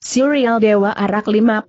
Serial Dewa Arak 54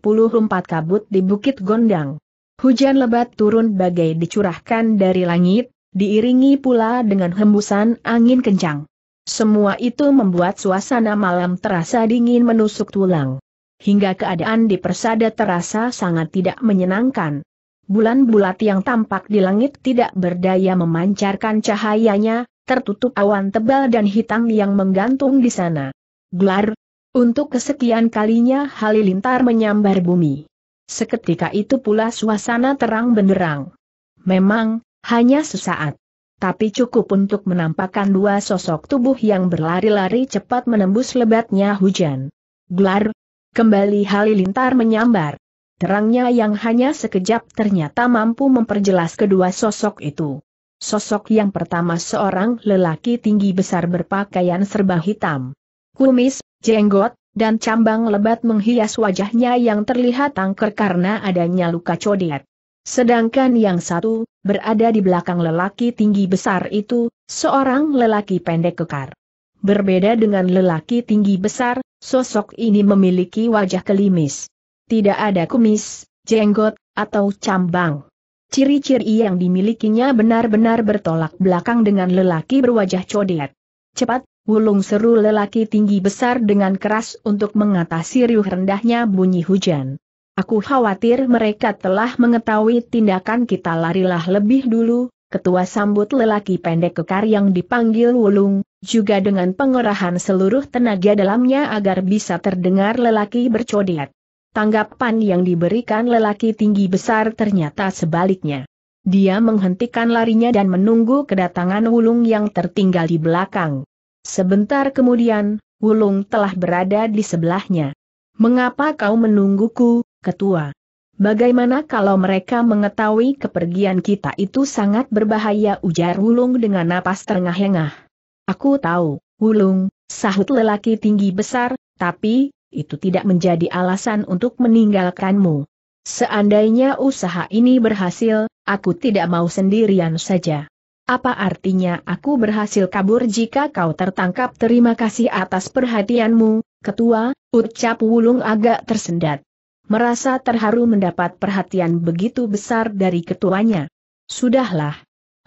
kabut di Bukit Gondang. Hujan lebat turun bagai dicurahkan dari langit, diiringi pula dengan hembusan angin kencang. Semua itu membuat suasana malam terasa dingin menusuk tulang. Hingga keadaan di persada terasa sangat tidak menyenangkan. Bulan bulat yang tampak di langit tidak berdaya memancarkan cahayanya, tertutup awan tebal dan hitam yang menggantung di sana. Glar, untuk kesekian kalinya Halilintar menyambar bumi. Seketika itu pula suasana terang benderang. Memang, hanya sesaat. Tapi cukup untuk menampakkan dua sosok tubuh yang berlari-lari cepat menembus lebatnya hujan. Glar! Kembali Halilintar menyambar. Terangnya yang hanya sekejap ternyata mampu memperjelas kedua sosok itu. Sosok yang pertama seorang lelaki tinggi besar berpakaian serba hitam. Kumis jenggot, dan cambang lebat menghias wajahnya yang terlihat angker karena adanya luka codet. Sedangkan yang satu, berada di belakang lelaki tinggi besar itu, seorang lelaki pendek kekar. Berbeda dengan lelaki tinggi besar, sosok ini memiliki wajah kelimis. Tidak ada kumis, jenggot, atau cambang. Ciri-ciri yang dimilikinya benar-benar bertolak belakang dengan lelaki berwajah codet. Cepat, Wulung seru lelaki tinggi besar dengan keras untuk mengatasi riuh rendahnya bunyi hujan. Aku khawatir mereka telah mengetahui tindakan kita larilah lebih dulu, ketua sambut lelaki pendek kekar yang dipanggil Wulung, juga dengan pengerahan seluruh tenaga dalamnya agar bisa terdengar lelaki bercodiat. Tanggapan yang diberikan lelaki tinggi besar ternyata sebaliknya. Dia menghentikan larinya dan menunggu kedatangan Wulung yang tertinggal di belakang. Sebentar kemudian, Wulung telah berada di sebelahnya. Mengapa kau menungguku, ketua? Bagaimana kalau mereka mengetahui kepergian kita itu sangat berbahaya ujar Wulung dengan napas terengah-engah. Aku tahu, Wulung, sahut lelaki tinggi besar, tapi, itu tidak menjadi alasan untuk meninggalkanmu. Seandainya usaha ini berhasil, aku tidak mau sendirian saja. Apa artinya aku berhasil kabur jika kau tertangkap? Terima kasih atas perhatianmu, ketua, ucap Wulung agak tersendat. Merasa terharu mendapat perhatian begitu besar dari ketuanya. Sudahlah.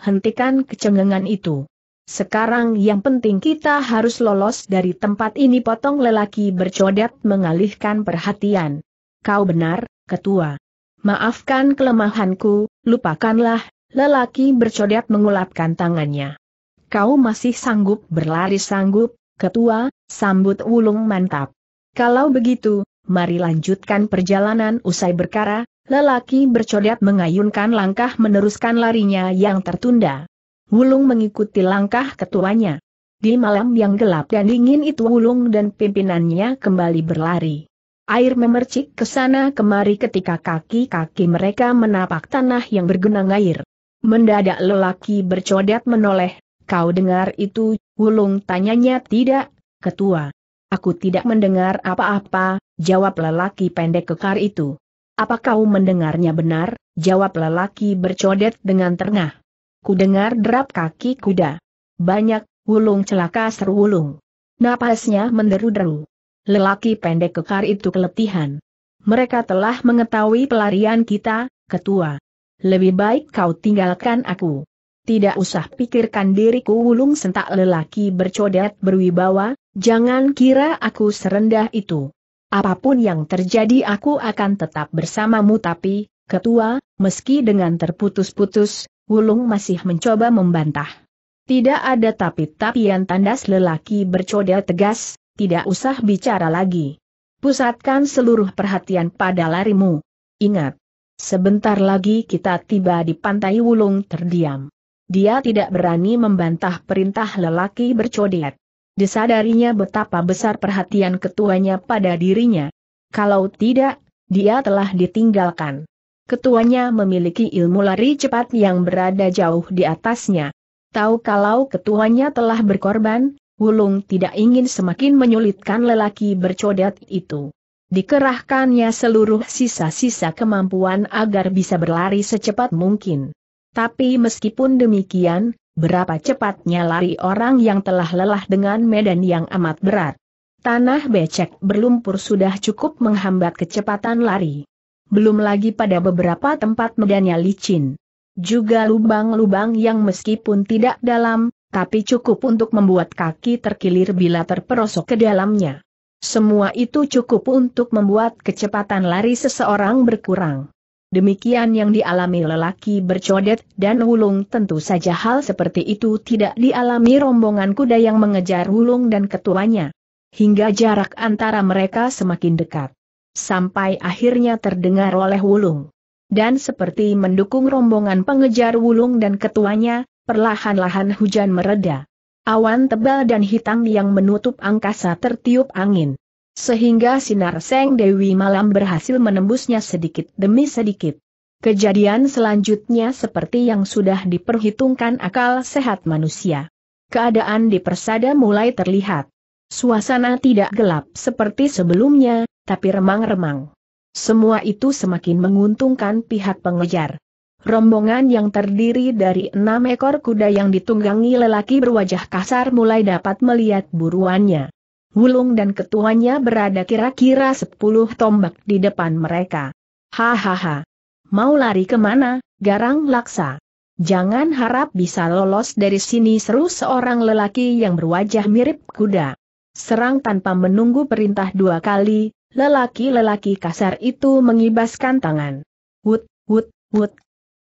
Hentikan kecengengan itu. Sekarang yang penting kita harus lolos dari tempat ini potong lelaki bercodet mengalihkan perhatian. Kau benar, ketua. Maafkan kelemahanku, lupakanlah, Lelaki bercodet mengulapkan tangannya. Kau masih sanggup berlari sanggup, ketua, sambut Wulung mantap. Kalau begitu, mari lanjutkan perjalanan usai berkara, lelaki bercodet mengayunkan langkah meneruskan larinya yang tertunda. Wulung mengikuti langkah ketuanya. Di malam yang gelap dan dingin itu Wulung dan pimpinannya kembali berlari. Air memercik ke sana kemari ketika kaki-kaki mereka menapak tanah yang bergenang air. Mendadak lelaki bercodet menoleh, kau dengar itu, Wulung tanyanya tidak, ketua. Aku tidak mendengar apa-apa, jawab lelaki pendek kekar itu. Apa kau mendengarnya benar, jawab lelaki bercodet dengan terngah. Ku dengar derap kaki kuda. Banyak, Wulung celaka seru Wulung. Napasnya menderu-deru. Lelaki pendek kekar itu keletihan. Mereka telah mengetahui pelarian kita, ketua lebih baik kau tinggalkan aku. Tidak usah pikirkan diriku wulung sentak lelaki bercodet berwibawa, jangan kira aku serendah itu. Apapun yang terjadi aku akan tetap bersamamu tapi, ketua, meski dengan terputus-putus, Wulung masih mencoba membantah. Tidak ada tapi Yang tandas lelaki bercodel tegas, tidak usah bicara lagi. Pusatkan seluruh perhatian pada larimu. Ingat, Sebentar lagi kita tiba di pantai Wulung terdiam. Dia tidak berani membantah perintah lelaki bercodet. Disadarinya betapa besar perhatian ketuanya pada dirinya. Kalau tidak, dia telah ditinggalkan. Ketuanya memiliki ilmu lari cepat yang berada jauh di atasnya. Tahu kalau ketuanya telah berkorban, Wulung tidak ingin semakin menyulitkan lelaki bercodet itu dikerahkannya seluruh sisa-sisa kemampuan agar bisa berlari secepat mungkin. Tapi meskipun demikian, berapa cepatnya lari orang yang telah lelah dengan medan yang amat berat. Tanah becek berlumpur sudah cukup menghambat kecepatan lari. Belum lagi pada beberapa tempat medannya licin. Juga lubang-lubang yang meskipun tidak dalam, tapi cukup untuk membuat kaki terkilir bila terperosok ke dalamnya. Semua itu cukup untuk membuat kecepatan lari seseorang berkurang. Demikian yang dialami lelaki bercodet dan Wulung. tentu saja hal seperti itu tidak dialami rombongan kuda yang mengejar Wulung dan ketuanya. Hingga jarak antara mereka semakin dekat. Sampai akhirnya terdengar oleh Wulung. Dan seperti mendukung rombongan pengejar wulung dan ketuanya, perlahan-lahan hujan mereda. Awan tebal dan hitam yang menutup angkasa tertiup angin. Sehingga sinar Seng Dewi malam berhasil menembusnya sedikit demi sedikit. Kejadian selanjutnya seperti yang sudah diperhitungkan akal sehat manusia. Keadaan di persada mulai terlihat. Suasana tidak gelap seperti sebelumnya, tapi remang-remang. Semua itu semakin menguntungkan pihak pengejar. Rombongan yang terdiri dari enam ekor kuda yang ditunggangi lelaki berwajah kasar mulai dapat melihat buruannya. Wulung dan ketuanya berada kira-kira sepuluh tombak di depan mereka. Hahaha. Mau lari kemana, garang laksa? Jangan harap bisa lolos dari sini seru seorang lelaki yang berwajah mirip kuda. Serang tanpa menunggu perintah dua kali, lelaki-lelaki kasar itu mengibaskan tangan. Wut, wut, Wut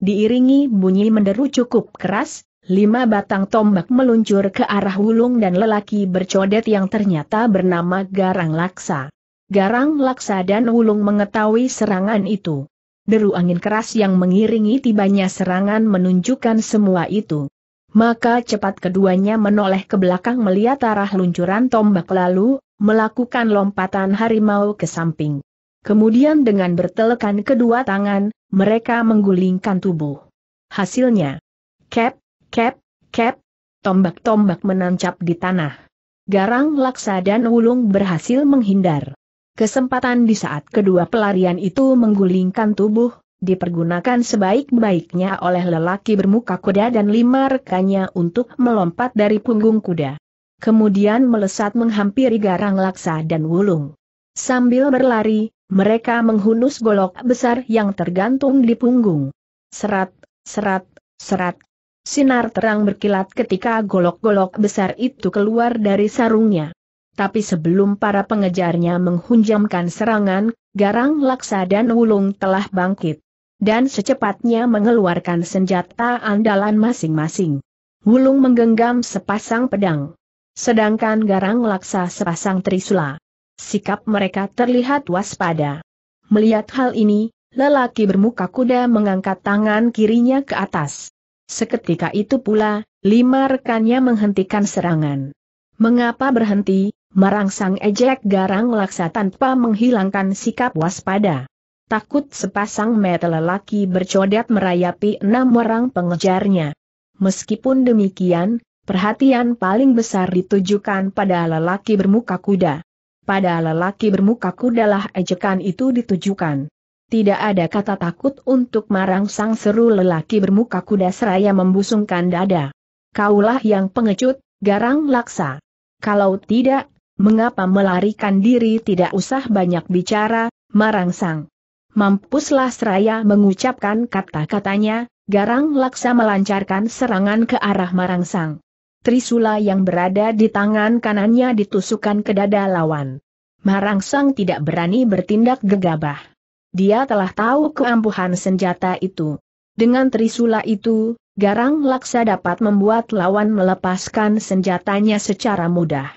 diiringi bunyi menderu cukup keras, lima batang tombak meluncur ke arah wulung dan lelaki bercodet yang ternyata bernama Garang Laksa. Garang Laksa dan Wulung mengetahui serangan itu. Deru angin keras yang mengiringi tibanya serangan menunjukkan semua itu. Maka cepat keduanya menoleh ke belakang melihat arah luncuran tombak lalu, melakukan lompatan harimau ke samping. Kemudian dengan bertelekan kedua tangan, mereka menggulingkan tubuh. Hasilnya, kep, kep, kep, tombak-tombak menancap di tanah. Garang Laksa dan Wulung berhasil menghindar. Kesempatan di saat kedua pelarian itu menggulingkan tubuh, dipergunakan sebaik-baiknya oleh lelaki bermuka kuda dan lima rekannya untuk melompat dari punggung kuda. Kemudian melesat menghampiri Garang Laksa dan Wulung. Sambil berlari, mereka menghunus golok besar yang tergantung di punggung. Serat, serat, serat. Sinar terang berkilat ketika golok-golok besar itu keluar dari sarungnya. Tapi sebelum para pengejarnya menghunjamkan serangan, Garang Laksa dan Wulung telah bangkit. Dan secepatnya mengeluarkan senjata andalan masing-masing. Wulung menggenggam sepasang pedang. Sedangkan Garang Laksa sepasang trisula. Sikap mereka terlihat waspada. Melihat hal ini, lelaki bermuka kuda mengangkat tangan kirinya ke atas. Seketika itu pula, lima rekannya menghentikan serangan. Mengapa berhenti? Merangsang ejek garang laksa tanpa menghilangkan sikap waspada. Takut sepasang mata lelaki bercodet merayapi enam orang pengejarnya. Meskipun demikian, perhatian paling besar ditujukan pada lelaki bermuka kuda. Pada lelaki bermuka kudalah ejekan itu ditujukan. Tidak ada kata takut untuk marang sang seru lelaki bermuka kuda seraya membusungkan dada. Kaulah yang pengecut, garang laksa. Kalau tidak, mengapa melarikan diri tidak usah banyak bicara, marang sang. Mampuslah seraya mengucapkan kata-katanya, garang laksa melancarkan serangan ke arah marang sang. Trisula yang berada di tangan kanannya ditusukkan ke dada lawan. Marangsang tidak berani bertindak gegabah. Dia telah tahu keampuhan senjata itu. Dengan Trisula itu, Garang Laksa dapat membuat lawan melepaskan senjatanya secara mudah.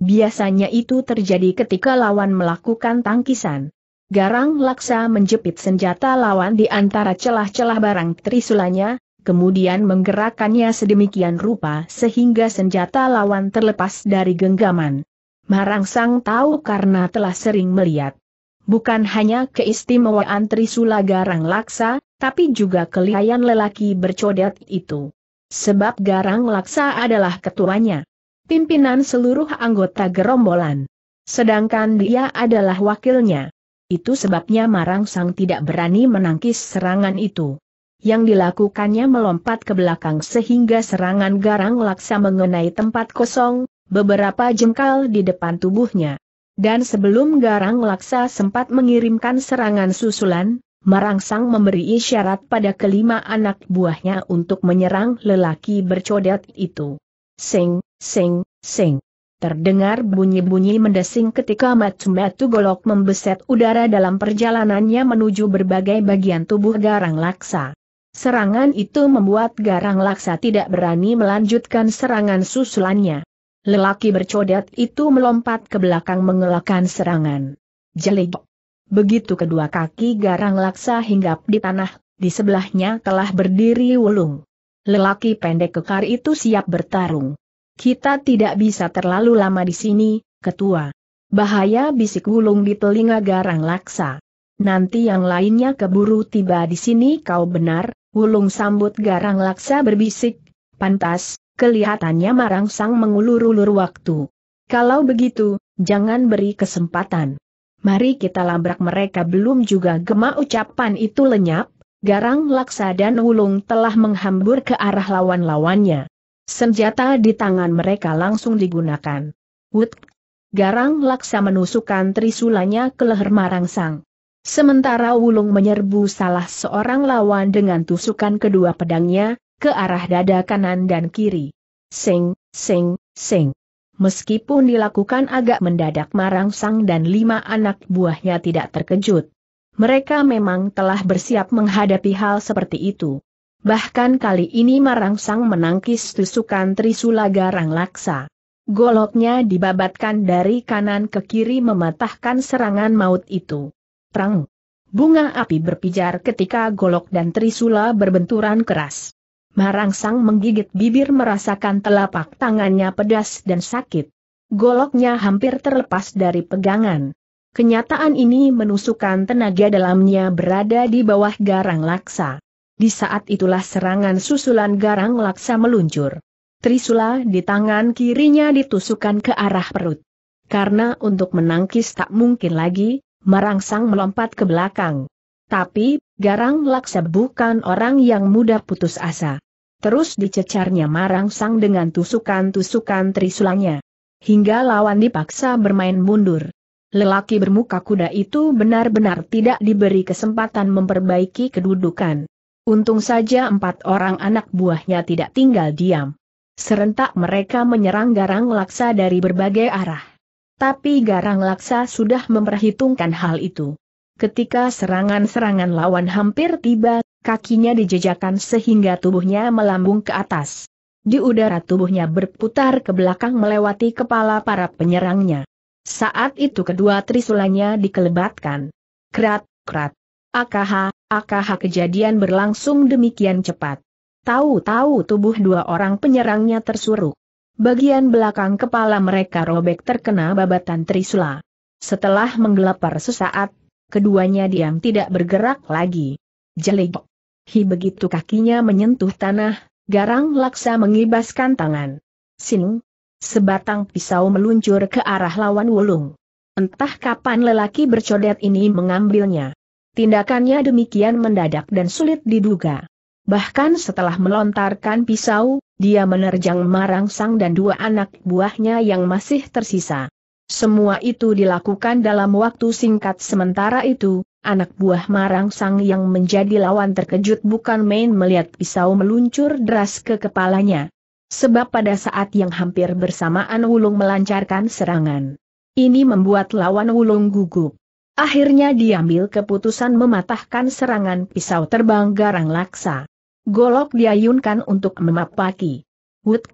Biasanya itu terjadi ketika lawan melakukan tangkisan. Garang Laksa menjepit senjata lawan di antara celah-celah barang Trisulanya, kemudian menggerakkannya sedemikian rupa sehingga senjata lawan terlepas dari genggaman. Marangsang tahu karena telah sering melihat. Bukan hanya keistimewaan Trisula Garang Laksa, tapi juga kelihayan lelaki bercodet itu. Sebab Garang Laksa adalah ketuanya. Pimpinan seluruh anggota gerombolan. Sedangkan dia adalah wakilnya. Itu sebabnya Marangsang tidak berani menangkis serangan itu yang dilakukannya melompat ke belakang sehingga serangan garang laksa mengenai tempat kosong, beberapa jengkal di depan tubuhnya. Dan sebelum garang laksa sempat mengirimkan serangan susulan, Marangsang memberi isyarat pada kelima anak buahnya untuk menyerang lelaki bercodet itu. Sing, sing, sing. Terdengar bunyi-bunyi mendesing ketika Matsumatu golok membeset udara dalam perjalanannya menuju berbagai bagian tubuh Garang Laksa. Serangan itu membuat Garang Laksa tidak berani melanjutkan serangan susulannya. Lelaki bercodet itu melompat ke belakang mengelakkan serangan. Jelik. Begitu kedua kaki Garang Laksa hinggap di tanah, di sebelahnya telah berdiri Wulung. Lelaki pendek kekar itu siap bertarung. Kita tidak bisa terlalu lama di sini, ketua. Bahaya bisik Wulung di telinga Garang Laksa. Nanti yang lainnya keburu tiba di sini kau benar, Wulung sambut garang laksa berbisik, pantas, kelihatannya Marangsang mengulur-ulur waktu. Kalau begitu, jangan beri kesempatan. Mari kita labrak mereka belum juga gema ucapan itu lenyap, garang laksa dan wulung telah menghambur ke arah lawan-lawannya. Senjata di tangan mereka langsung digunakan. Wut! Garang laksa menusukkan trisulanya ke leher Marangsang. Sementara Wulung menyerbu salah seorang lawan dengan tusukan kedua pedangnya, ke arah dada kanan dan kiri. Sing, sing, sing. Meskipun dilakukan agak mendadak Marangsang dan lima anak buahnya tidak terkejut. Mereka memang telah bersiap menghadapi hal seperti itu. Bahkan kali ini Marangsang menangkis tusukan Trisula Garang Laksa. Goloknya dibabatkan dari kanan ke kiri mematahkan serangan maut itu. Prang. Bunga api berpijar ketika golok dan trisula berbenturan keras. Marangsang menggigit bibir merasakan telapak tangannya pedas dan sakit. Goloknya hampir terlepas dari pegangan. Kenyataan ini menusukkan tenaga dalamnya berada di bawah garang laksa. Di saat itulah serangan susulan garang laksa meluncur. Trisula di tangan kirinya ditusukkan ke arah perut. Karena untuk menangkis tak mungkin lagi, merangsang melompat ke belakang. Tapi, Garang Laksa bukan orang yang mudah putus asa. Terus dicecarnya marangsang dengan tusukan-tusukan trisulanya. Hingga lawan dipaksa bermain mundur. Lelaki bermuka kuda itu benar-benar tidak diberi kesempatan memperbaiki kedudukan. Untung saja empat orang anak buahnya tidak tinggal diam. Serentak mereka menyerang Garang Laksa dari berbagai arah. Tapi Garang Laksa sudah memperhitungkan hal itu. Ketika serangan-serangan lawan hampir tiba, kakinya dijejakan sehingga tubuhnya melambung ke atas. Di udara tubuhnya berputar ke belakang melewati kepala para penyerangnya. Saat itu kedua trisulanya dikelebatkan. Krat, krat. Akaha, akaha kejadian berlangsung demikian cepat. Tahu-tahu tubuh dua orang penyerangnya tersuruk. Bagian belakang kepala mereka robek terkena babatan trisula. Setelah menggelapar sesaat, keduanya diam tidak bergerak lagi. Jelik. Hi begitu kakinya menyentuh tanah, garang laksa mengibaskan tangan. Sing. Sebatang pisau meluncur ke arah lawan wulung. Entah kapan lelaki bercodet ini mengambilnya. Tindakannya demikian mendadak dan sulit diduga. Bahkan setelah melontarkan pisau, dia menerjang Marangsang dan dua anak buahnya yang masih tersisa. Semua itu dilakukan dalam waktu singkat sementara itu, anak buah Marangsang yang menjadi lawan terkejut bukan main melihat pisau meluncur deras ke kepalanya. Sebab pada saat yang hampir bersamaan Wulung melancarkan serangan. Ini membuat lawan Wulung gugup. Akhirnya diambil keputusan mematahkan serangan pisau terbang Garang Laksa. Golok diayunkan untuk memapaki. Wut!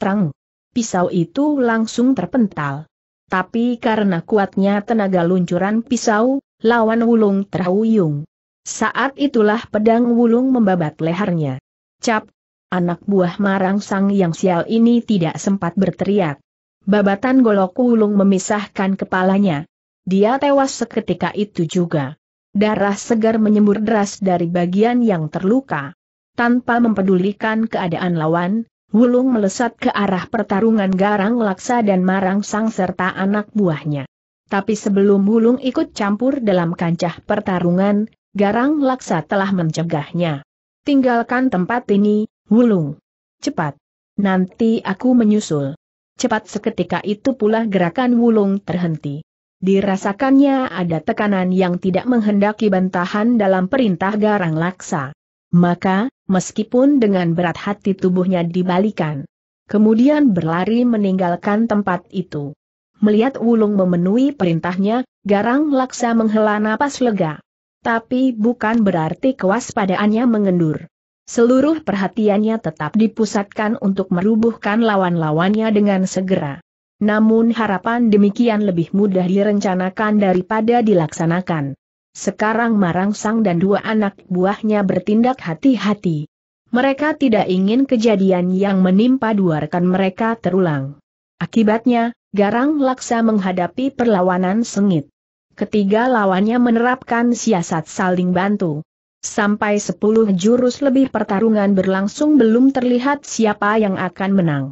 Terang! Pisau itu langsung terpental. Tapi karena kuatnya tenaga luncuran pisau, lawan wulung terhuyung. Saat itulah pedang wulung membabat lehernya. Cap! Anak buah Marangsang yang sial ini tidak sempat berteriak. Babatan golok wulung memisahkan kepalanya. Dia tewas seketika itu juga. Darah segar menyembur deras dari bagian yang terluka tanpa mempedulikan keadaan lawan, Wulung melesat ke arah pertarungan Garang Laksa dan Marang Sang serta anak buahnya. Tapi sebelum Wulung ikut campur dalam kancah pertarungan, Garang Laksa telah mencegahnya. Tinggalkan tempat ini, Wulung. Cepat. Nanti aku menyusul. Cepat seketika itu pula gerakan Wulung terhenti. Dirasakannya ada tekanan yang tidak menghendaki bantahan dalam perintah Garang Laksa. Maka, meskipun dengan berat hati tubuhnya dibalikan. Kemudian berlari meninggalkan tempat itu. Melihat Wulung memenuhi perintahnya, Garang Laksa menghela napas lega. Tapi bukan berarti kewaspadaannya mengendur. Seluruh perhatiannya tetap dipusatkan untuk merubuhkan lawan-lawannya dengan segera. Namun harapan demikian lebih mudah direncanakan daripada dilaksanakan. Sekarang Marangsang dan dua anak buahnya bertindak hati-hati. Mereka tidak ingin kejadian yang menimpa dua rekan mereka terulang. Akibatnya, Garang Laksa menghadapi perlawanan sengit. Ketiga lawannya menerapkan siasat saling bantu. Sampai sepuluh jurus lebih pertarungan berlangsung belum terlihat siapa yang akan menang.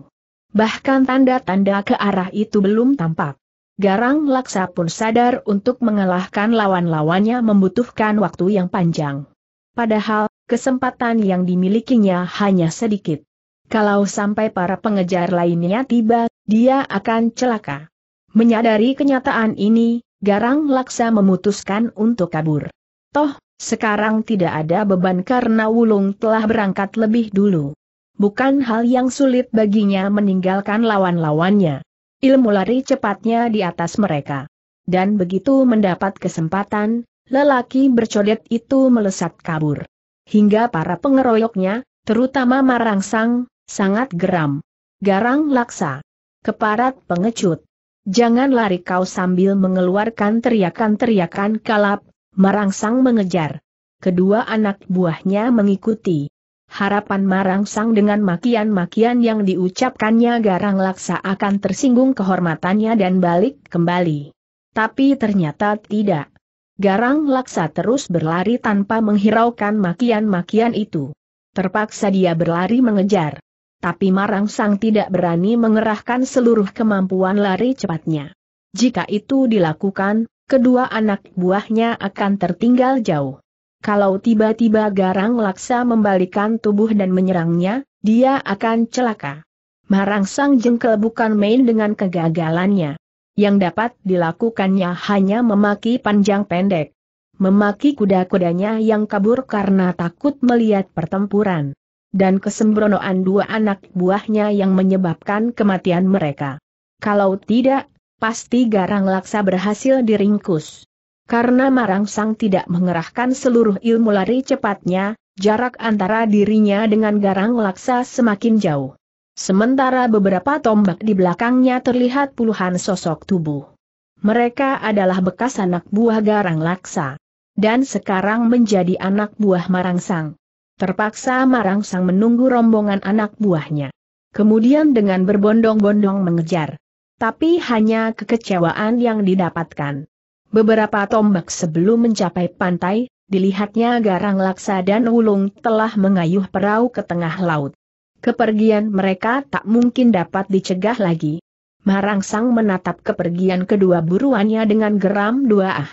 Bahkan tanda-tanda ke arah itu belum tampak. Garang Laksa pun sadar untuk mengalahkan lawan-lawannya membutuhkan waktu yang panjang. Padahal, kesempatan yang dimilikinya hanya sedikit. Kalau sampai para pengejar lainnya tiba, dia akan celaka. Menyadari kenyataan ini, Garang Laksa memutuskan untuk kabur. Toh, sekarang tidak ada beban karena Wulung telah berangkat lebih dulu. Bukan hal yang sulit baginya meninggalkan lawan-lawannya. Ilmu lari cepatnya di atas mereka. Dan begitu mendapat kesempatan, lelaki bercodet itu melesat kabur. Hingga para pengeroyoknya, terutama Marangsang, sangat geram. Garang laksa. Keparat pengecut. Jangan lari kau sambil mengeluarkan teriakan-teriakan kalap, Marangsang mengejar. Kedua anak buahnya mengikuti. Harapan marangsang dengan makian-makian yang diucapkannya Garang Laksa akan tersinggung kehormatannya dan balik kembali. Tapi ternyata tidak. Garang Laksa terus berlari tanpa menghiraukan makian-makian itu. Terpaksa dia berlari mengejar. Tapi Marangsang tidak berani mengerahkan seluruh kemampuan lari cepatnya. Jika itu dilakukan, kedua anak buahnya akan tertinggal jauh. Kalau tiba-tiba Garang Laksa membalikan tubuh dan menyerangnya, dia akan celaka. Marangsang Jengkel bukan main dengan kegagalannya. Yang dapat dilakukannya hanya memaki panjang pendek. Memaki kuda-kudanya yang kabur karena takut melihat pertempuran. Dan kesembronoan dua anak buahnya yang menyebabkan kematian mereka. Kalau tidak, pasti Garang Laksa berhasil diringkus. Karena Marangsang tidak mengerahkan seluruh ilmu lari cepatnya, jarak antara dirinya dengan Garang Laksa semakin jauh. Sementara beberapa tombak di belakangnya terlihat puluhan sosok tubuh. Mereka adalah bekas anak buah Garang Laksa. Dan sekarang menjadi anak buah Marangsang. Terpaksa Marangsang menunggu rombongan anak buahnya. Kemudian dengan berbondong-bondong mengejar. Tapi hanya kekecewaan yang didapatkan. Beberapa tombak sebelum mencapai pantai, dilihatnya Garang Laksa dan Wulung telah mengayuh perahu ke tengah laut. Kepergian mereka tak mungkin dapat dicegah lagi. Marangsang menatap kepergian kedua buruannya dengan geram dua ah.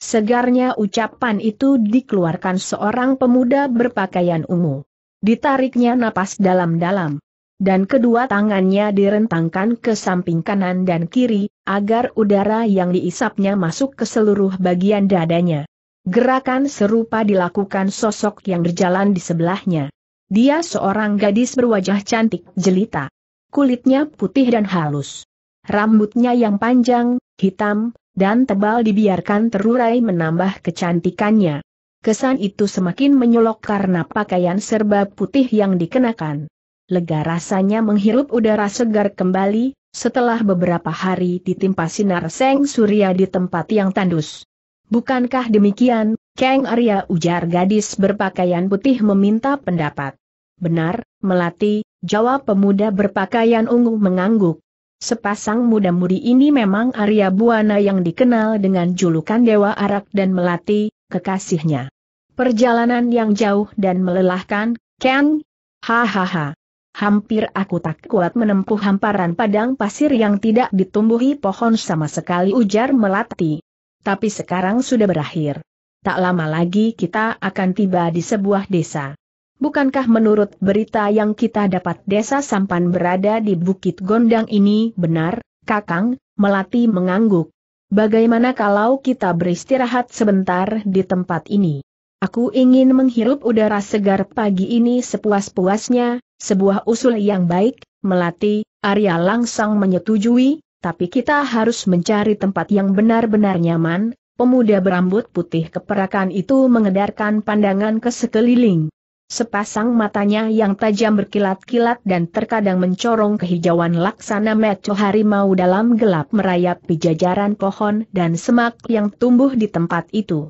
Segarnya ucapan itu dikeluarkan seorang pemuda berpakaian ungu. Ditariknya napas dalam-dalam dan kedua tangannya direntangkan ke samping kanan dan kiri, agar udara yang diisapnya masuk ke seluruh bagian dadanya. Gerakan serupa dilakukan sosok yang berjalan di sebelahnya. Dia seorang gadis berwajah cantik jelita. Kulitnya putih dan halus. Rambutnya yang panjang, hitam, dan tebal dibiarkan terurai menambah kecantikannya. Kesan itu semakin menyolok karena pakaian serba putih yang dikenakan lega rasanya menghirup udara segar kembali, setelah beberapa hari ditimpa sinar seng surya di tempat yang tandus. Bukankah demikian, Kang Arya ujar gadis berpakaian putih meminta pendapat. Benar, Melati, jawab pemuda berpakaian ungu mengangguk. Sepasang muda-mudi ini memang Arya Buana yang dikenal dengan julukan Dewa Arak dan Melati, kekasihnya. Perjalanan yang jauh dan melelahkan, Kang? Hahaha. Hampir aku tak kuat menempuh hamparan padang pasir yang tidak ditumbuhi pohon sama sekali ujar Melati. Tapi sekarang sudah berakhir. Tak lama lagi kita akan tiba di sebuah desa. Bukankah menurut berita yang kita dapat desa Sampan berada di Bukit Gondang ini benar, Kakang? Melati mengangguk. Bagaimana kalau kita beristirahat sebentar di tempat ini? Aku ingin menghirup udara segar pagi ini sepuas-puasnya, sebuah usul yang baik, Melati, Arya langsung menyetujui, tapi kita harus mencari tempat yang benar-benar nyaman, pemuda berambut putih keperakan itu mengedarkan pandangan ke sekeliling. Sepasang matanya yang tajam berkilat-kilat dan terkadang mencorong kehijauan laksana metu harimau dalam gelap merayap jajaran pohon dan semak yang tumbuh di tempat itu.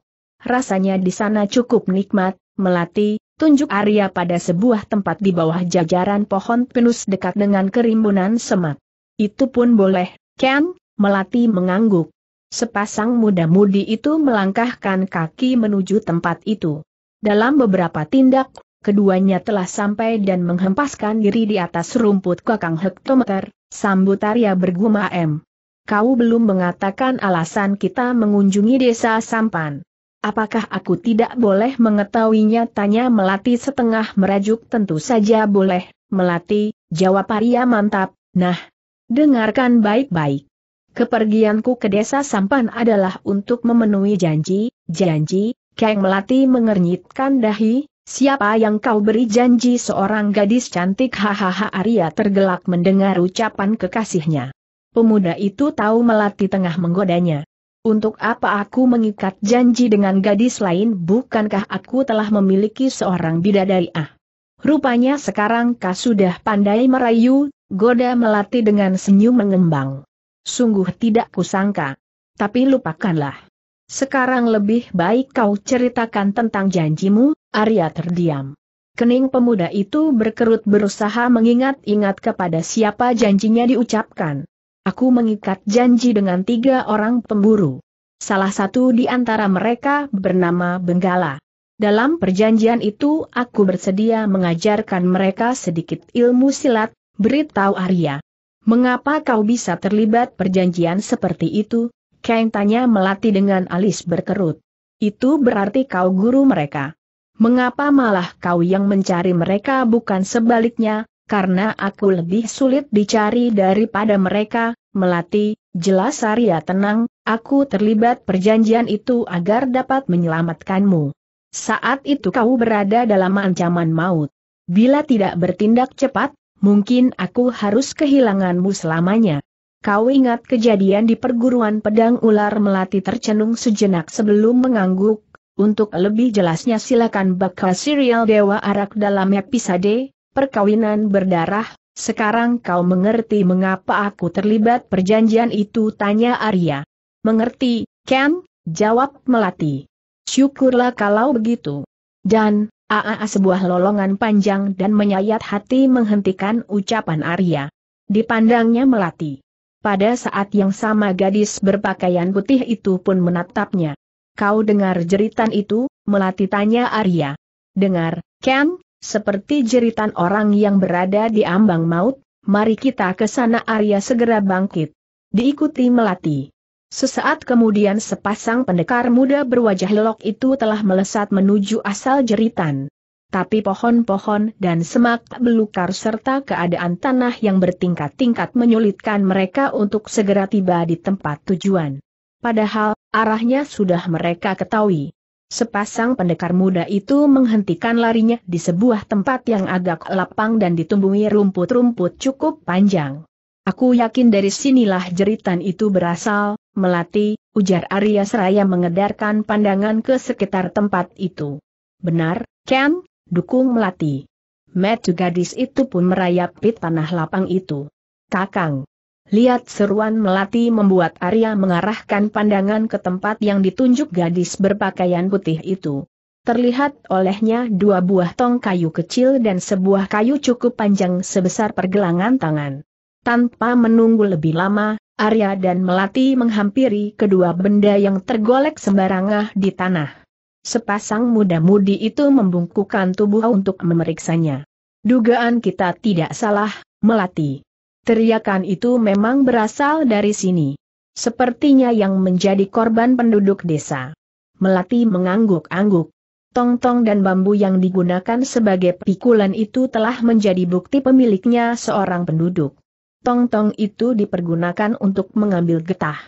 Rasanya di sana cukup nikmat, melati, tunjuk Arya pada sebuah tempat di bawah jajaran pohon pinus dekat dengan kerimbunan semak. Itu pun boleh, Ken, Melati mengangguk. Sepasang muda-mudi itu melangkahkan kaki menuju tempat itu. Dalam beberapa tindak, keduanya telah sampai dan menghempaskan diri di atas rumput kakang hektometer, sambut Arya bergumam. Kau belum mengatakan alasan kita mengunjungi desa Sampan apakah aku tidak boleh mengetahuinya? Tanya Melati setengah merajuk tentu saja boleh, Melati, jawab Arya mantap, nah, dengarkan baik-baik. Kepergianku ke desa Sampan adalah untuk memenuhi janji, janji, Kang Melati mengernyitkan dahi, Siapa yang kau beri janji seorang gadis cantik hahaha Arya tergelak mendengar ucapan kekasihnya. Pemuda itu tahu melati tengah menggodanya. Untuk apa aku mengikat janji dengan gadis lain bukankah aku telah memiliki seorang bidadari ah? Rupanya sekarang kau sudah pandai merayu, goda melati dengan senyum mengembang. Sungguh tidak kusangka. Tapi lupakanlah. Sekarang lebih baik kau ceritakan tentang janjimu, Arya terdiam. Kening pemuda itu berkerut berusaha mengingat-ingat kepada siapa janjinya diucapkan. Aku mengikat janji dengan tiga orang pemburu. Salah satu di antara mereka bernama Benggala. Dalam perjanjian itu aku bersedia mengajarkan mereka sedikit ilmu silat, beritahu Arya. Mengapa kau bisa terlibat perjanjian seperti itu? Kang tanya melati dengan alis berkerut. Itu berarti kau guru mereka. Mengapa malah kau yang mencari mereka bukan sebaliknya, karena aku lebih sulit dicari daripada mereka, Melati, jelas Arya tenang, aku terlibat perjanjian itu agar dapat menyelamatkanmu. Saat itu kau berada dalam ancaman maut. Bila tidak bertindak cepat, mungkin aku harus kehilanganmu selamanya. Kau ingat kejadian di perguruan pedang ular melati tercenung sejenak sebelum mengangguk, untuk lebih jelasnya silakan baca serial Dewa Arak dalam episode perkawinan berdarah, sekarang kau mengerti mengapa aku terlibat perjanjian itu tanya Arya. Mengerti, Ken? Jawab Melati. Syukurlah kalau begitu. Dan, aa sebuah lolongan panjang dan menyayat hati menghentikan ucapan Arya. Dipandangnya Melati. Pada saat yang sama gadis berpakaian putih itu pun menatapnya. Kau dengar jeritan itu, Melati tanya Arya. Dengar, Ken, seperti jeritan orang yang berada di ambang maut, mari kita ke sana Arya segera bangkit. Diikuti Melati. Sesaat kemudian sepasang pendekar muda berwajah lelok itu telah melesat menuju asal jeritan. Tapi pohon-pohon dan semak belukar serta keadaan tanah yang bertingkat-tingkat menyulitkan mereka untuk segera tiba di tempat tujuan. Padahal, arahnya sudah mereka ketahui. Sepasang pendekar muda itu menghentikan larinya di sebuah tempat yang agak lapang dan ditumbuhi rumput-rumput cukup panjang. Aku yakin dari sinilah jeritan itu berasal, Melati, ujar Arya Seraya mengedarkan pandangan ke sekitar tempat itu. Benar, Ken, dukung Melati. Metu gadis itu pun merayap pit tanah lapang itu. Kakang, Lihat seruan Melati membuat Arya mengarahkan pandangan ke tempat yang ditunjuk gadis berpakaian putih itu. Terlihat olehnya dua buah tong kayu kecil dan sebuah kayu cukup panjang sebesar pergelangan tangan. Tanpa menunggu lebih lama, Arya dan Melati menghampiri kedua benda yang tergolek sembarangah di tanah. Sepasang muda-mudi itu membungkukkan tubuh untuk memeriksanya. Dugaan kita tidak salah, Melati. Teriakan itu memang berasal dari sini. Sepertinya yang menjadi korban penduduk desa. Melati mengangguk-angguk. Tong-tong dan bambu yang digunakan sebagai pikulan itu telah menjadi bukti pemiliknya seorang penduduk. Tong-tong itu dipergunakan untuk mengambil getah.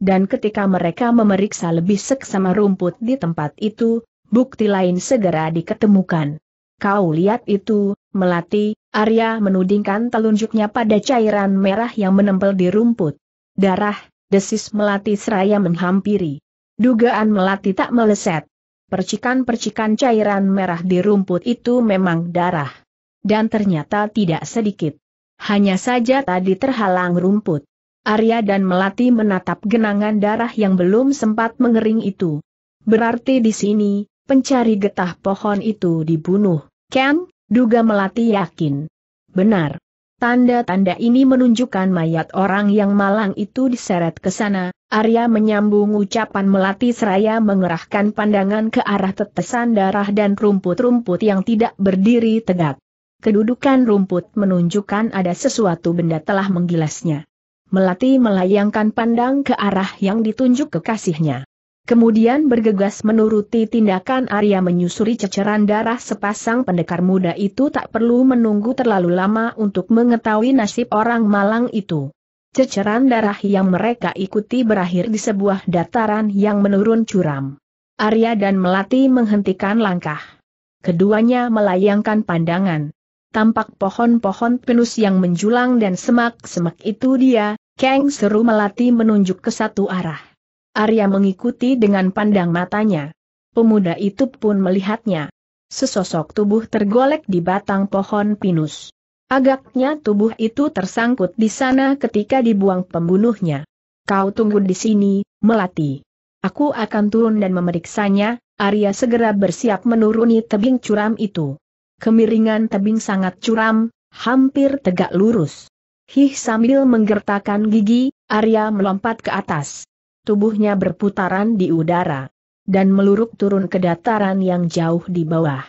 Dan ketika mereka memeriksa lebih seksama rumput di tempat itu, bukti lain segera diketemukan. Kau lihat itu, Melati, Arya menudingkan telunjuknya pada cairan merah yang menempel di rumput. Darah, desis melati seraya menghampiri. Dugaan melati tak meleset. Percikan-percikan cairan merah di rumput itu memang darah. Dan ternyata tidak sedikit. Hanya saja tadi terhalang rumput. Arya dan Melati menatap genangan darah yang belum sempat mengering itu. Berarti di sini, pencari getah pohon itu dibunuh, Ken? Duga Melati yakin. Benar. Tanda-tanda ini menunjukkan mayat orang yang malang itu diseret ke sana. Arya menyambung ucapan Melati seraya mengerahkan pandangan ke arah tetesan darah dan rumput-rumput yang tidak berdiri tegak. Kedudukan rumput menunjukkan ada sesuatu benda telah menggilasnya. Melati melayangkan pandang ke arah yang ditunjuk kekasihnya. Kemudian bergegas menuruti tindakan Arya menyusuri ceceran darah sepasang pendekar muda itu tak perlu menunggu terlalu lama untuk mengetahui nasib orang malang itu. Ceceran darah yang mereka ikuti berakhir di sebuah dataran yang menurun curam. Arya dan Melati menghentikan langkah. Keduanya melayangkan pandangan. Tampak pohon-pohon pinus yang menjulang dan semak-semak itu dia, Kang seru Melati menunjuk ke satu arah. Arya mengikuti dengan pandang matanya. Pemuda itu pun melihatnya. Sesosok tubuh tergolek di batang pohon pinus. Agaknya tubuh itu tersangkut di sana ketika dibuang pembunuhnya. Kau tunggu di sini, Melati. Aku akan turun dan memeriksanya, Arya segera bersiap menuruni tebing curam itu. Kemiringan tebing sangat curam, hampir tegak lurus. Hih sambil menggertakkan gigi, Arya melompat ke atas tubuhnya berputaran di udara dan meluruk turun ke dataran yang jauh di bawah.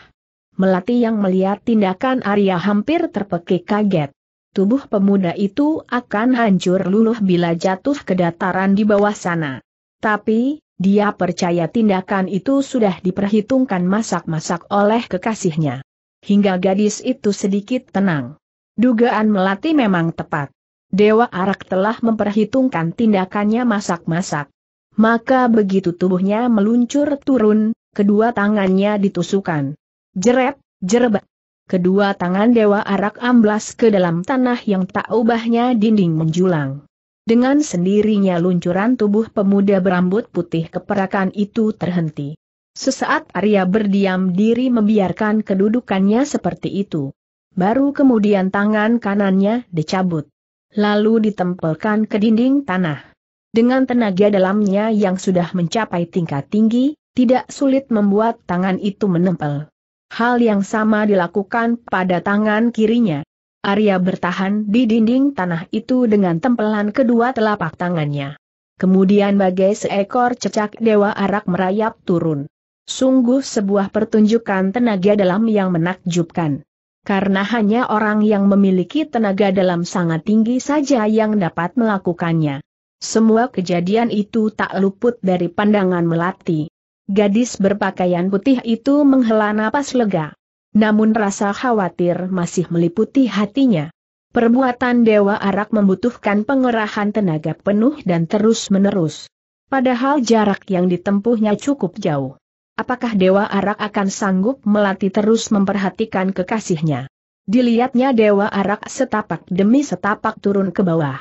Melati yang melihat tindakan Arya hampir terpekik kaget. Tubuh pemuda itu akan hancur luluh bila jatuh ke dataran di bawah sana. Tapi, dia percaya tindakan itu sudah diperhitungkan masak-masak oleh kekasihnya. Hingga gadis itu sedikit tenang. Dugaan Melati memang tepat. Dewa Arak telah memperhitungkan tindakannya masak-masak. Maka begitu tubuhnya meluncur turun, kedua tangannya ditusukan. Jeret, jereb. Kedua tangan Dewa Arak amblas ke dalam tanah yang tak ubahnya dinding menjulang. Dengan sendirinya luncuran tubuh pemuda berambut putih keperakan itu terhenti. Sesaat Arya berdiam diri membiarkan kedudukannya seperti itu. Baru kemudian tangan kanannya dicabut lalu ditempelkan ke dinding tanah. Dengan tenaga dalamnya yang sudah mencapai tingkat tinggi, tidak sulit membuat tangan itu menempel. Hal yang sama dilakukan pada tangan kirinya. Arya bertahan di dinding tanah itu dengan tempelan kedua telapak tangannya. Kemudian bagai seekor cecak dewa arak merayap turun. Sungguh sebuah pertunjukan tenaga dalam yang menakjubkan karena hanya orang yang memiliki tenaga dalam sangat tinggi saja yang dapat melakukannya. Semua kejadian itu tak luput dari pandangan Melati. Gadis berpakaian putih itu menghela napas lega. Namun rasa khawatir masih meliputi hatinya. Perbuatan Dewa Arak membutuhkan pengerahan tenaga penuh dan terus-menerus. Padahal jarak yang ditempuhnya cukup jauh. Apakah Dewa Arak akan sanggup melatih terus memperhatikan kekasihnya? Dilihatnya Dewa Arak setapak demi setapak turun ke bawah.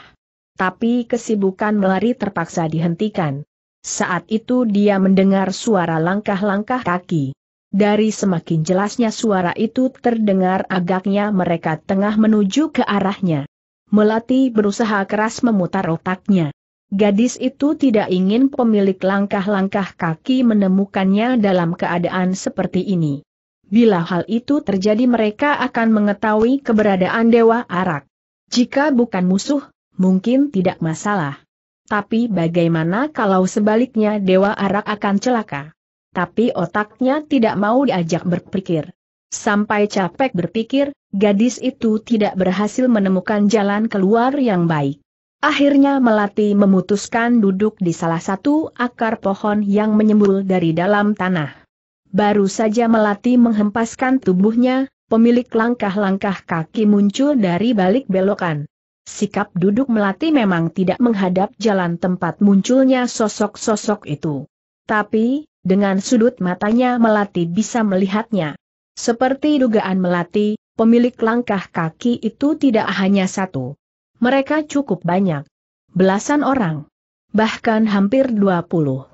Tapi kesibukan melari terpaksa dihentikan. Saat itu dia mendengar suara langkah-langkah kaki. Dari semakin jelasnya suara itu terdengar agaknya mereka tengah menuju ke arahnya. Melati berusaha keras memutar otaknya. Gadis itu tidak ingin pemilik langkah-langkah kaki menemukannya dalam keadaan seperti ini. Bila hal itu terjadi mereka akan mengetahui keberadaan Dewa Arak. Jika bukan musuh, mungkin tidak masalah. Tapi bagaimana kalau sebaliknya Dewa Arak akan celaka? Tapi otaknya tidak mau diajak berpikir. Sampai capek berpikir, gadis itu tidak berhasil menemukan jalan keluar yang baik. Akhirnya Melati memutuskan duduk di salah satu akar pohon yang menyembul dari dalam tanah. Baru saja Melati menghempaskan tubuhnya, pemilik langkah-langkah kaki muncul dari balik belokan. Sikap duduk Melati memang tidak menghadap jalan tempat munculnya sosok-sosok itu. Tapi, dengan sudut matanya Melati bisa melihatnya. Seperti dugaan Melati, pemilik langkah kaki itu tidak hanya satu. Mereka cukup banyak. Belasan orang. Bahkan hampir 20.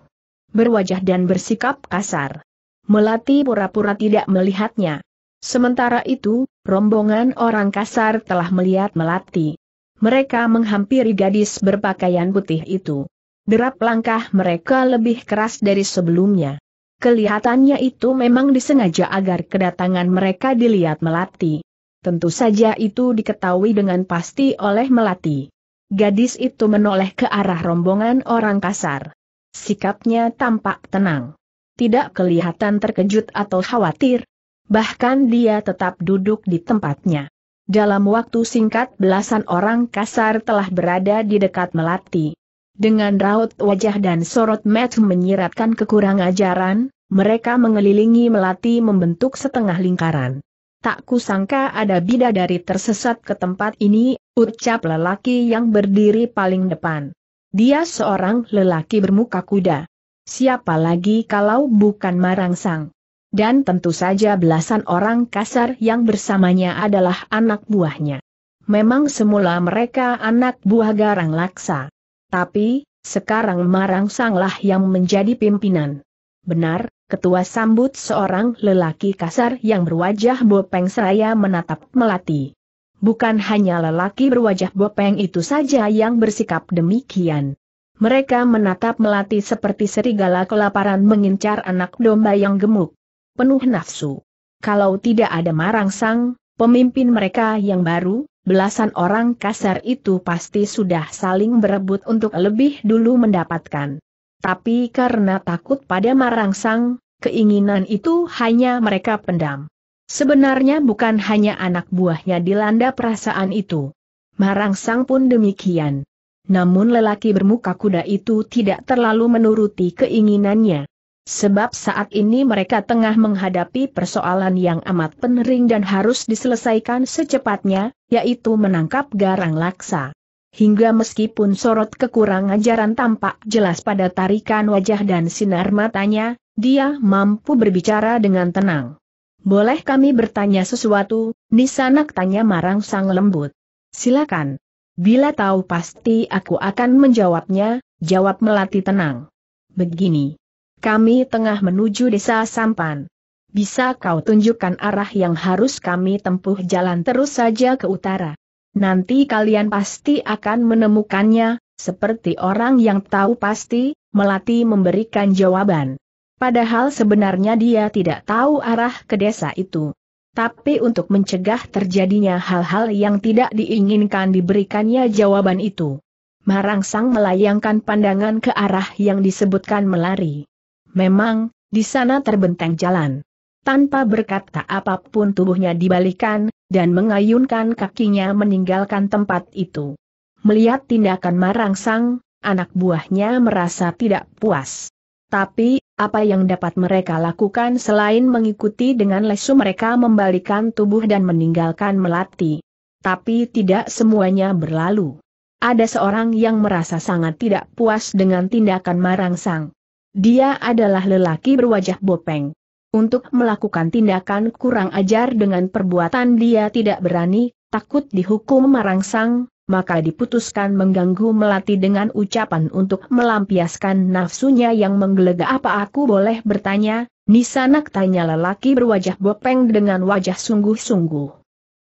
Berwajah dan bersikap kasar. Melati pura-pura tidak melihatnya. Sementara itu, rombongan orang kasar telah melihat Melati. Mereka menghampiri gadis berpakaian putih itu. Derap langkah mereka lebih keras dari sebelumnya. Kelihatannya itu memang disengaja agar kedatangan mereka dilihat Melati. Tentu saja itu diketahui dengan pasti oleh Melati. Gadis itu menoleh ke arah rombongan orang kasar. Sikapnya tampak tenang. Tidak kelihatan terkejut atau khawatir. Bahkan dia tetap duduk di tempatnya. Dalam waktu singkat belasan orang kasar telah berada di dekat Melati. Dengan raut wajah dan sorot mata menyiratkan kekurang ajaran, mereka mengelilingi Melati membentuk setengah lingkaran tak kusangka ada bidadari tersesat ke tempat ini, ucap lelaki yang berdiri paling depan. Dia seorang lelaki bermuka kuda. Siapa lagi kalau bukan Marangsang? Dan tentu saja belasan orang kasar yang bersamanya adalah anak buahnya. Memang semula mereka anak buah Garang Laksa. Tapi, sekarang Marangsanglah yang menjadi pimpinan. Benar, Ketua sambut seorang lelaki kasar yang berwajah bopeng seraya menatap Melati. Bukan hanya lelaki berwajah bopeng itu saja yang bersikap demikian. Mereka menatap Melati seperti serigala kelaparan mengincar anak domba yang gemuk. Penuh nafsu. Kalau tidak ada marangsang, pemimpin mereka yang baru, belasan orang kasar itu pasti sudah saling berebut untuk lebih dulu mendapatkan. Tapi karena takut pada Marangsang, keinginan itu hanya mereka pendam. Sebenarnya bukan hanya anak buahnya dilanda perasaan itu. Marangsang pun demikian. Namun lelaki bermuka kuda itu tidak terlalu menuruti keinginannya. Sebab saat ini mereka tengah menghadapi persoalan yang amat penering dan harus diselesaikan secepatnya, yaitu menangkap garang laksa. Hingga meskipun sorot kekurangan ajaran tampak jelas pada tarikan wajah dan sinar matanya, dia mampu berbicara dengan tenang. Boleh kami bertanya sesuatu, Nisanak tanya marang sang lembut. Silakan. Bila tahu pasti aku akan menjawabnya, jawab Melati tenang. Begini. Kami tengah menuju desa Sampan. Bisa kau tunjukkan arah yang harus kami tempuh jalan terus saja ke utara nanti kalian pasti akan menemukannya, seperti orang yang tahu pasti, Melati memberikan jawaban. Padahal sebenarnya dia tidak tahu arah ke desa itu. Tapi untuk mencegah terjadinya hal-hal yang tidak diinginkan diberikannya jawaban itu. Marangsang melayangkan pandangan ke arah yang disebutkan melari. Memang, di sana terbentang jalan. Tanpa berkata apapun tubuhnya dibalikan, dan mengayunkan kakinya meninggalkan tempat itu. Melihat tindakan Marangsang, anak buahnya merasa tidak puas. Tapi, apa yang dapat mereka lakukan selain mengikuti dengan lesu mereka membalikan tubuh dan meninggalkan melati. Tapi tidak semuanya berlalu. Ada seorang yang merasa sangat tidak puas dengan tindakan Marangsang. Dia adalah lelaki berwajah bopeng. Untuk melakukan tindakan kurang ajar dengan perbuatan dia tidak berani, takut dihukum marangsang, maka diputuskan mengganggu Melati dengan ucapan untuk melampiaskan nafsunya yang menggelegak apa aku boleh bertanya, Nisanak tanya lelaki berwajah bopeng dengan wajah sungguh-sungguh.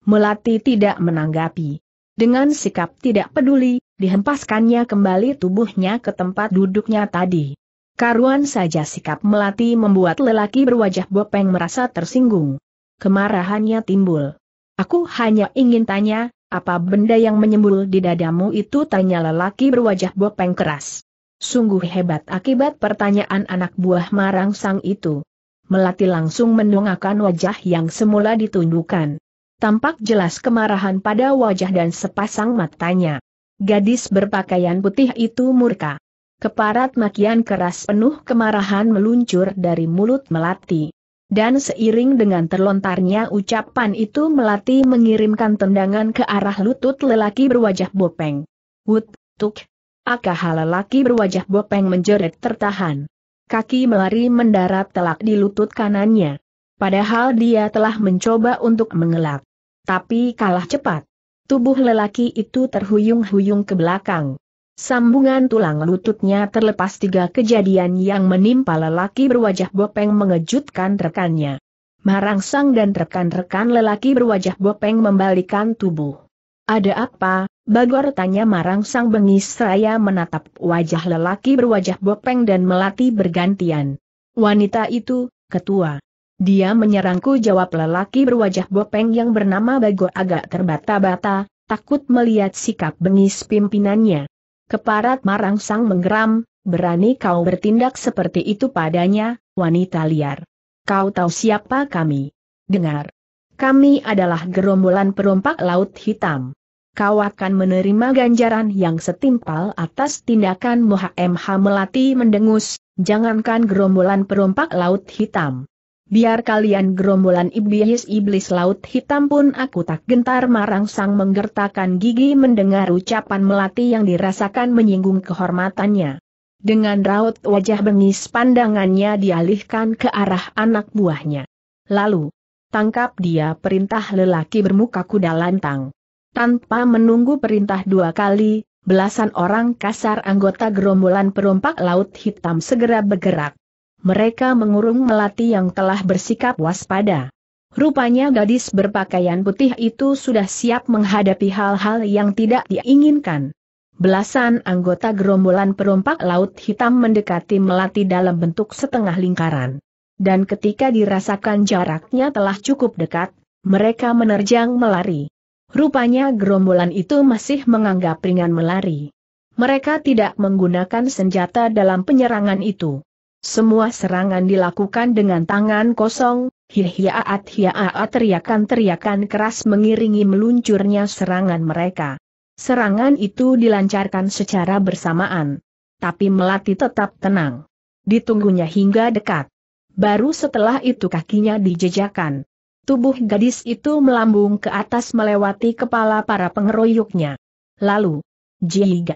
Melati tidak menanggapi. Dengan sikap tidak peduli, dihempaskannya kembali tubuhnya ke tempat duduknya tadi. Karuan saja sikap Melati membuat lelaki berwajah bopeng merasa tersinggung. Kemarahannya timbul. Aku hanya ingin tanya, apa benda yang menyembul di dadamu itu tanya lelaki berwajah bopeng keras. Sungguh hebat akibat pertanyaan anak buah Marangsang itu. Melati langsung mendongakkan wajah yang semula ditundukkan. Tampak jelas kemarahan pada wajah dan sepasang matanya. Gadis berpakaian putih itu murka. Keparat makian keras penuh kemarahan meluncur dari mulut Melati. Dan seiring dengan terlontarnya ucapan itu Melati mengirimkan tendangan ke arah lutut lelaki berwajah bopeng. Wut, tuk. Akah lelaki berwajah bopeng menjerit tertahan. Kaki melari mendarat telak di lutut kanannya. Padahal dia telah mencoba untuk mengelak. Tapi kalah cepat. Tubuh lelaki itu terhuyung-huyung ke belakang. Sambungan tulang lututnya terlepas tiga kejadian yang menimpa lelaki berwajah bopeng mengejutkan rekannya. Marangsang dan rekan-rekan lelaki berwajah bopeng membalikan tubuh. Ada apa? Bagor tanya Marangsang bengis seraya menatap wajah lelaki berwajah bopeng dan melati bergantian. Wanita itu, ketua. Dia menyerangku jawab lelaki berwajah bopeng yang bernama Bagor agak terbata-bata, takut melihat sikap bengis pimpinannya. Keparat marangsang menggeram, berani kau bertindak seperti itu padanya, wanita liar. Kau tahu siapa kami? Dengar. Kami adalah gerombolan perompak laut hitam. Kau akan menerima ganjaran yang setimpal atas tindakan MH Melati mendengus, jangankan gerombolan perompak laut hitam. Biar kalian gerombolan iblis-iblis laut hitam pun aku tak gentar marang sang menggertakkan gigi mendengar ucapan melati yang dirasakan menyinggung kehormatannya. Dengan raut wajah bengis pandangannya dialihkan ke arah anak buahnya. Lalu, tangkap dia perintah lelaki bermuka kuda lantang. Tanpa menunggu perintah dua kali, belasan orang kasar anggota gerombolan perompak laut hitam segera bergerak mereka mengurung melati yang telah bersikap waspada. Rupanya gadis berpakaian putih itu sudah siap menghadapi hal-hal yang tidak diinginkan. Belasan anggota gerombolan perompak laut hitam mendekati melati dalam bentuk setengah lingkaran. Dan ketika dirasakan jaraknya telah cukup dekat, mereka menerjang melari. Rupanya gerombolan itu masih menganggap ringan melari. Mereka tidak menggunakan senjata dalam penyerangan itu. Semua serangan dilakukan dengan tangan kosong, hihiaat hiaat teriakan-teriakan keras mengiringi meluncurnya serangan mereka. Serangan itu dilancarkan secara bersamaan. Tapi Melati tetap tenang. Ditunggunya hingga dekat. Baru setelah itu kakinya dijejakan. Tubuh gadis itu melambung ke atas melewati kepala para pengeroyoknya. Lalu, jiga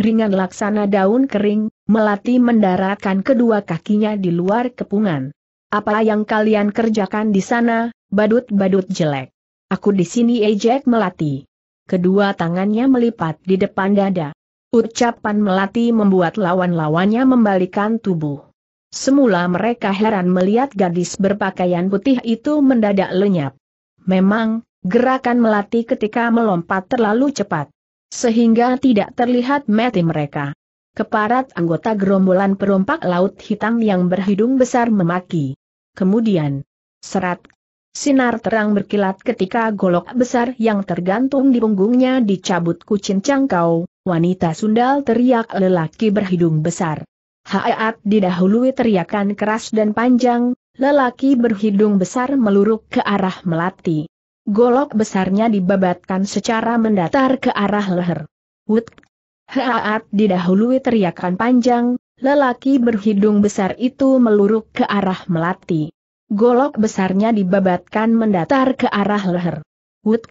ringan laksana daun kering, melati mendaratkan kedua kakinya di luar kepungan. Apa yang kalian kerjakan di sana, badut-badut jelek? Aku di sini ejek melati. Kedua tangannya melipat di depan dada. Ucapan melati membuat lawan-lawannya membalikan tubuh. Semula mereka heran melihat gadis berpakaian putih itu mendadak lenyap. Memang, gerakan melati ketika melompat terlalu cepat sehingga tidak terlihat mati mereka. Keparat anggota gerombolan perompak laut hitam yang berhidung besar memaki. Kemudian, serat sinar terang berkilat ketika golok besar yang tergantung di punggungnya dicabut kucing cangkau, wanita sundal teriak lelaki berhidung besar. Haat didahului teriakan keras dan panjang, lelaki berhidung besar meluruk ke arah Melati. Golok besarnya dibabatkan secara mendatar ke arah leher. Wut! Haat didahului teriakan panjang, lelaki berhidung besar itu meluruk ke arah melati. Golok besarnya dibabatkan mendatar ke arah leher. Wut!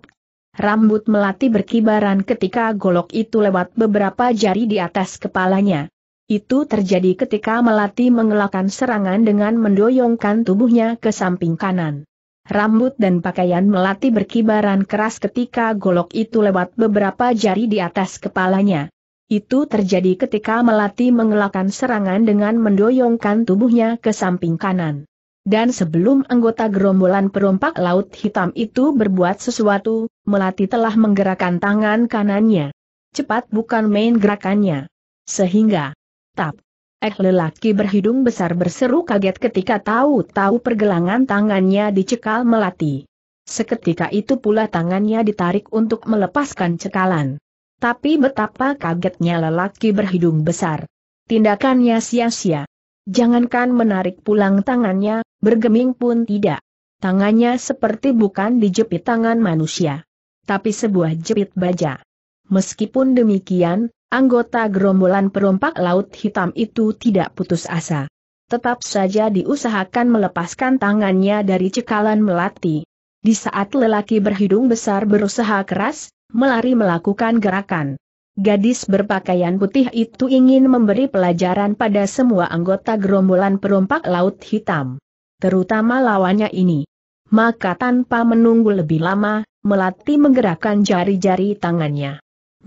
Rambut melati berkibaran ketika golok itu lewat beberapa jari di atas kepalanya. Itu terjadi ketika melati mengelakkan serangan dengan mendoyongkan tubuhnya ke samping kanan. Rambut dan pakaian melati berkibaran keras ketika golok itu lewat beberapa jari di atas kepalanya. Itu terjadi ketika Melati mengelakkan serangan dengan mendoyongkan tubuhnya ke samping kanan. Dan sebelum anggota gerombolan perompak laut hitam itu berbuat sesuatu, Melati telah menggerakkan tangan kanannya. Cepat bukan main gerakannya. Sehingga, tap, Eh lelaki berhidung besar berseru kaget ketika tahu-tahu pergelangan tangannya dicekal melati. Seketika itu pula tangannya ditarik untuk melepaskan cekalan. Tapi betapa kagetnya lelaki berhidung besar. Tindakannya sia-sia. Jangankan menarik pulang tangannya, bergeming pun tidak. Tangannya seperti bukan dijepit tangan manusia. Tapi sebuah jepit baja. Meskipun demikian, Anggota gerombolan perompak laut hitam itu tidak putus asa. Tetap saja diusahakan melepaskan tangannya dari cekalan melati. Di saat lelaki berhidung besar berusaha keras, melari melakukan gerakan. Gadis berpakaian putih itu ingin memberi pelajaran pada semua anggota gerombolan perompak laut hitam. Terutama lawannya ini. Maka tanpa menunggu lebih lama, Melati menggerakkan jari-jari tangannya.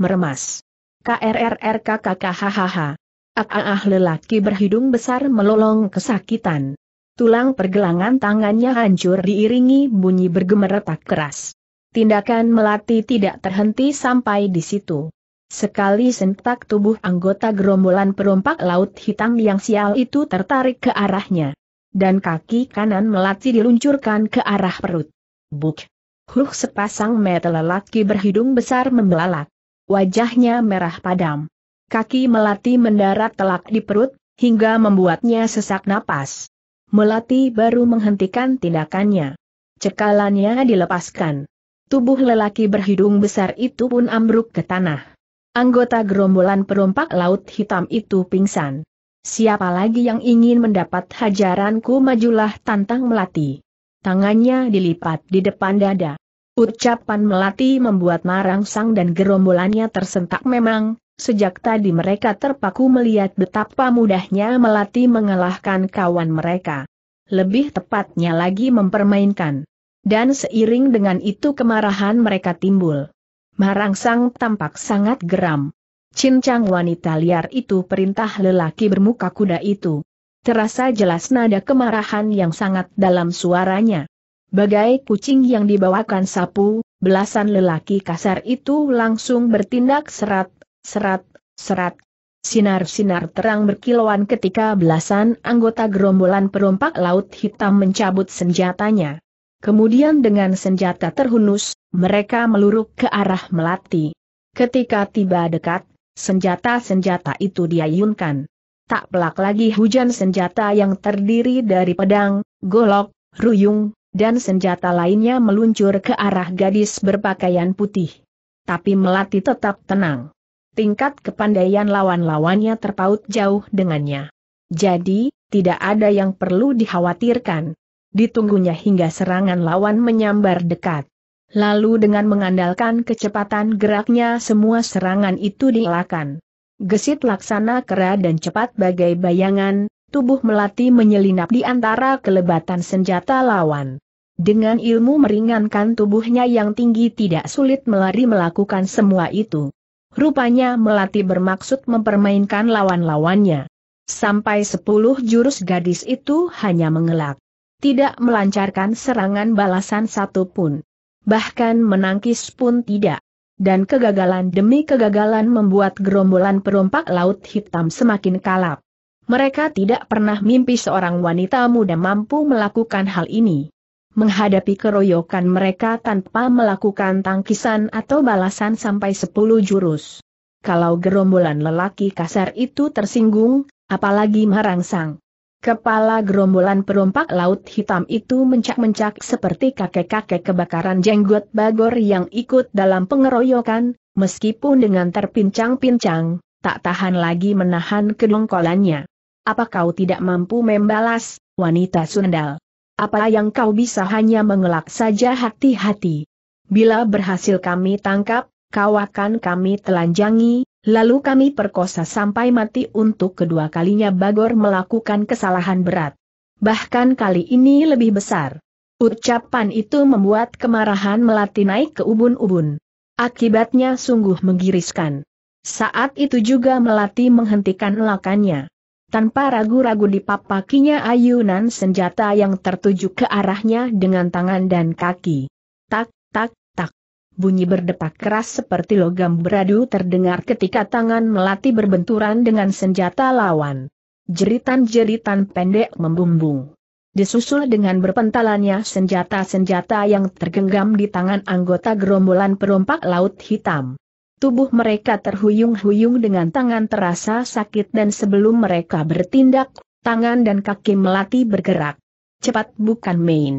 Meremas. KRRRKKKHHH. Ah, ah, ah lelaki berhidung besar melolong kesakitan. Tulang pergelangan tangannya hancur diiringi bunyi bergemeretak keras. Tindakan melati tidak terhenti sampai di situ. Sekali sentak tubuh anggota gerombolan perompak laut hitam yang sial itu tertarik ke arahnya. Dan kaki kanan melati diluncurkan ke arah perut. Buk! Huh sepasang mata lelaki berhidung besar membelalak. Wajahnya merah padam. Kaki Melati mendarat telak di perut, hingga membuatnya sesak napas. Melati baru menghentikan tindakannya. Cekalannya dilepaskan. Tubuh lelaki berhidung besar itu pun ambruk ke tanah. Anggota gerombolan perompak laut hitam itu pingsan. Siapa lagi yang ingin mendapat hajaranku majulah tantang melati. Tangannya dilipat di depan dada. Ucapan Melati membuat Marangsang dan gerombolannya tersentak memang, sejak tadi mereka terpaku melihat betapa mudahnya Melati mengalahkan kawan mereka. Lebih tepatnya lagi mempermainkan. Dan seiring dengan itu kemarahan mereka timbul. Marangsang tampak sangat geram. Cincang wanita liar itu perintah lelaki bermuka kuda itu. Terasa jelas nada kemarahan yang sangat dalam suaranya. Bagai kucing yang dibawakan sapu, belasan lelaki kasar itu langsung bertindak serat, serat, serat. Sinar-sinar terang berkilauan ketika belasan anggota gerombolan perompak laut hitam mencabut senjatanya. Kemudian dengan senjata terhunus, mereka meluruk ke arah Melati. Ketika tiba dekat, senjata-senjata itu diayunkan. Tak pelak lagi hujan senjata yang terdiri dari pedang, golok, ruyung, dan senjata lainnya meluncur ke arah gadis berpakaian putih. Tapi Melati tetap tenang. Tingkat kepandaian lawan-lawannya terpaut jauh dengannya. Jadi, tidak ada yang perlu dikhawatirkan. Ditunggunya hingga serangan lawan menyambar dekat. Lalu dengan mengandalkan kecepatan geraknya semua serangan itu dielakkan. Gesit laksana kera dan cepat bagai bayangan, tubuh Melati menyelinap di antara kelebatan senjata lawan. Dengan ilmu meringankan tubuhnya yang tinggi tidak sulit Melari melakukan semua itu. Rupanya Melati bermaksud mempermainkan lawan-lawannya. Sampai sepuluh jurus gadis itu hanya mengelak. Tidak melancarkan serangan balasan satupun. Bahkan menangkis pun tidak dan kegagalan demi kegagalan membuat gerombolan perompak laut hitam semakin kalap. Mereka tidak pernah mimpi seorang wanita muda mampu melakukan hal ini. Menghadapi keroyokan mereka tanpa melakukan tangkisan atau balasan sampai 10 jurus. Kalau gerombolan lelaki kasar itu tersinggung, apalagi merangsang. Kepala gerombolan perompak laut hitam itu mencak-mencak seperti kakek-kakek kebakaran jenggot bagor yang ikut dalam pengeroyokan, meskipun dengan terpincang-pincang, tak tahan lagi menahan kedongkolannya. Apa kau tidak mampu membalas, wanita sundal? Apa yang kau bisa hanya mengelak saja hati-hati? Bila berhasil kami tangkap, kau akan kami telanjangi, lalu kami perkosa sampai mati untuk kedua kalinya Bagor melakukan kesalahan berat. Bahkan kali ini lebih besar. Ucapan itu membuat kemarahan melati naik ke ubun-ubun. Akibatnya sungguh menggiriskan. Saat itu juga melati menghentikan lakannya. Tanpa ragu-ragu dipapakinya ayunan senjata yang tertuju ke arahnya dengan tangan dan kaki. Tak, tak, tak. Bunyi berdetak keras seperti logam beradu terdengar ketika tangan melati berbenturan dengan senjata lawan. Jeritan-jeritan pendek membumbung. Disusul dengan berpentalannya senjata-senjata yang tergenggam di tangan anggota gerombolan perompak laut hitam. Tubuh mereka terhuyung-huyung dengan tangan terasa sakit dan sebelum mereka bertindak, tangan dan kaki melati bergerak. Cepat bukan main.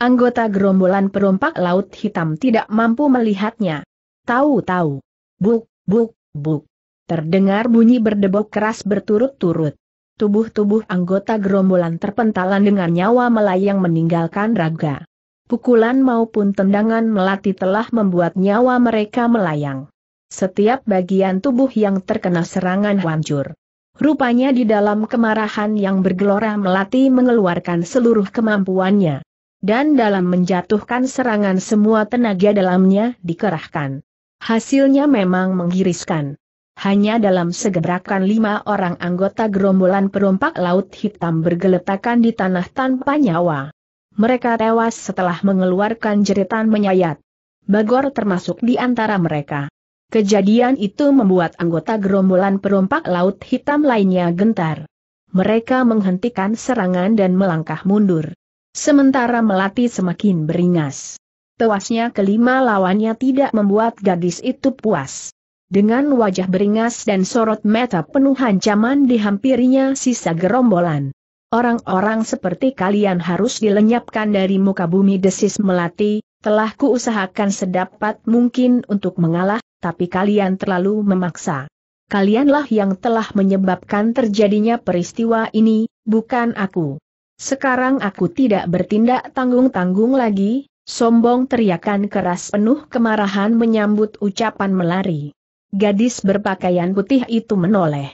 Anggota gerombolan perompak laut hitam tidak mampu melihatnya. Tahu-tahu. Buk, buk, buk. Terdengar bunyi berdebok keras berturut-turut. Tubuh-tubuh anggota gerombolan terpentalan dengan nyawa melayang meninggalkan raga. Pukulan maupun tendangan melati telah membuat nyawa mereka melayang. Setiap bagian tubuh yang terkena serangan hancur. Rupanya di dalam kemarahan yang bergelora melati mengeluarkan seluruh kemampuannya. Dan dalam menjatuhkan serangan semua tenaga dalamnya dikerahkan. Hasilnya memang menggiriskan. Hanya dalam segebrakan lima orang anggota gerombolan perompak laut hitam bergeletakan di tanah tanpa nyawa. Mereka tewas setelah mengeluarkan jeritan menyayat. Bagor termasuk di antara mereka. Kejadian itu membuat anggota gerombolan perompak laut hitam lainnya gentar. Mereka menghentikan serangan dan melangkah mundur. Sementara Melati semakin beringas. Tewasnya kelima lawannya tidak membuat gadis itu puas. Dengan wajah beringas dan sorot mata penuh ancaman dihampirinya sisa gerombolan. Orang-orang seperti kalian harus dilenyapkan dari muka bumi desis melati, telah kuusahakan sedapat mungkin untuk mengalah, tapi kalian terlalu memaksa. Kalianlah yang telah menyebabkan terjadinya peristiwa ini, bukan aku. Sekarang aku tidak bertindak tanggung-tanggung lagi, sombong teriakan keras penuh kemarahan menyambut ucapan melari. Gadis berpakaian putih itu menoleh.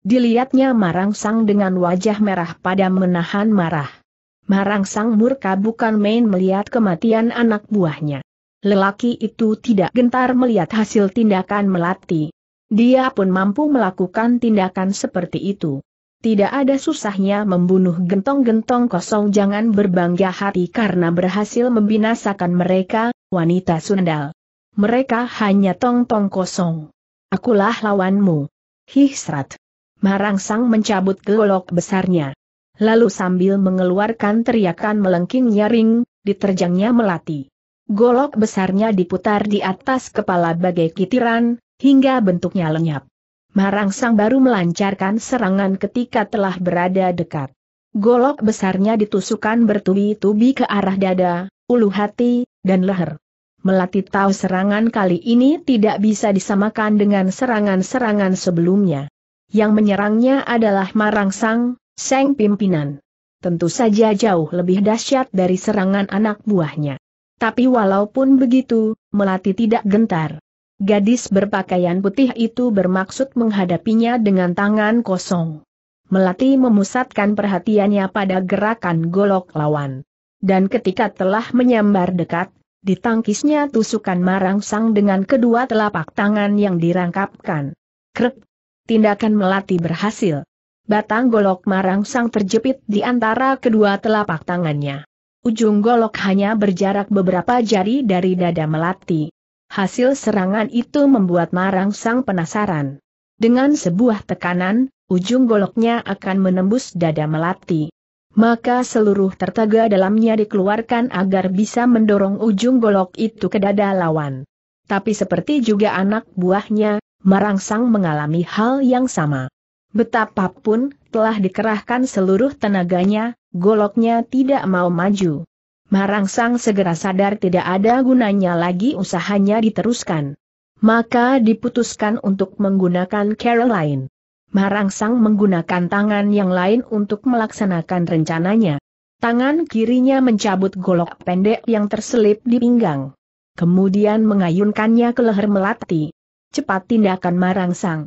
Dilihatnya Marangsang dengan wajah merah pada menahan marah. Marangsang murka bukan main melihat kematian anak buahnya. Lelaki itu tidak gentar melihat hasil tindakan melati. Dia pun mampu melakukan tindakan seperti itu. Tidak ada susahnya membunuh gentong-gentong kosong jangan berbangga hati karena berhasil membinasakan mereka, wanita sundal. Mereka hanya tong-tong kosong. Akulah lawanmu. Hisrat. Marangsang mencabut golok besarnya. Lalu sambil mengeluarkan teriakan melengking nyaring, diterjangnya melati. Golok besarnya diputar di atas kepala bagai kitiran, hingga bentuknya lenyap. Marangsang baru melancarkan serangan ketika telah berada dekat. Golok besarnya ditusukan bertubi-tubi ke arah dada, ulu hati, dan leher. Melati tahu serangan kali ini tidak bisa disamakan dengan serangan-serangan sebelumnya. Yang menyerangnya adalah Marangsang, Seng Pimpinan. Tentu saja jauh lebih dahsyat dari serangan anak buahnya. Tapi walaupun begitu, Melati tidak gentar. Gadis berpakaian putih itu bermaksud menghadapinya dengan tangan kosong. Melati memusatkan perhatiannya pada gerakan golok lawan. Dan ketika telah menyambar dekat, ditangkisnya tusukan marangsang dengan kedua telapak tangan yang dirangkapkan. Krep! Tindakan Melati berhasil. Batang golok marangsang terjepit di antara kedua telapak tangannya. Ujung golok hanya berjarak beberapa jari dari dada Melati. Hasil serangan itu membuat Marang Sang penasaran. Dengan sebuah tekanan, ujung goloknya akan menembus dada Melati. Maka seluruh tertaga dalamnya dikeluarkan agar bisa mendorong ujung golok itu ke dada lawan. Tapi seperti juga anak buahnya, Marangsang mengalami hal yang sama. Betapapun, telah dikerahkan seluruh tenaganya, goloknya tidak mau maju. Marangsang segera sadar tidak ada gunanya lagi usahanya diteruskan. Maka diputuskan untuk menggunakan Caroline. Marangsang menggunakan tangan yang lain untuk melaksanakan rencananya. Tangan kirinya mencabut golok pendek yang terselip di pinggang. Kemudian mengayunkannya ke leher melati. Cepat tindakan Marangsang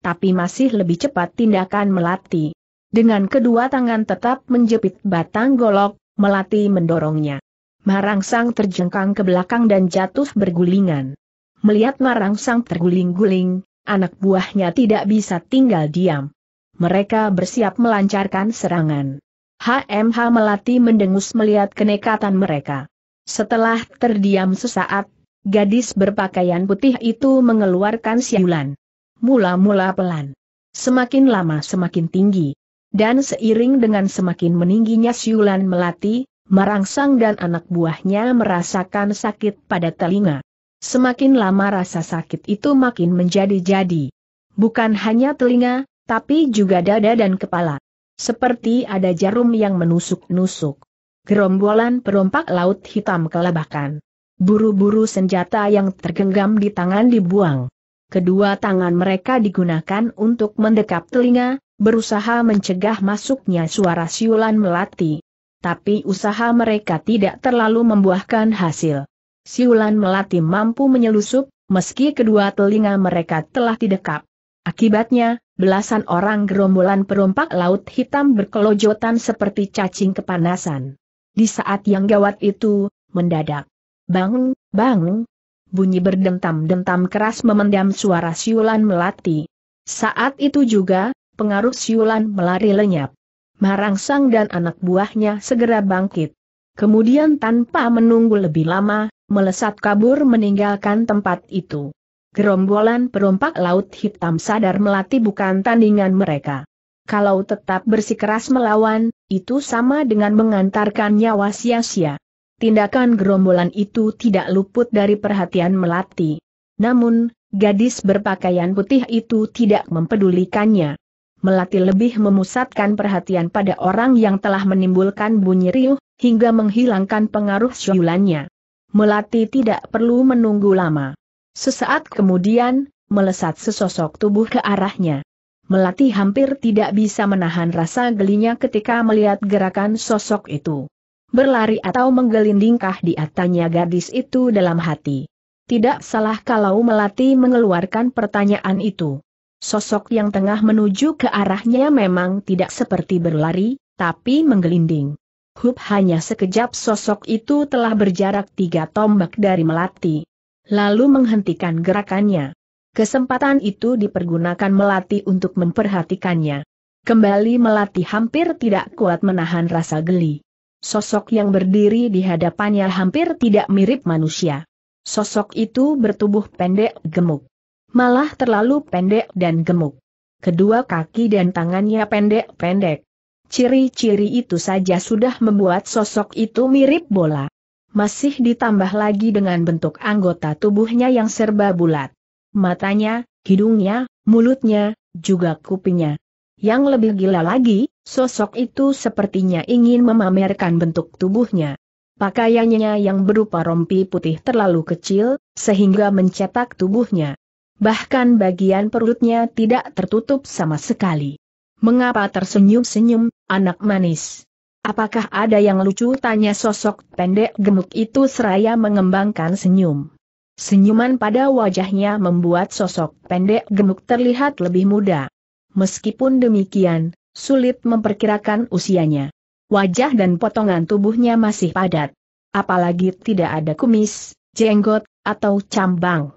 tapi masih lebih cepat tindakan Melati. Dengan kedua tangan tetap menjepit batang golok, Melati mendorongnya. Marangsang terjengkang ke belakang dan jatuh bergulingan. Melihat Marangsang terguling-guling, anak buahnya tidak bisa tinggal diam. Mereka bersiap melancarkan serangan. HMH Melati mendengus melihat kenekatan mereka. Setelah terdiam sesaat, gadis berpakaian putih itu mengeluarkan siulan mula-mula pelan. Semakin lama semakin tinggi. Dan seiring dengan semakin meningginya siulan melati, Marangsang dan anak buahnya merasakan sakit pada telinga. Semakin lama rasa sakit itu makin menjadi-jadi. Bukan hanya telinga, tapi juga dada dan kepala. Seperti ada jarum yang menusuk-nusuk. Gerombolan perompak laut hitam kelabakan. Buru-buru senjata yang tergenggam di tangan dibuang. Kedua tangan mereka digunakan untuk mendekap telinga, berusaha mencegah masuknya suara siulan melati. Tapi usaha mereka tidak terlalu membuahkan hasil. Siulan melati mampu menyelusup, meski kedua telinga mereka telah didekap. Akibatnya, belasan orang gerombolan perompak laut hitam berkelojotan seperti cacing kepanasan. Di saat yang gawat itu, mendadak. bang, bang! Bunyi berdentam-dentam keras memendam suara siulan melati. Saat itu juga, pengaruh siulan melari lenyap. Marangsang dan anak buahnya segera bangkit. Kemudian tanpa menunggu lebih lama, melesat kabur meninggalkan tempat itu. Gerombolan perompak laut hitam sadar melati bukan tandingan mereka. Kalau tetap bersikeras melawan, itu sama dengan mengantarkan nyawa sia-sia tindakan gerombolan itu tidak luput dari perhatian Melati. Namun, gadis berpakaian putih itu tidak mempedulikannya. Melati lebih memusatkan perhatian pada orang yang telah menimbulkan bunyi riuh, hingga menghilangkan pengaruh syulannya. Melati tidak perlu menunggu lama. Sesaat kemudian, melesat sesosok tubuh ke arahnya. Melati hampir tidak bisa menahan rasa gelinya ketika melihat gerakan sosok itu berlari atau menggelindingkah di atasnya gadis itu dalam hati. Tidak salah kalau Melati mengeluarkan pertanyaan itu. Sosok yang tengah menuju ke arahnya memang tidak seperti berlari, tapi menggelinding. Hub hanya sekejap sosok itu telah berjarak tiga tombak dari Melati. Lalu menghentikan gerakannya. Kesempatan itu dipergunakan Melati untuk memperhatikannya. Kembali Melati hampir tidak kuat menahan rasa geli. Sosok yang berdiri di hadapannya hampir tidak mirip manusia. Sosok itu bertubuh pendek gemuk. Malah terlalu pendek dan gemuk. Kedua kaki dan tangannya pendek-pendek. Ciri-ciri itu saja sudah membuat sosok itu mirip bola. Masih ditambah lagi dengan bentuk anggota tubuhnya yang serba bulat. Matanya, hidungnya, mulutnya, juga kupingnya. Yang lebih gila lagi, sosok itu sepertinya ingin memamerkan bentuk tubuhnya. Pakaiannya yang berupa rompi putih terlalu kecil, sehingga mencetak tubuhnya. Bahkan bagian perutnya tidak tertutup sama sekali. Mengapa tersenyum-senyum, anak manis? Apakah ada yang lucu tanya sosok pendek gemuk itu seraya mengembangkan senyum. Senyuman pada wajahnya membuat sosok pendek gemuk terlihat lebih muda meskipun demikian, sulit memperkirakan usianya. Wajah dan potongan tubuhnya masih padat. Apalagi tidak ada kumis, jenggot, atau cambang.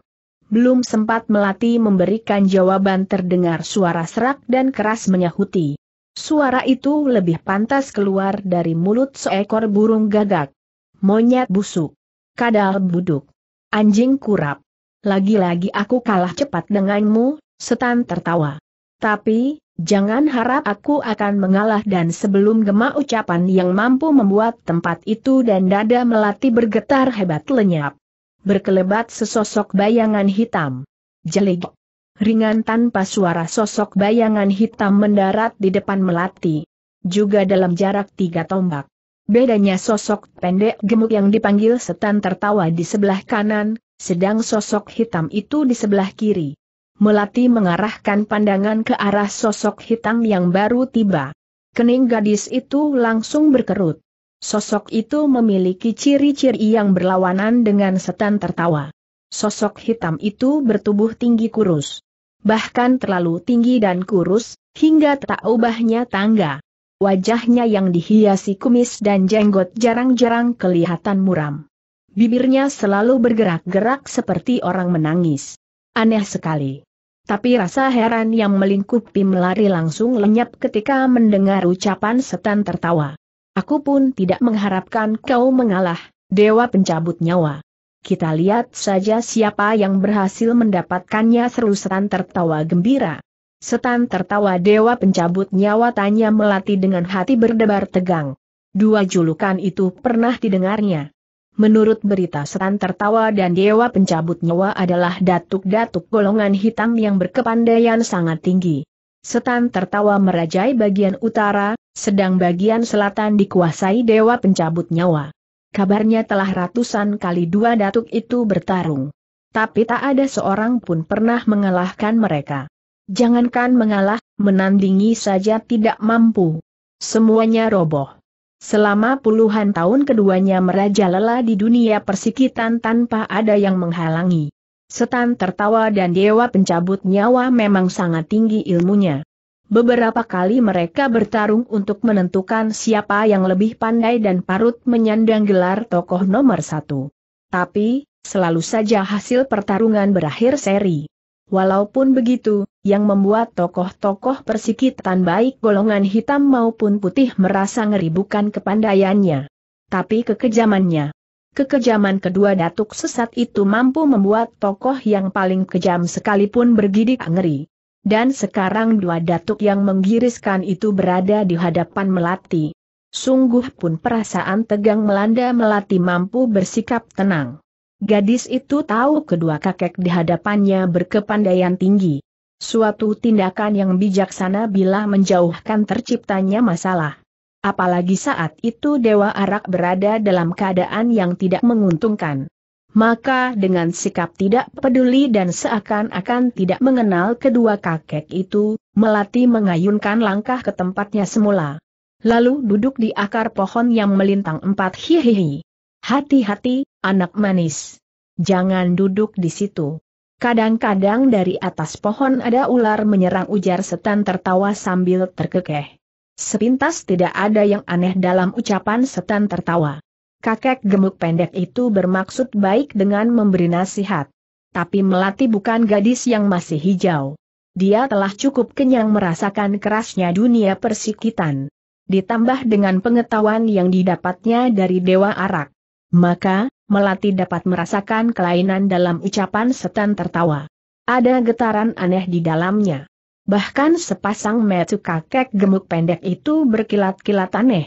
Belum sempat Melati memberikan jawaban terdengar suara serak dan keras menyahuti. Suara itu lebih pantas keluar dari mulut seekor burung gagak. Monyet busuk. Kadal buduk. Anjing kurap. Lagi-lagi aku kalah cepat denganmu, setan tertawa. Tapi, jangan harap aku akan mengalah dan sebelum gema ucapan yang mampu membuat tempat itu dan dada melati bergetar hebat lenyap. Berkelebat sesosok bayangan hitam. Jelik. Ringan tanpa suara sosok bayangan hitam mendarat di depan melati. Juga dalam jarak tiga tombak. Bedanya sosok pendek gemuk yang dipanggil setan tertawa di sebelah kanan, sedang sosok hitam itu di sebelah kiri. Melati mengarahkan pandangan ke arah sosok hitam yang baru tiba. Kening gadis itu langsung berkerut. Sosok itu memiliki ciri-ciri yang berlawanan dengan setan tertawa. Sosok hitam itu bertubuh tinggi kurus. Bahkan terlalu tinggi dan kurus, hingga tak ubahnya tangga. Wajahnya yang dihiasi kumis dan jenggot jarang-jarang kelihatan muram. Bibirnya selalu bergerak-gerak seperti orang menangis. Aneh sekali. Tapi rasa heran yang melingkupi melari langsung lenyap ketika mendengar ucapan setan tertawa. Aku pun tidak mengharapkan kau mengalah, dewa pencabut nyawa. Kita lihat saja siapa yang berhasil mendapatkannya seru setan tertawa gembira. Setan tertawa dewa pencabut nyawa tanya melati dengan hati berdebar tegang. Dua julukan itu pernah didengarnya. Menurut berita setan tertawa dan dewa pencabut nyawa adalah datuk-datuk golongan hitam yang berkepandaian sangat tinggi. Setan tertawa merajai bagian utara, sedang bagian selatan dikuasai dewa pencabut nyawa. Kabarnya telah ratusan kali dua datuk itu bertarung. Tapi tak ada seorang pun pernah mengalahkan mereka. Jangankan mengalah, menandingi saja tidak mampu. Semuanya roboh. Selama puluhan tahun keduanya merajalela di dunia persikitan tanpa ada yang menghalangi. Setan tertawa dan dewa pencabut nyawa memang sangat tinggi ilmunya. Beberapa kali mereka bertarung untuk menentukan siapa yang lebih pandai dan parut menyandang gelar tokoh nomor satu. Tapi, selalu saja hasil pertarungan berakhir seri. Walaupun begitu, yang membuat tokoh-tokoh persikitan baik golongan hitam maupun putih merasa ngeri bukan kepandaiannya, tapi kekejamannya. Kekejaman kedua datuk sesat itu mampu membuat tokoh yang paling kejam sekalipun bergidik ngeri. Dan sekarang dua datuk yang menggiriskan itu berada di hadapan Melati. Sungguh pun perasaan tegang melanda Melati mampu bersikap tenang. Gadis itu tahu kedua kakek di hadapannya berkepandaian tinggi. Suatu tindakan yang bijaksana bila menjauhkan terciptanya masalah. Apalagi saat itu Dewa Arak berada dalam keadaan yang tidak menguntungkan. Maka dengan sikap tidak peduli dan seakan-akan tidak mengenal kedua kakek itu, Melati mengayunkan langkah ke tempatnya semula. Lalu duduk di akar pohon yang melintang empat hihihi. Hati-hati, anak manis. Jangan duduk di situ. Kadang-kadang dari atas pohon ada ular menyerang ujar setan tertawa sambil terkekeh. Sepintas tidak ada yang aneh dalam ucapan setan tertawa. Kakek gemuk pendek itu bermaksud baik dengan memberi nasihat. Tapi Melati bukan gadis yang masih hijau. Dia telah cukup kenyang merasakan kerasnya dunia persikitan ditambah dengan pengetahuan yang didapatnya dari Dewa Arak. Maka, Melati dapat merasakan kelainan dalam ucapan setan tertawa. Ada getaran aneh di dalamnya. Bahkan sepasang metu kakek gemuk pendek itu berkilat-kilat aneh.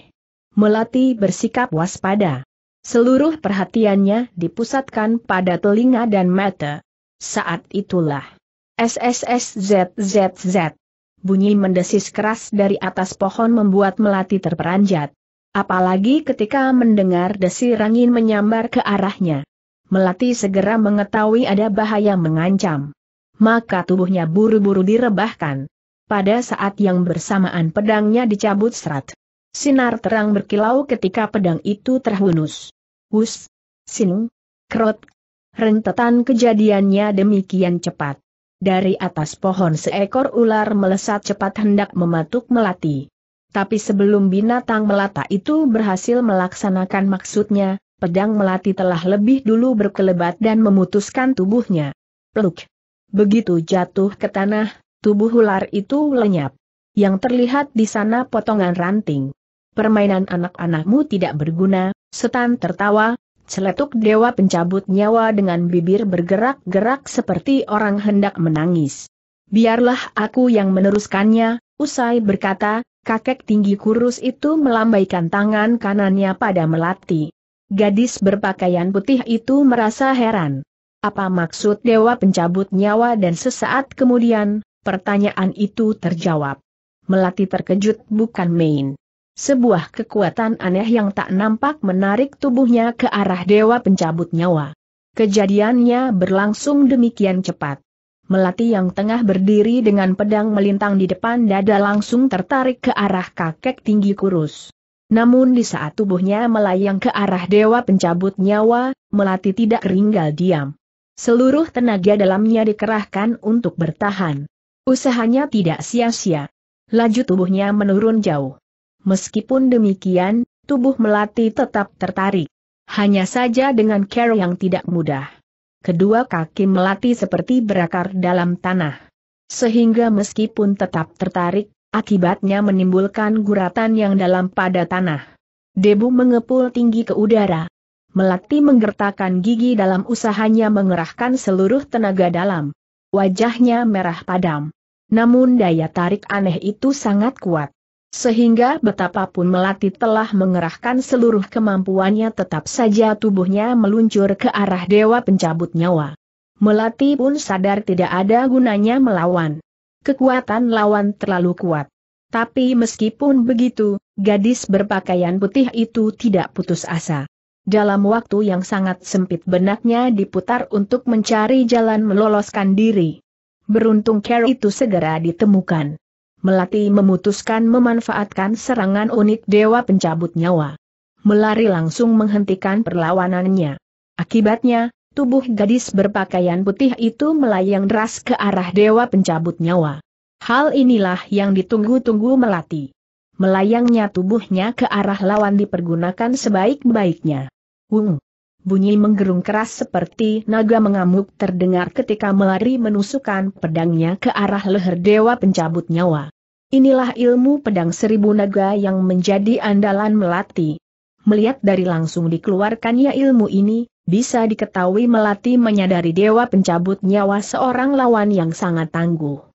Melati bersikap waspada. Seluruh perhatiannya dipusatkan pada telinga dan mata. Saat itulah. SSSZZZ. Bunyi mendesis keras dari atas pohon membuat Melati terperanjat apalagi ketika mendengar desir angin menyambar ke arahnya. Melati segera mengetahui ada bahaya mengancam. Maka tubuhnya buru-buru direbahkan. Pada saat yang bersamaan pedangnya dicabut serat. Sinar terang berkilau ketika pedang itu terhunus. Hus, sinu, krot. Rentetan kejadiannya demikian cepat. Dari atas pohon seekor ular melesat cepat hendak mematuk Melati. Tapi sebelum binatang melata itu berhasil melaksanakan maksudnya, pedang melati telah lebih dulu berkelebat dan memutuskan tubuhnya. Peluk. Begitu jatuh ke tanah, tubuh ular itu lenyap. Yang terlihat di sana potongan ranting. Permainan anak-anakmu tidak berguna, setan tertawa, celetuk dewa pencabut nyawa dengan bibir bergerak-gerak seperti orang hendak menangis. Biarlah aku yang meneruskannya, usai berkata, kakek tinggi kurus itu melambaikan tangan kanannya pada Melati. Gadis berpakaian putih itu merasa heran. Apa maksud dewa pencabut nyawa dan sesaat kemudian, pertanyaan itu terjawab. Melati terkejut bukan main. Sebuah kekuatan aneh yang tak nampak menarik tubuhnya ke arah dewa pencabut nyawa. Kejadiannya berlangsung demikian cepat. Melati yang tengah berdiri dengan pedang melintang di depan dada langsung tertarik ke arah kakek tinggi kurus. Namun di saat tubuhnya melayang ke arah dewa pencabut nyawa, Melati tidak ringgal diam. Seluruh tenaga dalamnya dikerahkan untuk bertahan. Usahanya tidak sia-sia. Laju tubuhnya menurun jauh. Meskipun demikian, tubuh Melati tetap tertarik. Hanya saja dengan care yang tidak mudah kedua kaki melati seperti berakar dalam tanah. Sehingga meskipun tetap tertarik, akibatnya menimbulkan guratan yang dalam pada tanah. Debu mengepul tinggi ke udara. Melati menggertakkan gigi dalam usahanya mengerahkan seluruh tenaga dalam. Wajahnya merah padam. Namun daya tarik aneh itu sangat kuat. Sehingga betapapun Melati telah mengerahkan seluruh kemampuannya tetap saja tubuhnya meluncur ke arah dewa pencabut nyawa. Melati pun sadar tidak ada gunanya melawan. Kekuatan lawan terlalu kuat. Tapi meskipun begitu, gadis berpakaian putih itu tidak putus asa. Dalam waktu yang sangat sempit benaknya diputar untuk mencari jalan meloloskan diri. Beruntung Carol itu segera ditemukan. Melati memutuskan memanfaatkan serangan unik dewa pencabut nyawa. Melari langsung menghentikan perlawanannya. Akibatnya, tubuh gadis berpakaian putih itu melayang deras ke arah dewa pencabut nyawa. Hal inilah yang ditunggu-tunggu Melati. Melayangnya tubuhnya ke arah lawan dipergunakan sebaik-baiknya. Wung! Bunyi menggerung keras seperti naga mengamuk terdengar ketika Melari menusukkan pedangnya ke arah leher dewa pencabut nyawa. Inilah ilmu pedang seribu naga yang menjadi andalan Melati. Melihat dari langsung dikeluarkannya ilmu ini, bisa diketahui Melati menyadari dewa pencabut nyawa seorang lawan yang sangat tangguh.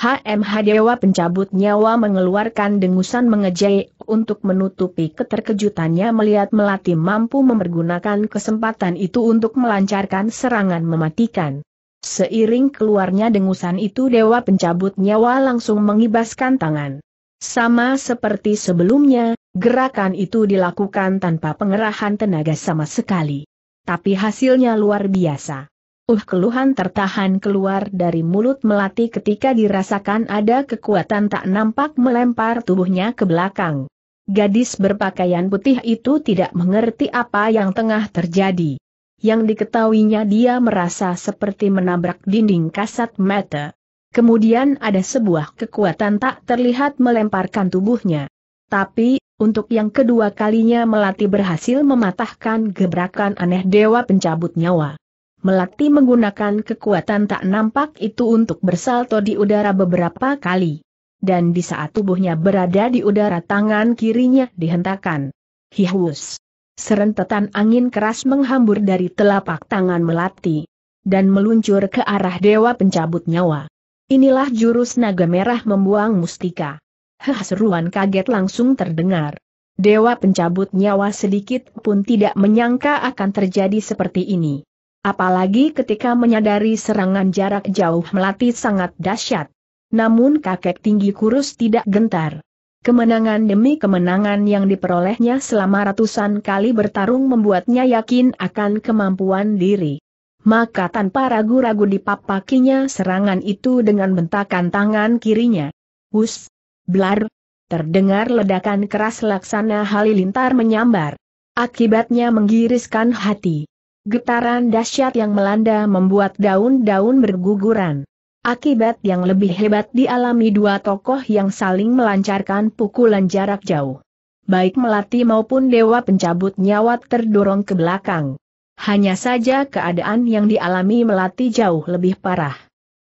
HMH Dewa pencabut nyawa mengeluarkan dengusan mengejek untuk menutupi keterkejutannya melihat Melati mampu mempergunakan kesempatan itu untuk melancarkan serangan mematikan. Seiring keluarnya dengusan itu dewa pencabut nyawa langsung mengibaskan tangan. Sama seperti sebelumnya, gerakan itu dilakukan tanpa pengerahan tenaga sama sekali. Tapi hasilnya luar biasa. Uh keluhan tertahan keluar dari mulut Melati ketika dirasakan ada kekuatan tak nampak melempar tubuhnya ke belakang. Gadis berpakaian putih itu tidak mengerti apa yang tengah terjadi yang diketahuinya dia merasa seperti menabrak dinding kasat mata. Kemudian ada sebuah kekuatan tak terlihat melemparkan tubuhnya. Tapi, untuk yang kedua kalinya Melati berhasil mematahkan gebrakan aneh dewa pencabut nyawa. Melati menggunakan kekuatan tak nampak itu untuk bersalto di udara beberapa kali. Dan di saat tubuhnya berada di udara tangan kirinya dihentakkan. Hihus. Serentetan angin keras menghambur dari telapak tangan melati. Dan meluncur ke arah dewa pencabut nyawa. Inilah jurus naga merah membuang mustika. Hah seruan kaget langsung terdengar. Dewa pencabut nyawa sedikit pun tidak menyangka akan terjadi seperti ini. Apalagi ketika menyadari serangan jarak jauh melati sangat dahsyat. Namun kakek tinggi kurus tidak gentar. Kemenangan demi kemenangan yang diperolehnya selama ratusan kali bertarung membuatnya yakin akan kemampuan diri. Maka tanpa ragu-ragu dipapakinya serangan itu dengan bentakan tangan kirinya. Hus! Blar! Terdengar ledakan keras laksana halilintar menyambar. Akibatnya menggiriskan hati. Getaran dahsyat yang melanda membuat daun-daun berguguran. Akibat yang lebih hebat dialami dua tokoh yang saling melancarkan pukulan jarak jauh. Baik Melati maupun Dewa pencabut nyawa terdorong ke belakang. Hanya saja keadaan yang dialami Melati jauh lebih parah.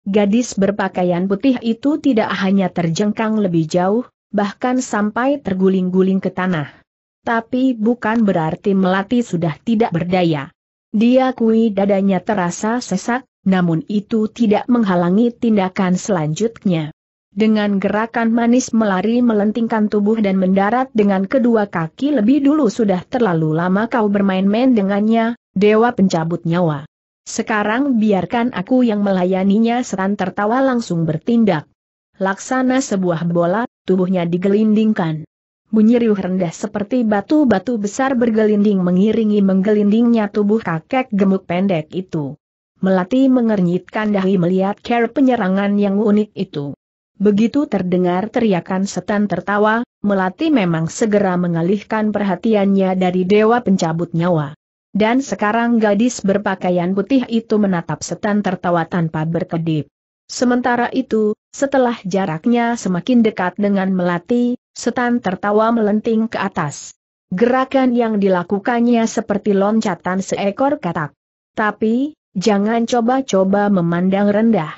Gadis berpakaian putih itu tidak hanya terjengkang lebih jauh, bahkan sampai terguling-guling ke tanah. Tapi bukan berarti Melati sudah tidak berdaya. Dia kui dadanya terasa sesak, namun itu tidak menghalangi tindakan selanjutnya. Dengan gerakan manis melari melentingkan tubuh dan mendarat dengan kedua kaki lebih dulu sudah terlalu lama kau bermain-main dengannya, dewa pencabut nyawa. Sekarang biarkan aku yang melayaninya Seran tertawa langsung bertindak. Laksana sebuah bola, tubuhnya digelindingkan. Bunyi riuh rendah seperti batu-batu besar bergelinding mengiringi menggelindingnya tubuh kakek gemuk pendek itu. Melati mengernyitkan dahi melihat cara penyerangan yang unik itu. Begitu terdengar teriakan setan tertawa, Melati memang segera mengalihkan perhatiannya dari dewa pencabut nyawa. Dan sekarang gadis berpakaian putih itu menatap setan tertawa tanpa berkedip. Sementara itu, setelah jaraknya semakin dekat dengan Melati, setan tertawa melenting ke atas. Gerakan yang dilakukannya seperti loncatan seekor katak. Tapi, Jangan coba-coba memandang rendah.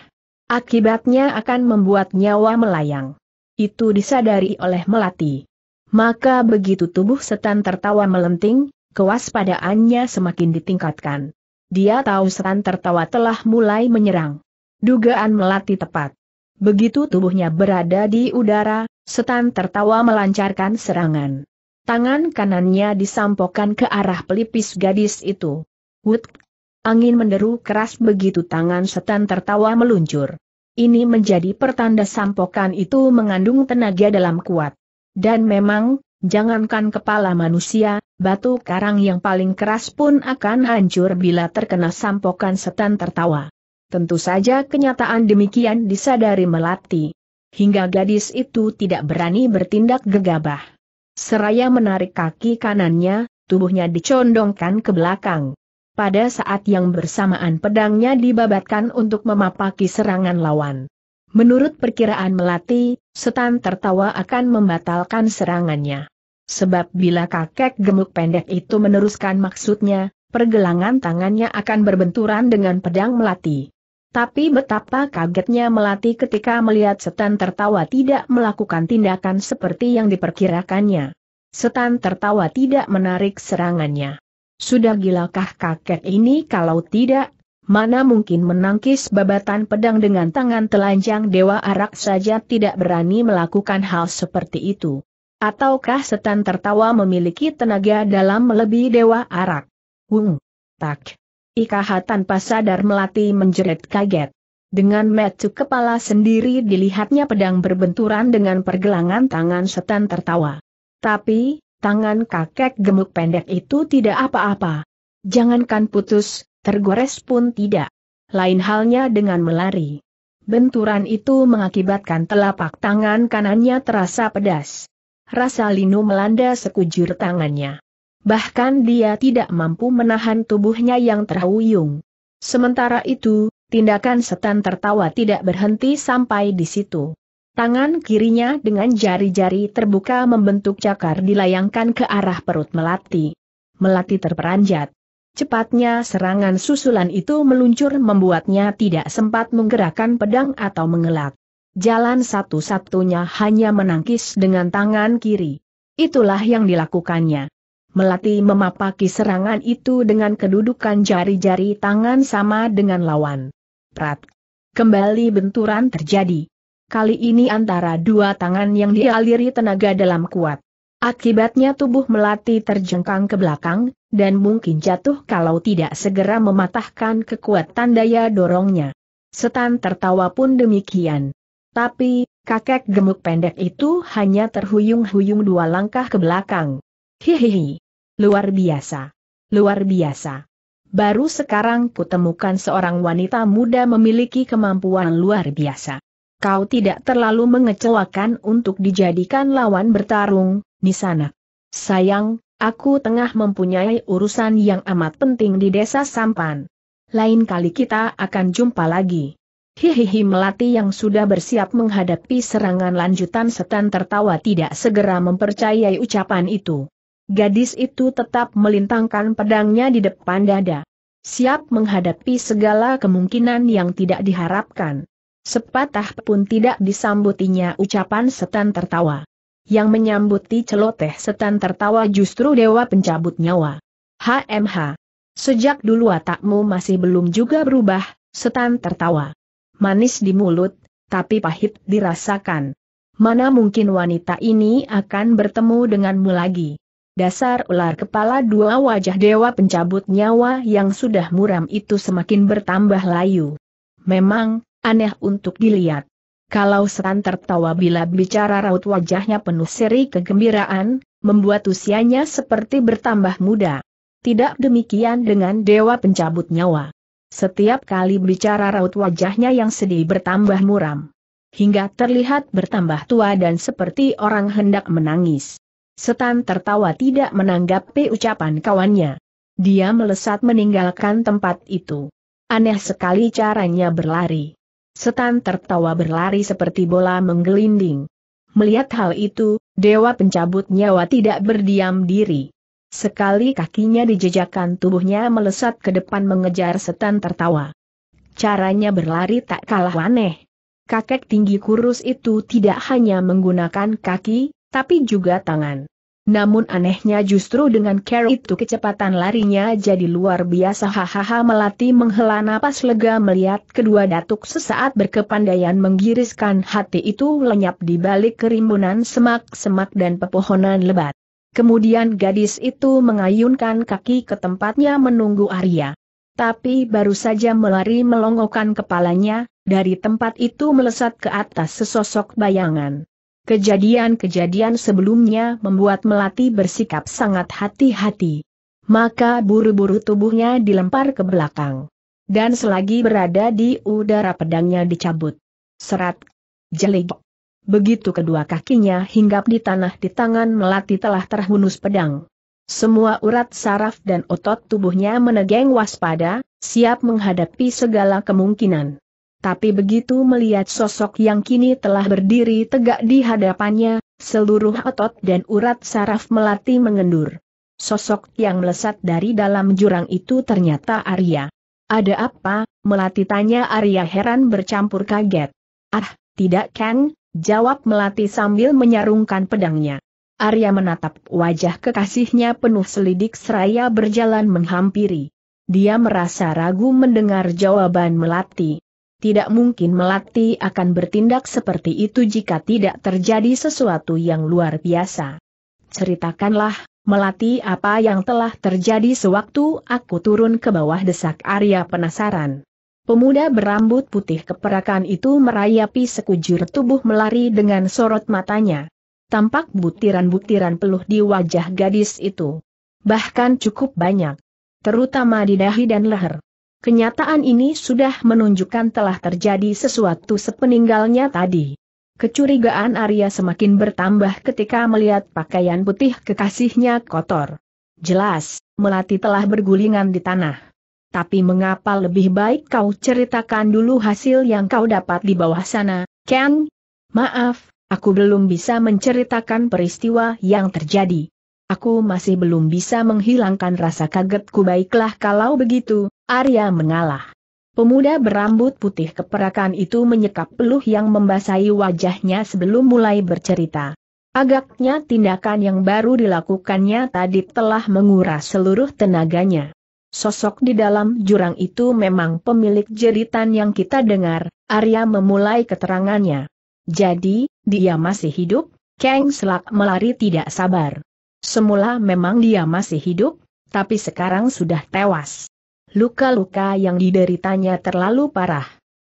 Akibatnya akan membuat nyawa melayang. Itu disadari oleh Melati. Maka begitu tubuh setan tertawa melenting, kewaspadaannya semakin ditingkatkan. Dia tahu setan tertawa telah mulai menyerang. Dugaan Melati tepat. Begitu tubuhnya berada di udara, setan tertawa melancarkan serangan. Tangan kanannya disampokan ke arah pelipis gadis itu. Wut, Angin menderu keras begitu tangan setan tertawa meluncur. Ini menjadi pertanda sampokan itu mengandung tenaga dalam kuat. Dan memang, jangankan kepala manusia, batu karang yang paling keras pun akan hancur bila terkena sampokan setan tertawa. Tentu saja kenyataan demikian disadari Melati. Hingga gadis itu tidak berani bertindak gegabah. Seraya menarik kaki kanannya, tubuhnya dicondongkan ke belakang. Pada saat yang bersamaan pedangnya dibabatkan untuk memapaki serangan lawan. Menurut perkiraan Melati, setan tertawa akan membatalkan serangannya. Sebab bila kakek gemuk pendek itu meneruskan maksudnya, pergelangan tangannya akan berbenturan dengan pedang Melati. Tapi betapa kagetnya Melati ketika melihat setan tertawa tidak melakukan tindakan seperti yang diperkirakannya. Setan tertawa tidak menarik serangannya. Sudah gilakah kakek ini kalau tidak? Mana mungkin menangkis babatan pedang dengan tangan telanjang Dewa Arak saja tidak berani melakukan hal seperti itu. Ataukah setan tertawa memiliki tenaga dalam melebihi Dewa Arak? Wung! Tak! Ikaha tanpa sadar melati menjerit kaget. Dengan metu kepala sendiri dilihatnya pedang berbenturan dengan pergelangan tangan setan tertawa. Tapi, tangan kakek gemuk pendek itu tidak apa-apa. Jangankan putus, tergores pun tidak. Lain halnya dengan melari. Benturan itu mengakibatkan telapak tangan kanannya terasa pedas. Rasa linu melanda sekujur tangannya. Bahkan dia tidak mampu menahan tubuhnya yang terhuyung. Sementara itu, tindakan setan tertawa tidak berhenti sampai di situ. Tangan kirinya dengan jari-jari terbuka membentuk cakar dilayangkan ke arah perut Melati. Melati terperanjat. Cepatnya serangan susulan itu meluncur membuatnya tidak sempat menggerakkan pedang atau mengelak. Jalan satu-satunya hanya menangkis dengan tangan kiri. Itulah yang dilakukannya. Melati memapaki serangan itu dengan kedudukan jari-jari tangan sama dengan lawan. Prat. Kembali benturan terjadi kali ini antara dua tangan yang dialiri tenaga dalam kuat. Akibatnya tubuh melati terjengkang ke belakang, dan mungkin jatuh kalau tidak segera mematahkan kekuatan daya dorongnya. Setan tertawa pun demikian. Tapi, kakek gemuk pendek itu hanya terhuyung-huyung dua langkah ke belakang. Hihihi. Luar biasa. Luar biasa. Baru sekarang kutemukan seorang wanita muda memiliki kemampuan luar biasa kau tidak terlalu mengecewakan untuk dijadikan lawan bertarung, di sana. Sayang, aku tengah mempunyai urusan yang amat penting di desa Sampan. Lain kali kita akan jumpa lagi. Hihihi Melati yang sudah bersiap menghadapi serangan lanjutan setan tertawa tidak segera mempercayai ucapan itu. Gadis itu tetap melintangkan pedangnya di depan dada. Siap menghadapi segala kemungkinan yang tidak diharapkan. Sepatah pun tidak disambutinya ucapan setan tertawa. Yang menyambuti celoteh setan tertawa justru dewa pencabut nyawa. HMH. Sejak dulu watakmu masih belum juga berubah, setan tertawa. Manis di mulut, tapi pahit dirasakan. Mana mungkin wanita ini akan bertemu denganmu lagi. Dasar ular kepala dua wajah dewa pencabut nyawa yang sudah muram itu semakin bertambah layu. Memang, Aneh untuk dilihat. Kalau Setan tertawa bila bicara raut wajahnya penuh seri kegembiraan, membuat usianya seperti bertambah muda. Tidak demikian dengan Dewa Pencabut Nyawa. Setiap kali bicara raut wajahnya yang sedih bertambah muram. Hingga terlihat bertambah tua dan seperti orang hendak menangis. Setan tertawa tidak menanggapi ucapan kawannya. Dia melesat meninggalkan tempat itu. Aneh sekali caranya berlari. Setan tertawa berlari seperti bola menggelinding. Melihat hal itu, dewa pencabut nyawa tidak berdiam diri. Sekali kakinya dijejakkan tubuhnya melesat ke depan mengejar setan tertawa. Caranya berlari tak kalah aneh. Kakek tinggi kurus itu tidak hanya menggunakan kaki, tapi juga tangan. Namun anehnya justru dengan care itu kecepatan larinya jadi luar biasa hahaha melati menghela napas lega melihat kedua datuk sesaat berkepandaian menggiriskan hati itu lenyap di balik kerimbunan semak-semak dan pepohonan lebat. Kemudian gadis itu mengayunkan kaki ke tempatnya menunggu Arya. Tapi baru saja melari melongokkan kepalanya, dari tempat itu melesat ke atas sesosok bayangan. Kejadian-kejadian sebelumnya membuat Melati bersikap sangat hati-hati. Maka buru-buru tubuhnya dilempar ke belakang. Dan selagi berada di udara pedangnya dicabut. Serat. Jelik. Begitu kedua kakinya hinggap di tanah di tangan Melati telah terhunus pedang. Semua urat saraf dan otot tubuhnya menegeng waspada, siap menghadapi segala kemungkinan tapi begitu melihat sosok yang kini telah berdiri tegak di hadapannya, seluruh otot dan urat saraf melati mengendur. Sosok yang melesat dari dalam jurang itu ternyata Arya. Ada apa? Melati tanya Arya heran bercampur kaget. Ah, tidak kan? Jawab Melati sambil menyarungkan pedangnya. Arya menatap wajah kekasihnya penuh selidik seraya berjalan menghampiri. Dia merasa ragu mendengar jawaban Melati tidak mungkin Melati akan bertindak seperti itu jika tidak terjadi sesuatu yang luar biasa. Ceritakanlah, Melati apa yang telah terjadi sewaktu aku turun ke bawah desak Arya penasaran. Pemuda berambut putih keperakan itu merayapi sekujur tubuh melari dengan sorot matanya. Tampak butiran-butiran peluh di wajah gadis itu. Bahkan cukup banyak. Terutama di dahi dan leher. Kenyataan ini sudah menunjukkan telah terjadi sesuatu sepeninggalnya tadi. Kecurigaan Arya semakin bertambah ketika melihat pakaian putih kekasihnya kotor. Jelas, Melati telah bergulingan di tanah. Tapi mengapa lebih baik kau ceritakan dulu hasil yang kau dapat di bawah sana, Ken? Maaf, aku belum bisa menceritakan peristiwa yang terjadi. Aku masih belum bisa menghilangkan rasa kagetku baiklah kalau begitu, Arya mengalah. Pemuda berambut putih keperakan itu menyekap peluh yang membasahi wajahnya sebelum mulai bercerita. Agaknya tindakan yang baru dilakukannya tadi telah menguras seluruh tenaganya. Sosok di dalam jurang itu memang pemilik jeritan yang kita dengar, Arya memulai keterangannya. Jadi, dia masih hidup, Kang Selak melari tidak sabar. Semula memang dia masih hidup, tapi sekarang sudah tewas. Luka-luka yang dideritanya terlalu parah.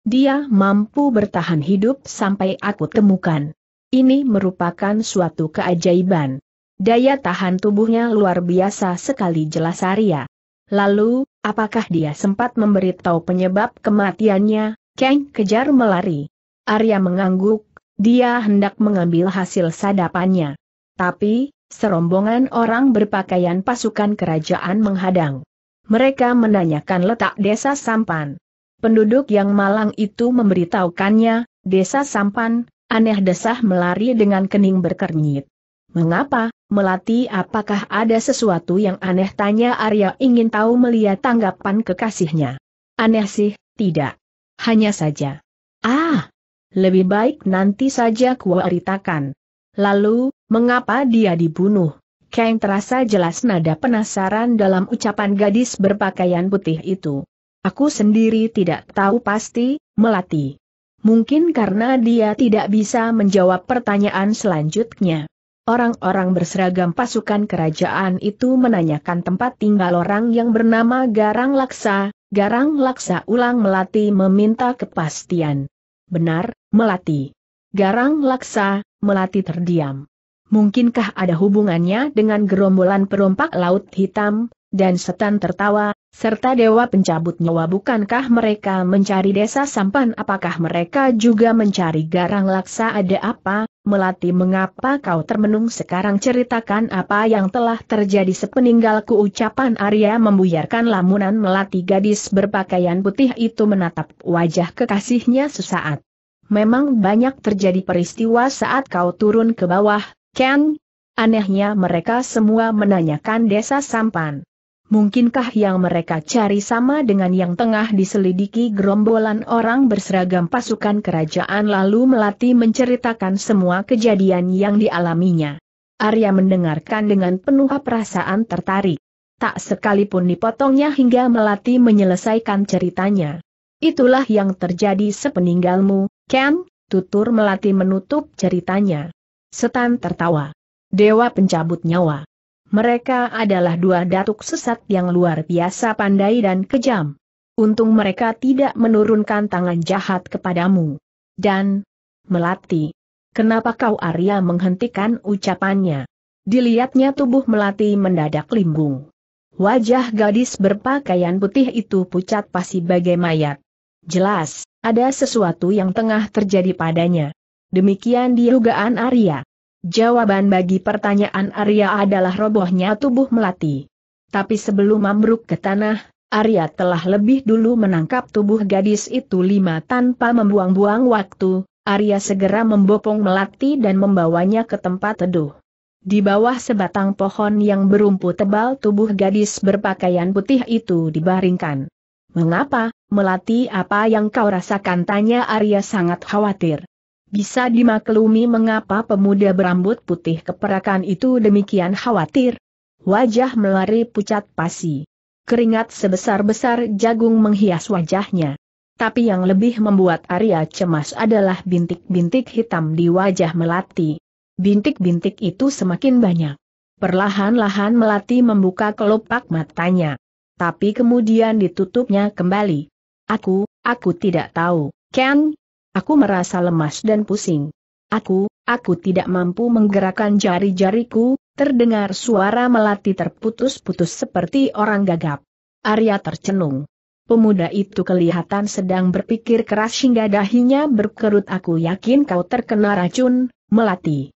Dia mampu bertahan hidup sampai aku temukan. Ini merupakan suatu keajaiban. Daya tahan tubuhnya luar biasa sekali jelas Arya. Lalu, apakah dia sempat memberitahu penyebab kematiannya? Kang kejar melari. Arya mengangguk, dia hendak mengambil hasil sadapannya. Tapi, serombongan orang berpakaian pasukan kerajaan menghadang. Mereka menanyakan letak desa Sampan. Penduduk yang malang itu memberitahukannya, desa Sampan, aneh desah melari dengan kening berkernyit. Mengapa, Melati apakah ada sesuatu yang aneh tanya Arya ingin tahu melihat tanggapan kekasihnya. Aneh sih, tidak. Hanya saja. Ah, lebih baik nanti saja kuaritakan. Lalu, mengapa dia dibunuh? Kang terasa jelas nada penasaran dalam ucapan gadis berpakaian putih itu. Aku sendiri tidak tahu pasti, Melati. Mungkin karena dia tidak bisa menjawab pertanyaan selanjutnya. Orang-orang berseragam pasukan kerajaan itu menanyakan tempat tinggal orang yang bernama Garang Laksa, Garang Laksa ulang Melati meminta kepastian. Benar, Melati. Garang Laksa, Melati terdiam. Mungkinkah ada hubungannya dengan gerombolan perompak laut hitam, dan setan tertawa, serta dewa pencabut nyawa bukankah mereka mencari desa sampan apakah mereka juga mencari garang laksa ada apa, Melati mengapa kau termenung sekarang ceritakan apa yang telah terjadi sepeninggalku ucapan Arya membuyarkan lamunan Melati gadis berpakaian putih itu menatap wajah kekasihnya sesaat. Memang banyak terjadi peristiwa saat kau turun ke bawah, Ken. Anehnya mereka semua menanyakan desa Sampan. Mungkinkah yang mereka cari sama dengan yang tengah diselidiki gerombolan orang berseragam pasukan kerajaan lalu Melati menceritakan semua kejadian yang dialaminya. Arya mendengarkan dengan penuh perasaan tertarik. Tak sekalipun dipotongnya hingga Melati menyelesaikan ceritanya. Itulah yang terjadi sepeninggalmu, Ken, tutur melati menutup ceritanya. Setan tertawa. Dewa pencabut nyawa. Mereka adalah dua datuk sesat yang luar biasa pandai dan kejam. Untung mereka tidak menurunkan tangan jahat kepadamu. Dan, Melati, kenapa kau Arya menghentikan ucapannya? Dilihatnya tubuh Melati mendadak limbung. Wajah gadis berpakaian putih itu pucat pasi bagai mayat. Jelas, ada sesuatu yang tengah terjadi padanya. Demikian dugaan Arya. Jawaban bagi pertanyaan Arya adalah robohnya tubuh Melati. Tapi sebelum ambruk ke tanah, Arya telah lebih dulu menangkap tubuh gadis itu lima tanpa membuang-buang waktu, Arya segera membopong Melati dan membawanya ke tempat teduh. Di bawah sebatang pohon yang berumput tebal tubuh gadis berpakaian putih itu dibaringkan. Mengapa? Melati apa yang kau rasakan tanya Arya sangat khawatir. Bisa dimaklumi mengapa pemuda berambut putih keperakan itu demikian khawatir. Wajah melari pucat pasi. Keringat sebesar-besar jagung menghias wajahnya. Tapi yang lebih membuat Arya cemas adalah bintik-bintik hitam di wajah Melati. Bintik-bintik itu semakin banyak. Perlahan-lahan Melati membuka kelopak matanya. Tapi kemudian ditutupnya kembali. Aku, aku tidak tahu, Ken. Aku merasa lemas dan pusing. Aku, aku tidak mampu menggerakkan jari-jariku, terdengar suara melati terputus-putus seperti orang gagap. Arya tercenung. Pemuda itu kelihatan sedang berpikir keras hingga dahinya berkerut aku yakin kau terkena racun, melati.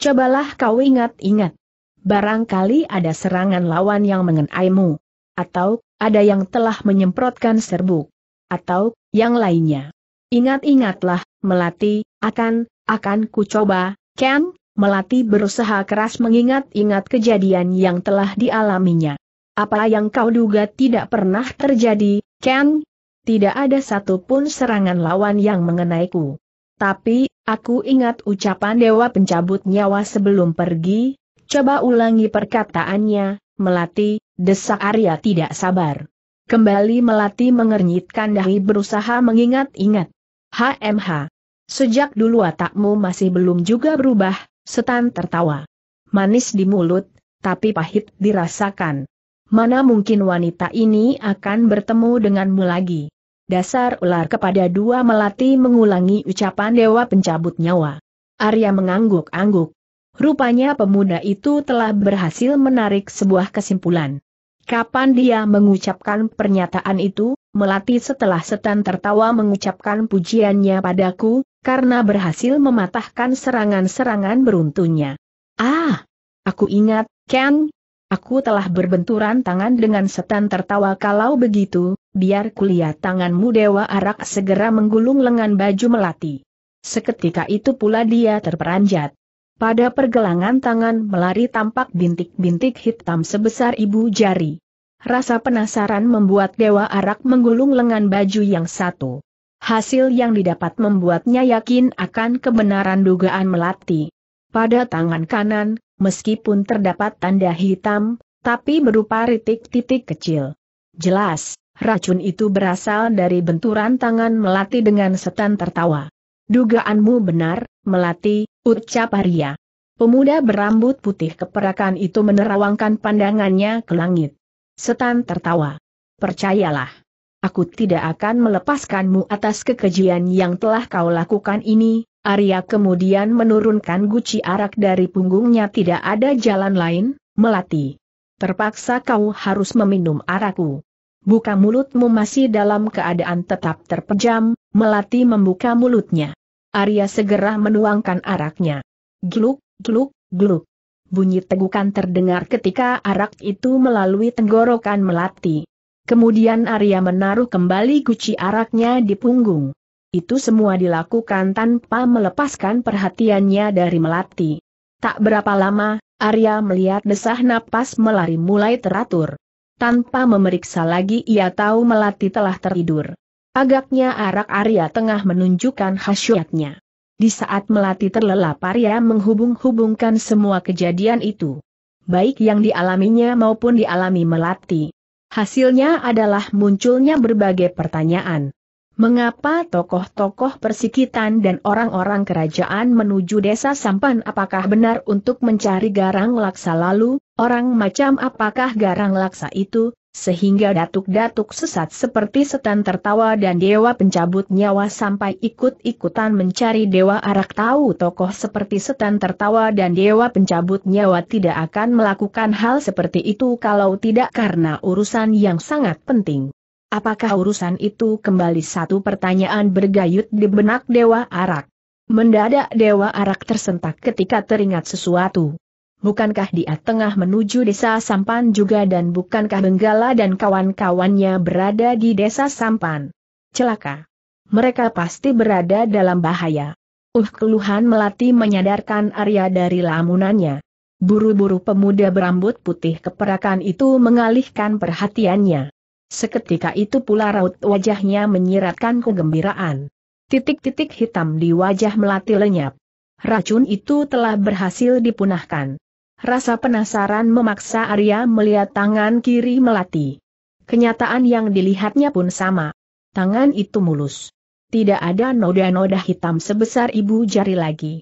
Cobalah kau ingat-ingat. Barangkali ada serangan lawan yang mengenaimu. Atau, ada yang telah menyemprotkan serbuk atau yang lainnya. Ingat-ingatlah, Melati, akan, akan ku coba, Ken, Melati berusaha keras mengingat-ingat kejadian yang telah dialaminya. Apa yang kau duga tidak pernah terjadi, Ken? Tidak ada satupun serangan lawan yang mengenai ku. Tapi, aku ingat ucapan dewa pencabut nyawa sebelum pergi, coba ulangi perkataannya, Melati, desak Arya tidak sabar. Kembali Melati mengernyitkan dahi berusaha mengingat-ingat. HMH. Sejak dulu watakmu masih belum juga berubah, setan tertawa. Manis di mulut, tapi pahit dirasakan. Mana mungkin wanita ini akan bertemu denganmu lagi. Dasar ular kepada dua melati mengulangi ucapan dewa pencabut nyawa. Arya mengangguk-angguk. Rupanya pemuda itu telah berhasil menarik sebuah kesimpulan. Kapan dia mengucapkan pernyataan itu, Melati setelah setan tertawa mengucapkan pujiannya padaku, karena berhasil mematahkan serangan-serangan beruntunnya. Ah! Aku ingat, Ken, Aku telah berbenturan tangan dengan setan tertawa kalau begitu, biar kulihat tanganmu Dewa Arak segera menggulung lengan baju melati. Seketika itu pula dia terperanjat. Pada pergelangan tangan melari tampak bintik-bintik hitam sebesar ibu jari. Rasa penasaran membuat Dewa Arak menggulung lengan baju yang satu. Hasil yang didapat membuatnya yakin akan kebenaran dugaan melati. Pada tangan kanan, meskipun terdapat tanda hitam, tapi berupa titik-titik kecil. Jelas, racun itu berasal dari benturan tangan melati dengan setan tertawa. Dugaanmu benar, Melati, ucap Arya. Pemuda berambut putih keperakan itu menerawangkan pandangannya ke langit. Setan tertawa. Percayalah. Aku tidak akan melepaskanmu atas kekejian yang telah kau lakukan ini, Arya kemudian menurunkan guci arak dari punggungnya tidak ada jalan lain, melati. Terpaksa kau harus meminum arakku. Buka mulutmu masih dalam keadaan tetap terpejam, melati membuka mulutnya. Arya segera menuangkan araknya. Gluk, gluk, gluk. Bunyi tegukan terdengar ketika arak itu melalui tenggorokan melati. Kemudian Arya menaruh kembali guci araknya di punggung. Itu semua dilakukan tanpa melepaskan perhatiannya dari melati. Tak berapa lama, Arya melihat desah napas melari mulai teratur. Tanpa memeriksa lagi ia tahu melati telah tertidur. Agaknya arak Arya tengah menunjukkan khasyatnya. Di saat Melati terlelap Arya menghubung-hubungkan semua kejadian itu. Baik yang dialaminya maupun dialami Melati. Hasilnya adalah munculnya berbagai pertanyaan. Mengapa tokoh-tokoh persikitan dan orang-orang kerajaan menuju desa Sampan apakah benar untuk mencari garang laksa lalu, orang macam apakah garang laksa itu, sehingga datuk-datuk sesat seperti setan tertawa dan dewa pencabut nyawa sampai ikut-ikutan mencari dewa arak tahu tokoh seperti setan tertawa dan dewa pencabut nyawa tidak akan melakukan hal seperti itu kalau tidak karena urusan yang sangat penting. Apakah urusan itu kembali satu pertanyaan bergayut di benak dewa arak? Mendadak Dewa Arak tersentak ketika teringat sesuatu bukankah dia tengah menuju desa Sampan juga dan bukankah Benggala dan kawan-kawannya berada di desa Sampan? Celaka. Mereka pasti berada dalam bahaya. Uh keluhan Melati menyadarkan Arya dari lamunannya. Buru-buru pemuda berambut putih keperakan itu mengalihkan perhatiannya. Seketika itu pula raut wajahnya menyiratkan kegembiraan. Titik-titik hitam di wajah melati lenyap. Racun itu telah berhasil dipunahkan. Rasa penasaran memaksa Arya melihat tangan kiri Melati. Kenyataan yang dilihatnya pun sama. Tangan itu mulus. Tidak ada noda-noda hitam sebesar ibu jari lagi.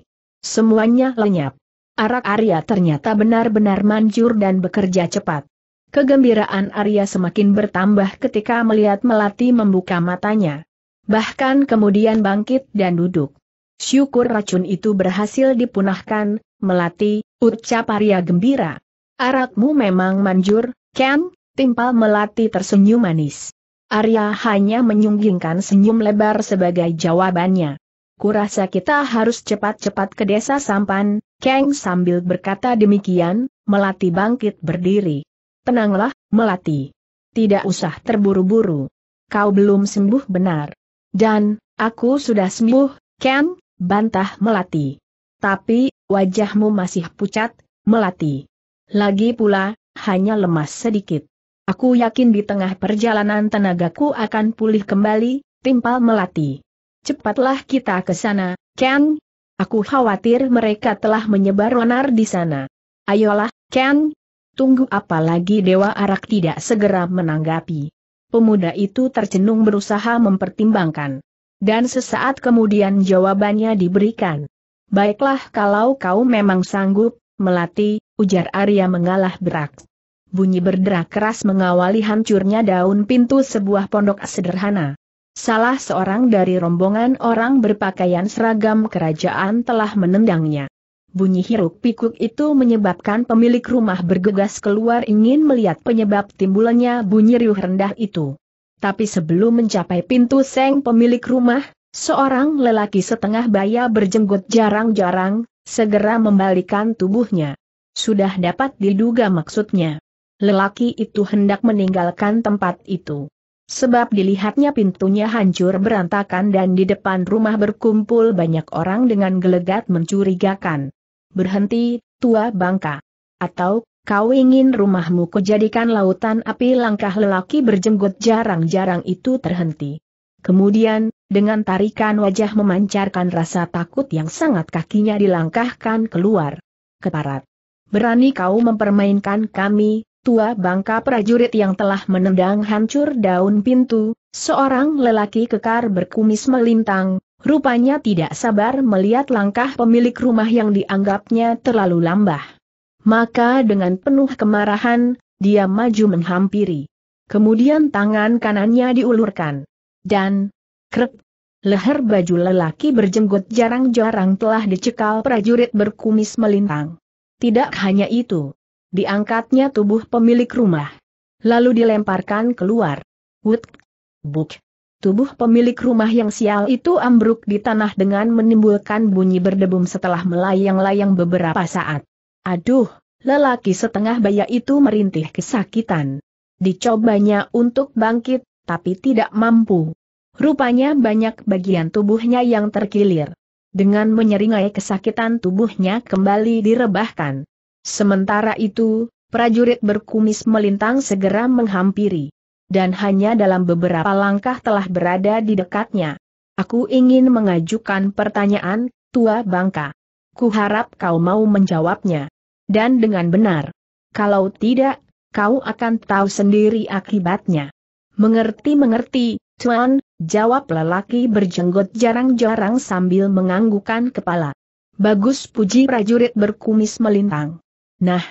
Semuanya lenyap. Arak Arya ternyata benar-benar manjur dan bekerja cepat. Kegembiraan Arya semakin bertambah ketika melihat Melati membuka matanya. Bahkan kemudian bangkit dan duduk. Syukur racun itu berhasil dipunahkan, Melati, ucap Arya gembira. Arakmu memang manjur, Ken, timpal Melati tersenyum manis. Arya hanya menyunggingkan senyum lebar sebagai jawabannya. Kurasa kita harus cepat-cepat ke desa sampan, Kang sambil berkata demikian, Melati bangkit berdiri. Tenanglah, Melati. Tidak usah terburu-buru. Kau belum sembuh benar. Dan, aku sudah sembuh, Kang, bantah Melati. Tapi, wajahmu masih pucat, Melati. Lagi pula, hanya lemas sedikit. Aku yakin di tengah perjalanan tenagaku akan pulih kembali, timpal Melati. Cepatlah kita ke sana, Ken. Aku khawatir mereka telah menyebar onar di sana. Ayolah, Ken. Tunggu apa lagi Dewa Arak tidak segera menanggapi. Pemuda itu tercenung berusaha mempertimbangkan. Dan sesaat kemudian jawabannya diberikan. Baiklah kalau kau memang sanggup, melati, ujar Arya mengalah berak. Bunyi berderak keras mengawali hancurnya daun pintu sebuah pondok sederhana. Salah seorang dari rombongan orang berpakaian seragam kerajaan telah menendangnya. Bunyi hiruk pikuk itu menyebabkan pemilik rumah bergegas keluar ingin melihat penyebab timbulannya bunyi riuh rendah itu. Tapi sebelum mencapai pintu seng pemilik rumah, seorang lelaki setengah baya berjenggot jarang-jarang, segera membalikan tubuhnya. Sudah dapat diduga maksudnya. Lelaki itu hendak meninggalkan tempat itu. Sebab dilihatnya pintunya hancur berantakan dan di depan rumah berkumpul banyak orang dengan gelegat mencurigakan. Berhenti, tua bangka. Atau, Kau ingin rumahmu kujadikan lautan api langkah lelaki berjenggot jarang-jarang itu terhenti. Kemudian, dengan tarikan wajah memancarkan rasa takut yang sangat kakinya dilangkahkan keluar. Keparat. Berani kau mempermainkan kami, tua bangka prajurit yang telah menendang hancur daun pintu, seorang lelaki kekar berkumis melintang, rupanya tidak sabar melihat langkah pemilik rumah yang dianggapnya terlalu lambah. Maka dengan penuh kemarahan, dia maju menghampiri. Kemudian tangan kanannya diulurkan. Dan, krep, leher baju lelaki berjenggot jarang-jarang telah dicekal prajurit berkumis melintang. Tidak hanya itu. Diangkatnya tubuh pemilik rumah. Lalu dilemparkan keluar. Wut, buk. Tubuh pemilik rumah yang sial itu ambruk di tanah dengan menimbulkan bunyi berdebum setelah melayang-layang beberapa saat. Aduh, lelaki setengah baya itu merintih kesakitan. Dicobanya untuk bangkit, tapi tidak mampu. Rupanya banyak bagian tubuhnya yang terkilir. Dengan menyeringai kesakitan tubuhnya kembali direbahkan. Sementara itu, prajurit berkumis melintang segera menghampiri. Dan hanya dalam beberapa langkah telah berada di dekatnya. Aku ingin mengajukan pertanyaan, Tua Bangka. Kuharap kau mau menjawabnya. Dan dengan benar. Kalau tidak, kau akan tahu sendiri akibatnya. Mengerti-mengerti, Tuan, jawab lelaki berjenggot jarang-jarang sambil menganggukan kepala. Bagus puji prajurit berkumis melintang. Nah,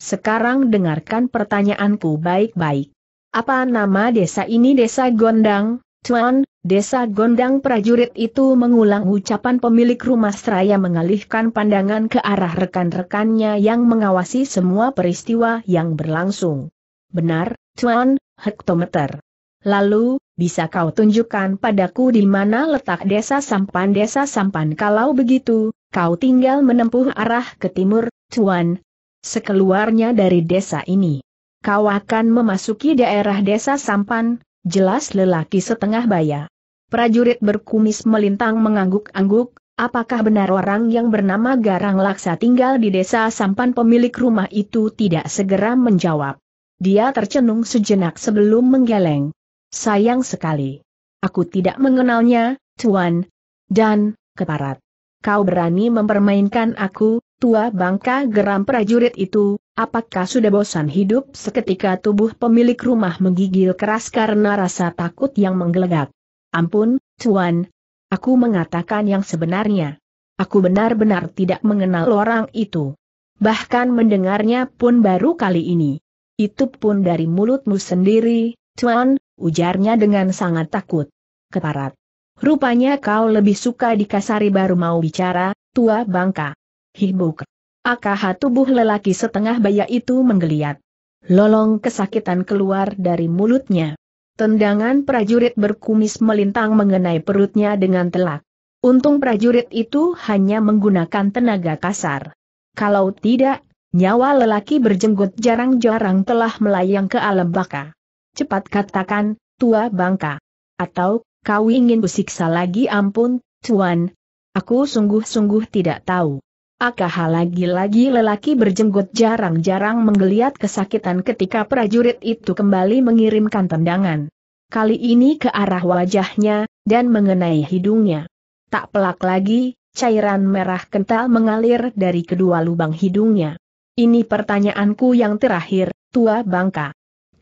sekarang dengarkan pertanyaanku baik-baik. Apa nama desa ini desa Gondang, Tuan, Desa Gondang prajurit itu mengulang ucapan pemilik rumah seraya mengalihkan pandangan ke arah rekan-rekannya yang mengawasi semua peristiwa yang berlangsung. Benar, Tuan, hektometer. Lalu, bisa kau tunjukkan padaku di mana letak desa Sampan desa Sampan kalau begitu, kau tinggal menempuh arah ke timur, Tuan. Sekeluarnya dari desa ini. Kau akan memasuki daerah desa Sampan, jelas lelaki setengah bayar prajurit berkumis melintang mengangguk-angguk, apakah benar orang yang bernama Garang Laksa tinggal di desa Sampan pemilik rumah itu tidak segera menjawab. Dia tercenung sejenak sebelum menggeleng. Sayang sekali. Aku tidak mengenalnya, Tuan. Dan, keparat. Kau berani mempermainkan aku, tua bangka geram prajurit itu, Apakah sudah bosan hidup seketika tubuh pemilik rumah menggigil keras karena rasa takut yang menggelegak? Ampun, Tuan. Aku mengatakan yang sebenarnya. Aku benar-benar tidak mengenal orang itu. Bahkan mendengarnya pun baru kali ini. Itu pun dari mulutmu sendiri, Tuan, ujarnya dengan sangat takut. Keparat. Rupanya kau lebih suka dikasari baru mau bicara, tua bangka. Hibuk. Akaha tubuh lelaki setengah baya itu menggeliat. Lolong kesakitan keluar dari mulutnya. Tendangan prajurit berkumis melintang mengenai perutnya dengan telak. Untung prajurit itu hanya menggunakan tenaga kasar. Kalau tidak, nyawa lelaki berjenggot jarang-jarang telah melayang ke alam baka. Cepat katakan, tua bangka. Atau, kau ingin kusiksa lagi ampun, tuan. Aku sungguh-sungguh tidak tahu. Akah lagi-lagi lelaki berjenggot jarang-jarang menggeliat kesakitan ketika prajurit itu kembali mengirimkan tendangan. Kali ini ke arah wajahnya, dan mengenai hidungnya. Tak pelak lagi, cairan merah kental mengalir dari kedua lubang hidungnya. Ini pertanyaanku yang terakhir, tua bangka.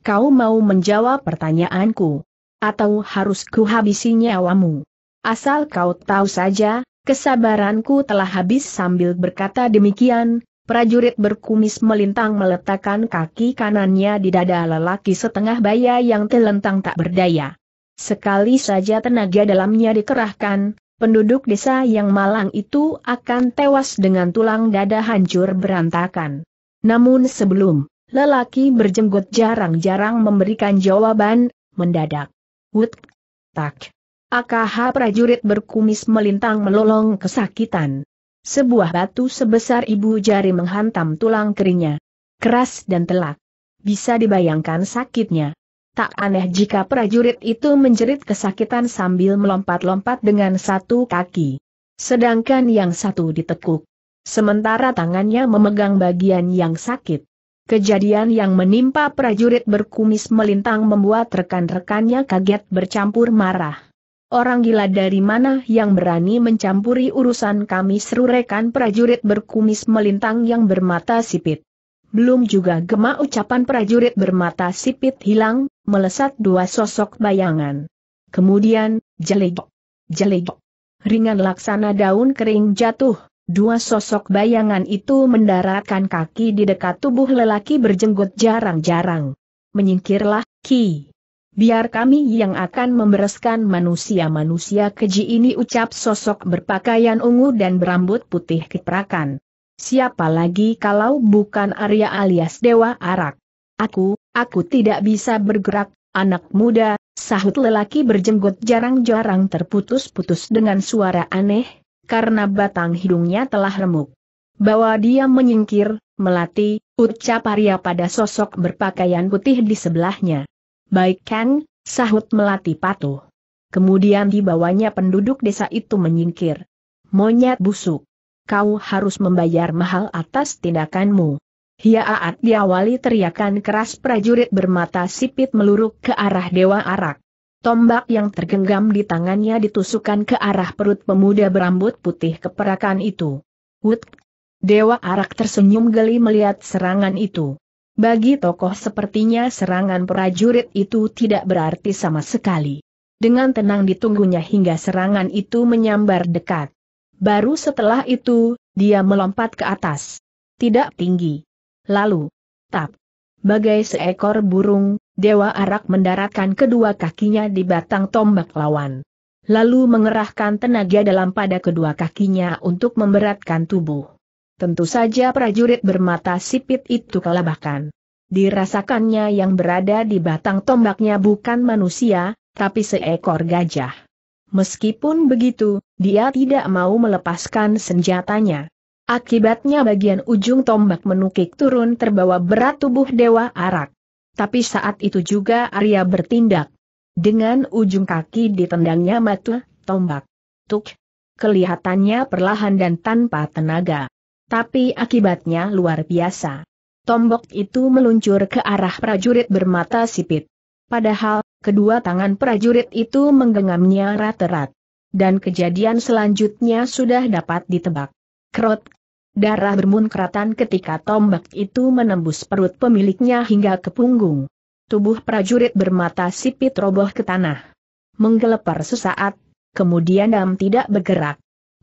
Kau mau menjawab pertanyaanku? Atau harus kuhabisi nyawamu? Asal kau tahu saja, Kesabaranku telah habis sambil berkata demikian, prajurit berkumis melintang meletakkan kaki kanannya di dada lelaki setengah baya yang telentang tak berdaya. Sekali saja tenaga dalamnya dikerahkan, penduduk desa yang malang itu akan tewas dengan tulang dada hancur berantakan. Namun sebelum, lelaki berjenggot jarang-jarang memberikan jawaban, mendadak. Wut, tak. AKH prajurit berkumis melintang melolong kesakitan. Sebuah batu sebesar ibu jari menghantam tulang keringnya. Keras dan telak. Bisa dibayangkan sakitnya. Tak aneh jika prajurit itu menjerit kesakitan sambil melompat-lompat dengan satu kaki. Sedangkan yang satu ditekuk. Sementara tangannya memegang bagian yang sakit. Kejadian yang menimpa prajurit berkumis melintang membuat rekan-rekannya kaget bercampur marah. Orang gila dari mana yang berani mencampuri urusan kami seru rekan prajurit berkumis melintang yang bermata sipit. Belum juga gema ucapan prajurit bermata sipit hilang, melesat dua sosok bayangan. Kemudian, jeligok, jeligok. Ringan laksana daun kering jatuh, dua sosok bayangan itu mendaratkan kaki di dekat tubuh lelaki berjenggot jarang-jarang. Menyingkirlah, Ki biar kami yang akan membereskan manusia-manusia keji ini ucap sosok berpakaian ungu dan berambut putih keperakan Siapa lagi kalau bukan Arya alias Dewa Arak? Aku, aku tidak bisa bergerak, anak muda, sahut lelaki berjenggot jarang-jarang terputus-putus dengan suara aneh, karena batang hidungnya telah remuk. Bawa dia menyingkir, melati, ucap Arya pada sosok berpakaian putih di sebelahnya. Baik kan, sahut Melati patuh. Kemudian dibawanya penduduk desa itu menyingkir. Monyet busuk. Kau harus membayar mahal atas tindakanmu. Hiaat diawali teriakan keras prajurit bermata sipit meluruk ke arah Dewa Arak. Tombak yang tergenggam di tangannya ditusukkan ke arah perut pemuda berambut putih keperakan itu. Wut! Dewa Arak tersenyum geli melihat serangan itu. Bagi tokoh sepertinya serangan prajurit itu tidak berarti sama sekali. Dengan tenang ditunggunya hingga serangan itu menyambar dekat. Baru setelah itu, dia melompat ke atas. Tidak tinggi. Lalu, tap. Bagai seekor burung, Dewa Arak mendaratkan kedua kakinya di batang tombak lawan. Lalu mengerahkan tenaga dalam pada kedua kakinya untuk memberatkan tubuh. Tentu saja prajurit bermata sipit itu kelabakan. Dirasakannya yang berada di batang tombaknya bukan manusia, tapi seekor gajah. Meskipun begitu, dia tidak mau melepaskan senjatanya. Akibatnya bagian ujung tombak menukik turun terbawa berat tubuh Dewa Arak. Tapi saat itu juga Arya bertindak. Dengan ujung kaki ditendangnya matu, tombak. Tuk. Kelihatannya perlahan dan tanpa tenaga. Tapi akibatnya luar biasa. Tombok itu meluncur ke arah prajurit bermata sipit. Padahal, kedua tangan prajurit itu menggenggamnya rata-rata. Dan kejadian selanjutnya sudah dapat ditebak. Krot. Darah bermunkratan ketika tombak itu menembus perut pemiliknya hingga ke punggung. Tubuh prajurit bermata sipit roboh ke tanah. Menggelepar sesaat, kemudian dam tidak bergerak.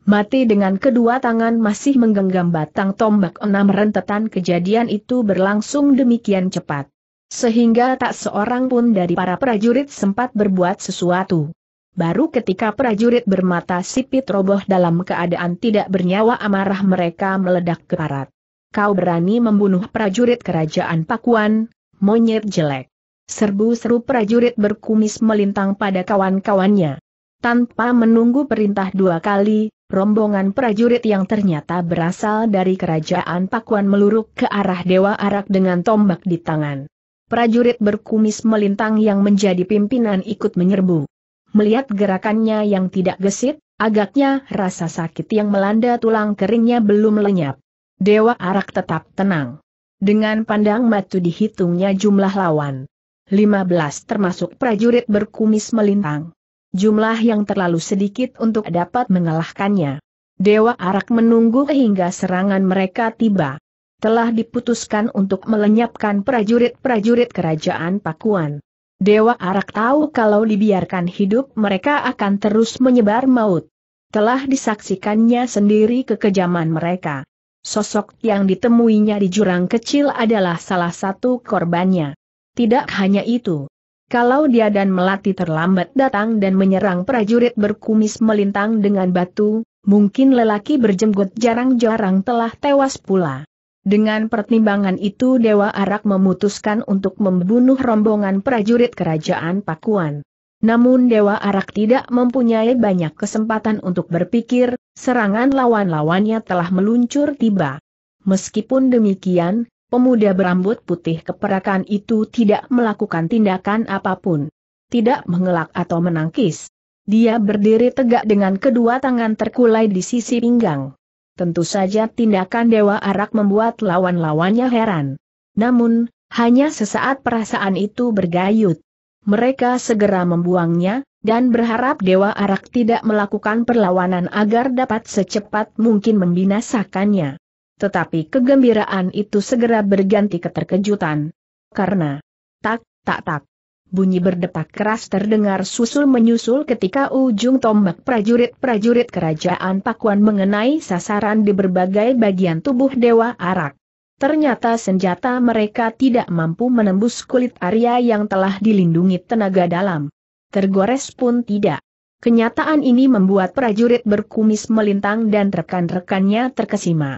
Mati dengan kedua tangan masih menggenggam batang tombak enam rentetan kejadian itu berlangsung demikian cepat. Sehingga tak seorang pun dari para prajurit sempat berbuat sesuatu. Baru ketika prajurit bermata sipit roboh dalam keadaan tidak bernyawa amarah mereka meledak ke parat. Kau berani membunuh prajurit kerajaan Pakuan, monyet jelek. Serbu-seru prajurit berkumis melintang pada kawan-kawannya. Tanpa menunggu perintah dua kali, rombongan prajurit yang ternyata berasal dari kerajaan Pakuan meluruk ke arah Dewa Arak dengan tombak di tangan. Prajurit berkumis melintang yang menjadi pimpinan ikut menyerbu. Melihat gerakannya yang tidak gesit, agaknya rasa sakit yang melanda tulang keringnya belum lenyap. Dewa Arak tetap tenang. Dengan pandang matu dihitungnya jumlah lawan. 15 termasuk prajurit berkumis melintang jumlah yang terlalu sedikit untuk dapat mengalahkannya. Dewa Arak menunggu hingga serangan mereka tiba. Telah diputuskan untuk melenyapkan prajurit-prajurit kerajaan Pakuan. Dewa Arak tahu kalau dibiarkan hidup mereka akan terus menyebar maut. Telah disaksikannya sendiri kekejaman mereka. Sosok yang ditemuinya di jurang kecil adalah salah satu korbannya. Tidak hanya itu, kalau dia dan Melati terlambat datang dan menyerang prajurit berkumis melintang dengan batu, mungkin lelaki berjenggot jarang-jarang telah tewas pula. Dengan pertimbangan itu Dewa Arak memutuskan untuk membunuh rombongan prajurit kerajaan Pakuan. Namun Dewa Arak tidak mempunyai banyak kesempatan untuk berpikir, serangan lawan-lawannya telah meluncur tiba. Meskipun demikian, Pemuda berambut putih keperakan itu tidak melakukan tindakan apapun. Tidak mengelak atau menangkis. Dia berdiri tegak dengan kedua tangan terkulai di sisi pinggang. Tentu saja tindakan Dewa Arak membuat lawan-lawannya heran. Namun, hanya sesaat perasaan itu bergayut. Mereka segera membuangnya, dan berharap Dewa Arak tidak melakukan perlawanan agar dapat secepat mungkin membinasakannya. Tetapi kegembiraan itu segera berganti keterkejutan. Karena, tak, tak, tak. Bunyi berdetak keras terdengar susul-menyusul ketika ujung tombak prajurit-prajurit kerajaan Pakuan mengenai sasaran di berbagai bagian tubuh Dewa Arak. Ternyata senjata mereka tidak mampu menembus kulit Arya yang telah dilindungi tenaga dalam. Tergores pun tidak. Kenyataan ini membuat prajurit berkumis melintang dan rekan-rekannya terkesima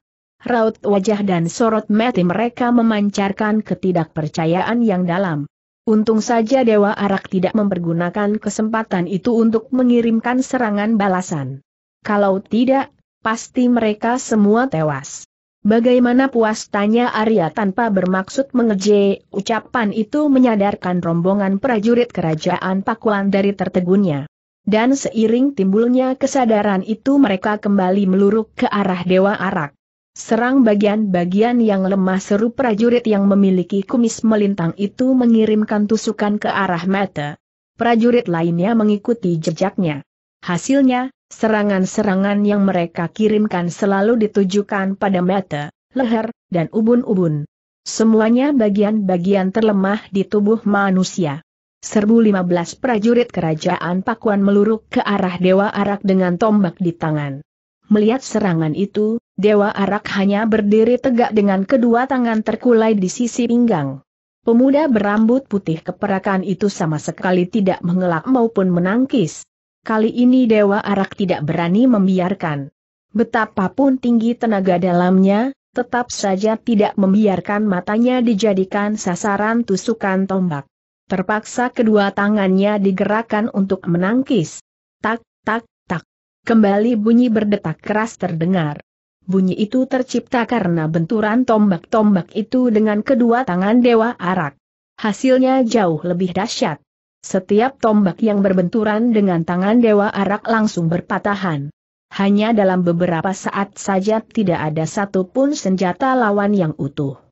raut wajah dan sorot mati mereka memancarkan ketidakpercayaan yang dalam. Untung saja Dewa Arak tidak mempergunakan kesempatan itu untuk mengirimkan serangan balasan. Kalau tidak, pasti mereka semua tewas. Bagaimana puas tanya Arya tanpa bermaksud mengeje, ucapan itu menyadarkan rombongan prajurit kerajaan Pakuan dari tertegunnya. Dan seiring timbulnya kesadaran itu mereka kembali meluruk ke arah Dewa Arak. Serang bagian-bagian yang lemah seru prajurit yang memiliki kumis melintang itu mengirimkan tusukan ke arah mata. Prajurit lainnya mengikuti jejaknya. Hasilnya, serangan-serangan yang mereka kirimkan selalu ditujukan pada mata, leher, dan ubun-ubun. Semuanya bagian-bagian terlemah di tubuh manusia. Serbu 15 prajurit kerajaan Pakuan meluruk ke arah Dewa Arak dengan tombak di tangan. Melihat serangan itu, Dewa Arak hanya berdiri tegak dengan kedua tangan terkulai di sisi pinggang. Pemuda berambut putih keperakan itu sama sekali tidak mengelak maupun menangkis. Kali ini Dewa Arak tidak berani membiarkan. Betapapun tinggi tenaga dalamnya, tetap saja tidak membiarkan matanya dijadikan sasaran tusukan tombak. Terpaksa kedua tangannya digerakkan untuk menangkis. Tak, tak, tak. Kembali bunyi berdetak keras terdengar. Bunyi itu tercipta karena benturan tombak-tombak itu dengan kedua tangan Dewa Arak. Hasilnya jauh lebih dahsyat. Setiap tombak yang berbenturan dengan tangan Dewa Arak langsung berpatahan. Hanya dalam beberapa saat saja tidak ada satupun senjata lawan yang utuh.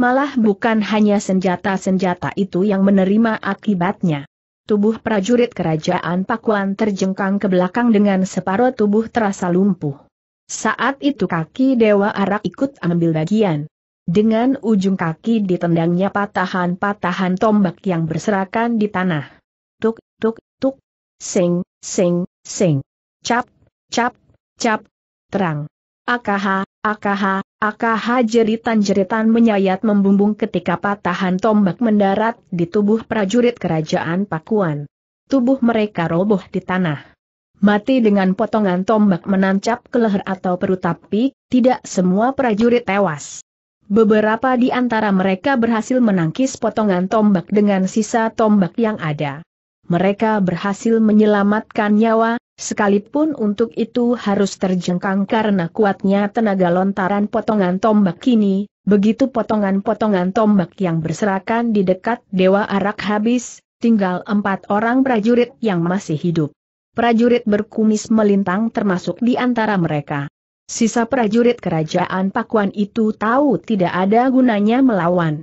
Malah bukan hanya senjata-senjata itu yang menerima akibatnya. Tubuh prajurit kerajaan Pakuan terjengkang ke belakang dengan separuh tubuh terasa lumpuh. Saat itu kaki Dewa Arak ikut ambil bagian. Dengan ujung kaki ditendangnya patahan-patahan tombak yang berserakan di tanah. Tuk, tuk, tuk. Sing, sing, sing. Cap, cap, cap. Terang. Akaha, akaha, akaha jeritan-jeritan menyayat membumbung ketika patahan tombak mendarat di tubuh prajurit kerajaan Pakuan. Tubuh mereka roboh di tanah mati dengan potongan tombak menancap ke leher atau perut tapi, tidak semua prajurit tewas. Beberapa di antara mereka berhasil menangkis potongan tombak dengan sisa tombak yang ada. Mereka berhasil menyelamatkan nyawa, sekalipun untuk itu harus terjengkang karena kuatnya tenaga lontaran potongan tombak kini, Begitu potongan-potongan tombak yang berserakan di dekat Dewa Arak habis, tinggal empat orang prajurit yang masih hidup prajurit berkumis melintang termasuk di antara mereka. Sisa prajurit kerajaan Pakuan itu tahu tidak ada gunanya melawan.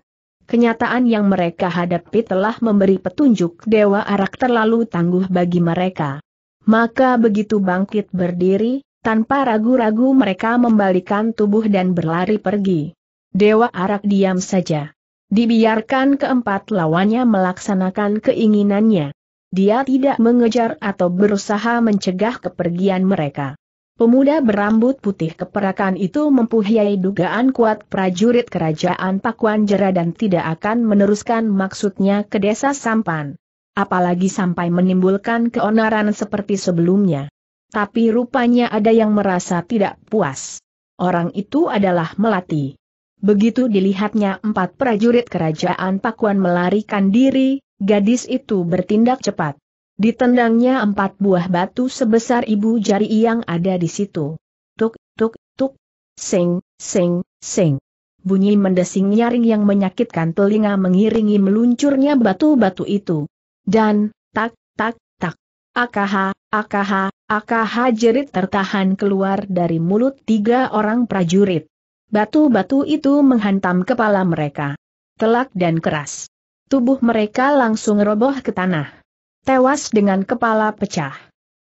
Kenyataan yang mereka hadapi telah memberi petunjuk Dewa Arak terlalu tangguh bagi mereka. Maka begitu bangkit berdiri, tanpa ragu-ragu mereka membalikan tubuh dan berlari pergi. Dewa Arak diam saja. Dibiarkan keempat lawannya melaksanakan keinginannya. Dia tidak mengejar atau berusaha mencegah kepergian mereka. Pemuda berambut putih keperakan itu mempunyai dugaan kuat prajurit kerajaan Pakuan Jera dan tidak akan meneruskan maksudnya ke desa Sampan. Apalagi sampai menimbulkan keonaran seperti sebelumnya. Tapi rupanya ada yang merasa tidak puas. Orang itu adalah Melati. Begitu dilihatnya empat prajurit kerajaan Pakuan melarikan diri, Gadis itu bertindak cepat. Ditendangnya empat buah batu sebesar ibu jari yang ada di situ. Tuk, tuk, tuk. Seng, seng, seng. Bunyi mendesing nyaring yang menyakitkan telinga mengiringi meluncurnya batu-batu itu. Dan, tak, tak, tak. Akaha, akaha, akaha jerit tertahan keluar dari mulut tiga orang prajurit. Batu-batu itu menghantam kepala mereka. Telak dan keras tubuh mereka langsung roboh ke tanah. Tewas dengan kepala pecah.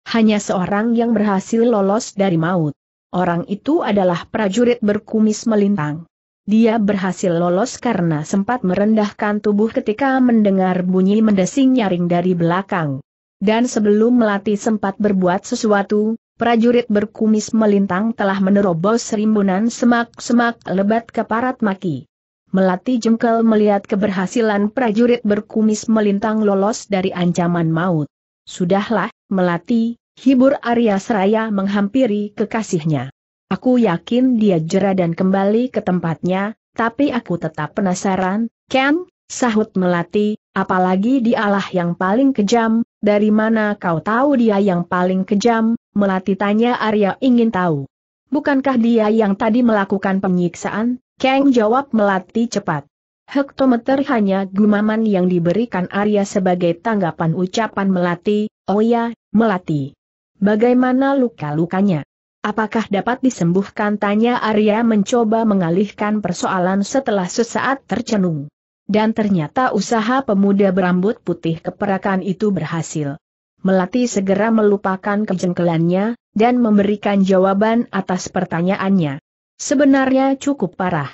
Hanya seorang yang berhasil lolos dari maut. Orang itu adalah prajurit berkumis melintang. Dia berhasil lolos karena sempat merendahkan tubuh ketika mendengar bunyi mendesing nyaring dari belakang. Dan sebelum Melati sempat berbuat sesuatu, prajurit berkumis melintang telah menerobos rimbunan semak-semak lebat ke parat maki. Melati jengkel melihat keberhasilan prajurit berkumis melintang lolos dari ancaman maut. Sudahlah, Melati, hibur Arya Seraya menghampiri kekasihnya. Aku yakin dia jera dan kembali ke tempatnya, tapi aku tetap penasaran, Ken, sahut Melati, apalagi dialah yang paling kejam, dari mana kau tahu dia yang paling kejam, Melati tanya Arya ingin tahu. Bukankah dia yang tadi melakukan penyiksaan? Kang jawab melati cepat. Hektometer hanya gumaman yang diberikan Arya sebagai tanggapan ucapan Melati, oh ya, Melati. Bagaimana luka-lukanya? Apakah dapat disembuhkan? Tanya Arya mencoba mengalihkan persoalan setelah sesaat tercenung. Dan ternyata usaha pemuda berambut putih keperakan itu berhasil. Melati segera melupakan kejengkelannya, dan memberikan jawaban atas pertanyaannya. Sebenarnya cukup parah.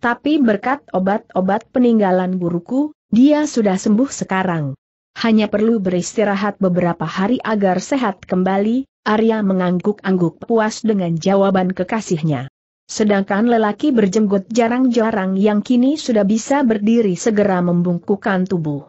Tapi berkat obat-obat peninggalan guruku, dia sudah sembuh sekarang. Hanya perlu beristirahat beberapa hari agar sehat kembali, Arya mengangguk-angguk puas dengan jawaban kekasihnya. Sedangkan lelaki berjenggot jarang-jarang yang kini sudah bisa berdiri segera membungkukkan tubuh.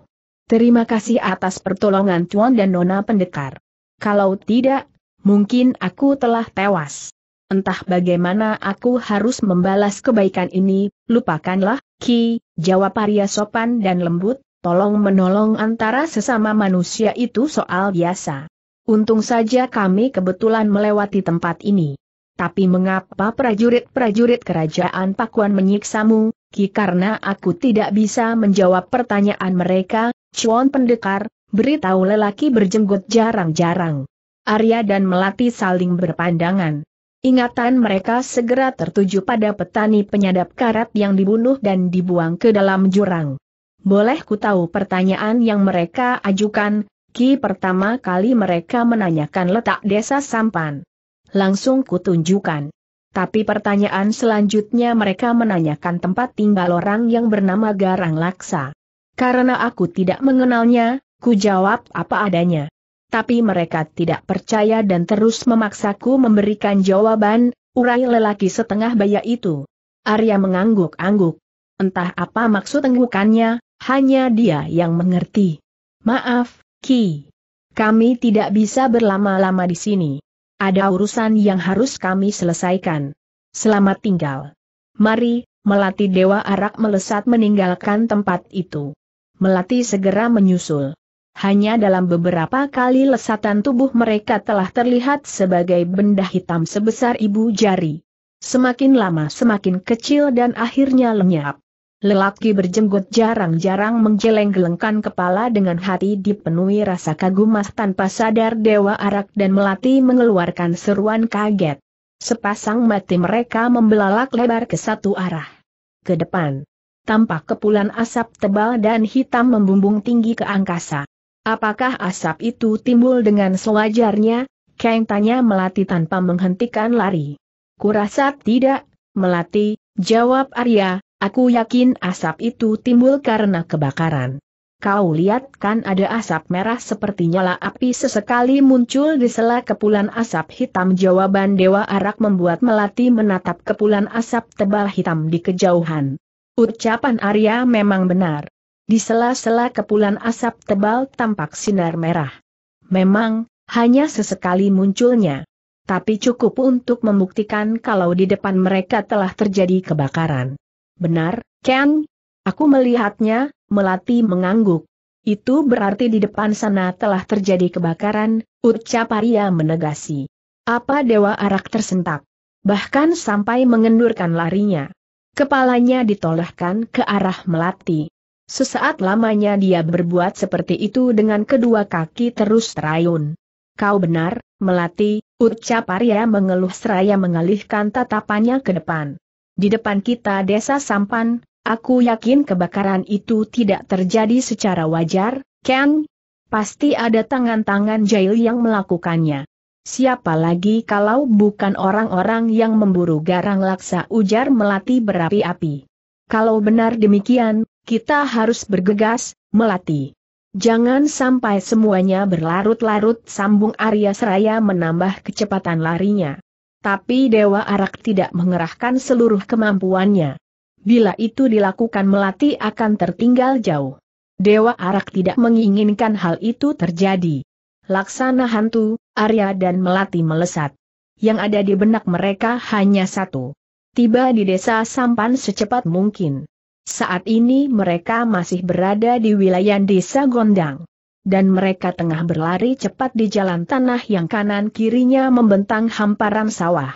Terima kasih atas pertolongan Tuan dan Nona Pendekar. Kalau tidak, mungkin aku telah tewas. Entah bagaimana aku harus membalas kebaikan ini, lupakanlah, Ki, jawab Arya sopan dan lembut, tolong menolong antara sesama manusia itu soal biasa. Untung saja kami kebetulan melewati tempat ini. Tapi mengapa prajurit-prajurit kerajaan Pakuan menyiksamu, Ki karena aku tidak bisa menjawab pertanyaan mereka, Chuan pendekar, beritahu lelaki berjenggot jarang-jarang. Arya dan Melati saling berpandangan. Ingatan mereka segera tertuju pada petani penyadap karat yang dibunuh dan dibuang ke dalam jurang. Boleh ku tahu pertanyaan yang mereka ajukan, Ki pertama kali mereka menanyakan letak desa Sampan. Langsung ku tunjukkan. Tapi pertanyaan selanjutnya mereka menanyakan tempat tinggal orang yang bernama Garang Laksa. Karena aku tidak mengenalnya, ku jawab apa adanya tapi mereka tidak percaya dan terus memaksaku memberikan jawaban, urai lelaki setengah baya itu. Arya mengangguk-angguk. Entah apa maksud enggukannya, hanya dia yang mengerti. Maaf, Ki. Kami tidak bisa berlama-lama di sini. Ada urusan yang harus kami selesaikan. Selamat tinggal. Mari, Melati Dewa Arak melesat meninggalkan tempat itu. Melati segera menyusul. Hanya dalam beberapa kali lesatan tubuh mereka telah terlihat sebagai benda hitam sebesar ibu jari. Semakin lama semakin kecil dan akhirnya lenyap. Lelaki berjenggot jarang-jarang menjeleng gelengkan kepala dengan hati dipenuhi rasa kagumas tanpa sadar Dewa Arak dan Melati mengeluarkan seruan kaget. Sepasang mati mereka membelalak lebar ke satu arah. Ke depan. Tampak kepulan asap tebal dan hitam membumbung tinggi ke angkasa. Apakah asap itu timbul dengan sewajarnya? Kang tanya Melati tanpa menghentikan lari. Kurasa tidak, Melati, jawab Arya, aku yakin asap itu timbul karena kebakaran. Kau lihat kan ada asap merah seperti nyala api sesekali muncul di sela kepulan asap hitam jawaban Dewa Arak membuat Melati menatap kepulan asap tebal hitam di kejauhan. Ucapan Arya memang benar. Di sela-sela kepulan asap tebal tampak sinar merah. Memang, hanya sesekali munculnya. Tapi cukup untuk membuktikan kalau di depan mereka telah terjadi kebakaran. Benar, Ken? Aku melihatnya, Melati mengangguk. Itu berarti di depan sana telah terjadi kebakaran, ucap Arya menegasi. Apa Dewa Arak tersentak? Bahkan sampai mengendurkan larinya. Kepalanya ditolehkan ke arah Melati. Sesaat lamanya dia berbuat seperti itu dengan kedua kaki terus terayun. Kau benar, Melati, ucap Arya mengeluh seraya mengalihkan tatapannya ke depan. Di depan kita desa Sampan, aku yakin kebakaran itu tidak terjadi secara wajar, Ken. Pasti ada tangan-tangan jahil yang melakukannya. Siapa lagi kalau bukan orang-orang yang memburu garang laksa ujar melati berapi-api. Kalau benar demikian, kita harus bergegas, Melati. Jangan sampai semuanya berlarut-larut sambung Arya Seraya menambah kecepatan larinya. Tapi Dewa Arak tidak mengerahkan seluruh kemampuannya. Bila itu dilakukan melati akan tertinggal jauh. Dewa Arak tidak menginginkan hal itu terjadi. Laksana hantu, Arya dan melati melesat. Yang ada di benak mereka hanya satu. Tiba di desa sampan secepat mungkin. Saat ini mereka masih berada di wilayah desa Gondang. Dan mereka tengah berlari cepat di jalan tanah yang kanan-kirinya membentang hamparan sawah.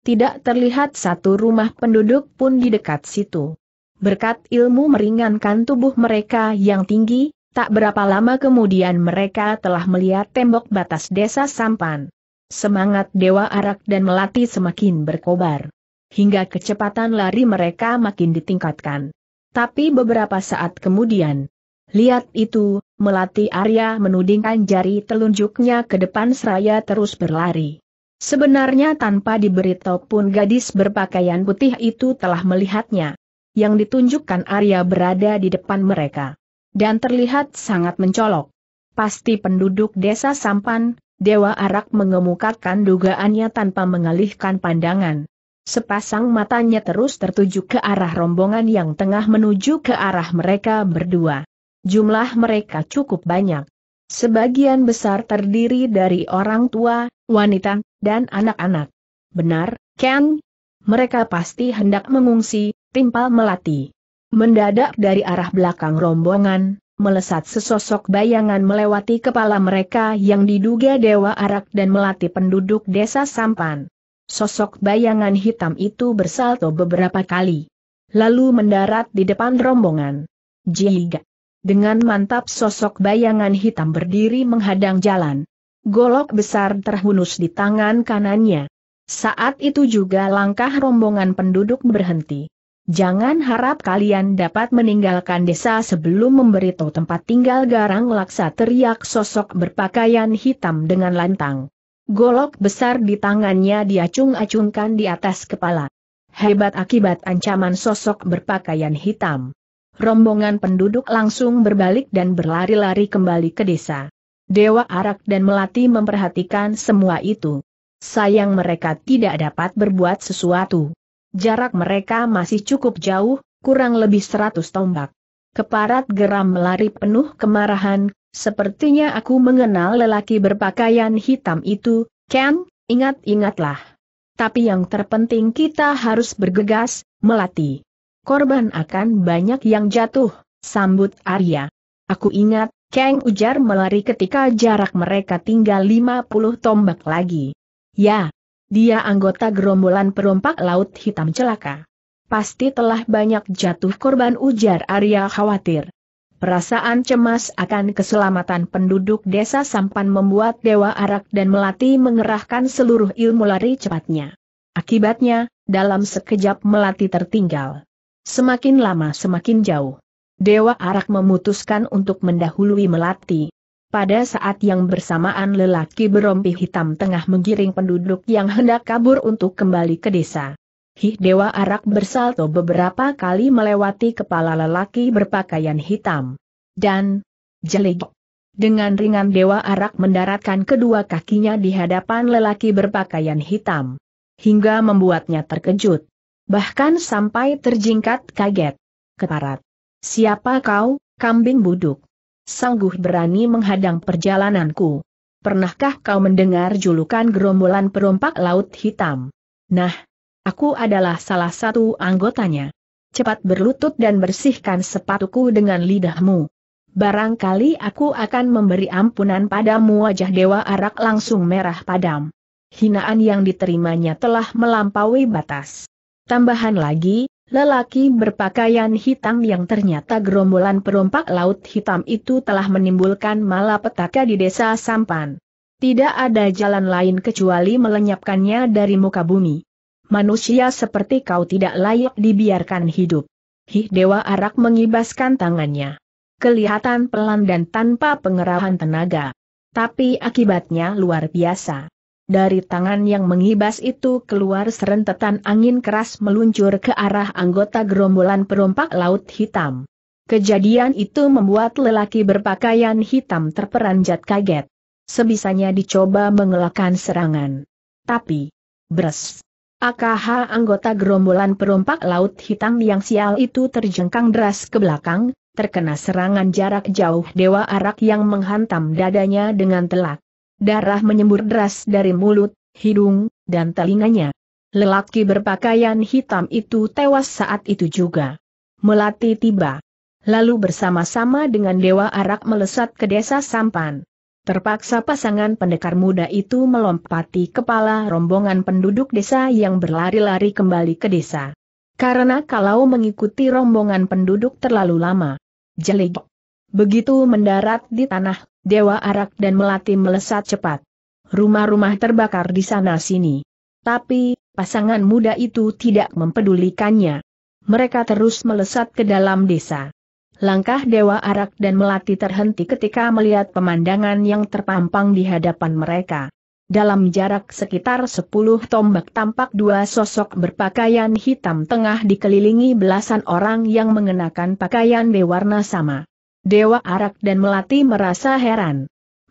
Tidak terlihat satu rumah penduduk pun di dekat situ. Berkat ilmu meringankan tubuh mereka yang tinggi, tak berapa lama kemudian mereka telah melihat tembok batas desa Sampan. Semangat Dewa Arak dan Melati semakin berkobar. Hingga kecepatan lari mereka makin ditingkatkan. Tapi beberapa saat kemudian, lihat itu, Melati Arya menudingkan jari telunjuknya ke depan seraya terus berlari. Sebenarnya tanpa diberitahu pun gadis berpakaian putih itu telah melihatnya. Yang ditunjukkan Arya berada di depan mereka. Dan terlihat sangat mencolok. Pasti penduduk desa Sampan, Dewa Arak mengemukakan dugaannya tanpa mengalihkan pandangan. Sepasang matanya terus tertuju ke arah rombongan yang tengah menuju ke arah mereka berdua. Jumlah mereka cukup banyak. Sebagian besar terdiri dari orang tua, wanita, dan anak-anak. Benar, Ken? Mereka pasti hendak mengungsi, timpal melati. Mendadak dari arah belakang rombongan, melesat sesosok bayangan melewati kepala mereka yang diduga Dewa Arak dan melati penduduk desa Sampan. Sosok bayangan hitam itu bersalto beberapa kali. Lalu mendarat di depan rombongan. Jihiga. Dengan mantap sosok bayangan hitam berdiri menghadang jalan. Golok besar terhunus di tangan kanannya. Saat itu juga langkah rombongan penduduk berhenti. Jangan harap kalian dapat meninggalkan desa sebelum memberitahu tempat tinggal garang laksa teriak sosok berpakaian hitam dengan lantang. Golok besar di tangannya diacung-acungkan di atas kepala. Hebat akibat ancaman sosok berpakaian hitam. Rombongan penduduk langsung berbalik dan berlari-lari kembali ke desa. Dewa Arak dan Melati memperhatikan semua itu. Sayang mereka tidak dapat berbuat sesuatu. Jarak mereka masih cukup jauh, kurang lebih seratus tombak. Keparat geram melari penuh kemarahan, Sepertinya aku mengenal lelaki berpakaian hitam itu, Ken, ingat-ingatlah. Tapi yang terpenting kita harus bergegas, Melati. Korban akan banyak yang jatuh, sambut Arya. Aku ingat, Kang ujar melari ketika jarak mereka tinggal 50 tombak lagi. Ya, dia anggota gerombolan perompak laut hitam celaka. Pasti telah banyak jatuh korban ujar Arya khawatir. Perasaan cemas akan keselamatan penduduk desa Sampan membuat Dewa Arak dan Melati mengerahkan seluruh ilmu lari cepatnya. Akibatnya, dalam sekejap Melati tertinggal. Semakin lama semakin jauh. Dewa Arak memutuskan untuk mendahului Melati. Pada saat yang bersamaan lelaki berompi hitam tengah menggiring penduduk yang hendak kabur untuk kembali ke desa. Hih, Dewa Arak bersalto beberapa kali melewati kepala lelaki berpakaian hitam. Dan, jelik. Dengan ringan Dewa Arak mendaratkan kedua kakinya di hadapan lelaki berpakaian hitam. Hingga membuatnya terkejut. Bahkan sampai terjingkat kaget. Keparat. Siapa kau, kambing buduk? Sangguh berani menghadang perjalananku. Pernahkah kau mendengar julukan gerombolan perompak laut hitam? Nah, Aku adalah salah satu anggotanya. Cepat berlutut dan bersihkan sepatuku dengan lidahmu. Barangkali aku akan memberi ampunan padamu wajah Dewa Arak langsung merah padam. Hinaan yang diterimanya telah melampaui batas. Tambahan lagi, lelaki berpakaian hitam yang ternyata gerombolan perompak laut hitam itu telah menimbulkan malapetaka di desa Sampan. Tidak ada jalan lain kecuali melenyapkannya dari muka bumi manusia seperti kau tidak layak dibiarkan hidup. Hih Dewa Arak mengibaskan tangannya. Kelihatan pelan dan tanpa pengerahan tenaga. Tapi akibatnya luar biasa. Dari tangan yang mengibas itu keluar serentetan angin keras meluncur ke arah anggota gerombolan perompak laut hitam. Kejadian itu membuat lelaki berpakaian hitam terperanjat kaget. Sebisanya dicoba mengelakkan serangan. Tapi, bres, AKH anggota gerombolan perompak laut hitam yang sial itu terjengkang deras ke belakang, terkena serangan jarak jauh Dewa Arak yang menghantam dadanya dengan telak. Darah menyembur deras dari mulut, hidung, dan telinganya. Lelaki berpakaian hitam itu tewas saat itu juga. Melati tiba. Lalu bersama-sama dengan Dewa Arak melesat ke desa Sampan. Terpaksa pasangan pendekar muda itu melompati kepala rombongan penduduk desa yang berlari-lari kembali ke desa. Karena kalau mengikuti rombongan penduduk terlalu lama. Jelik. Begitu mendarat di tanah, Dewa Arak dan Melati melesat cepat. Rumah-rumah terbakar di sana-sini. Tapi, pasangan muda itu tidak mempedulikannya. Mereka terus melesat ke dalam desa. Langkah Dewa Arak dan Melati terhenti ketika melihat pemandangan yang terpampang di hadapan mereka. Dalam jarak sekitar 10 tombak tampak dua sosok berpakaian hitam tengah dikelilingi belasan orang yang mengenakan pakaian berwarna sama. Dewa Arak dan Melati merasa heran.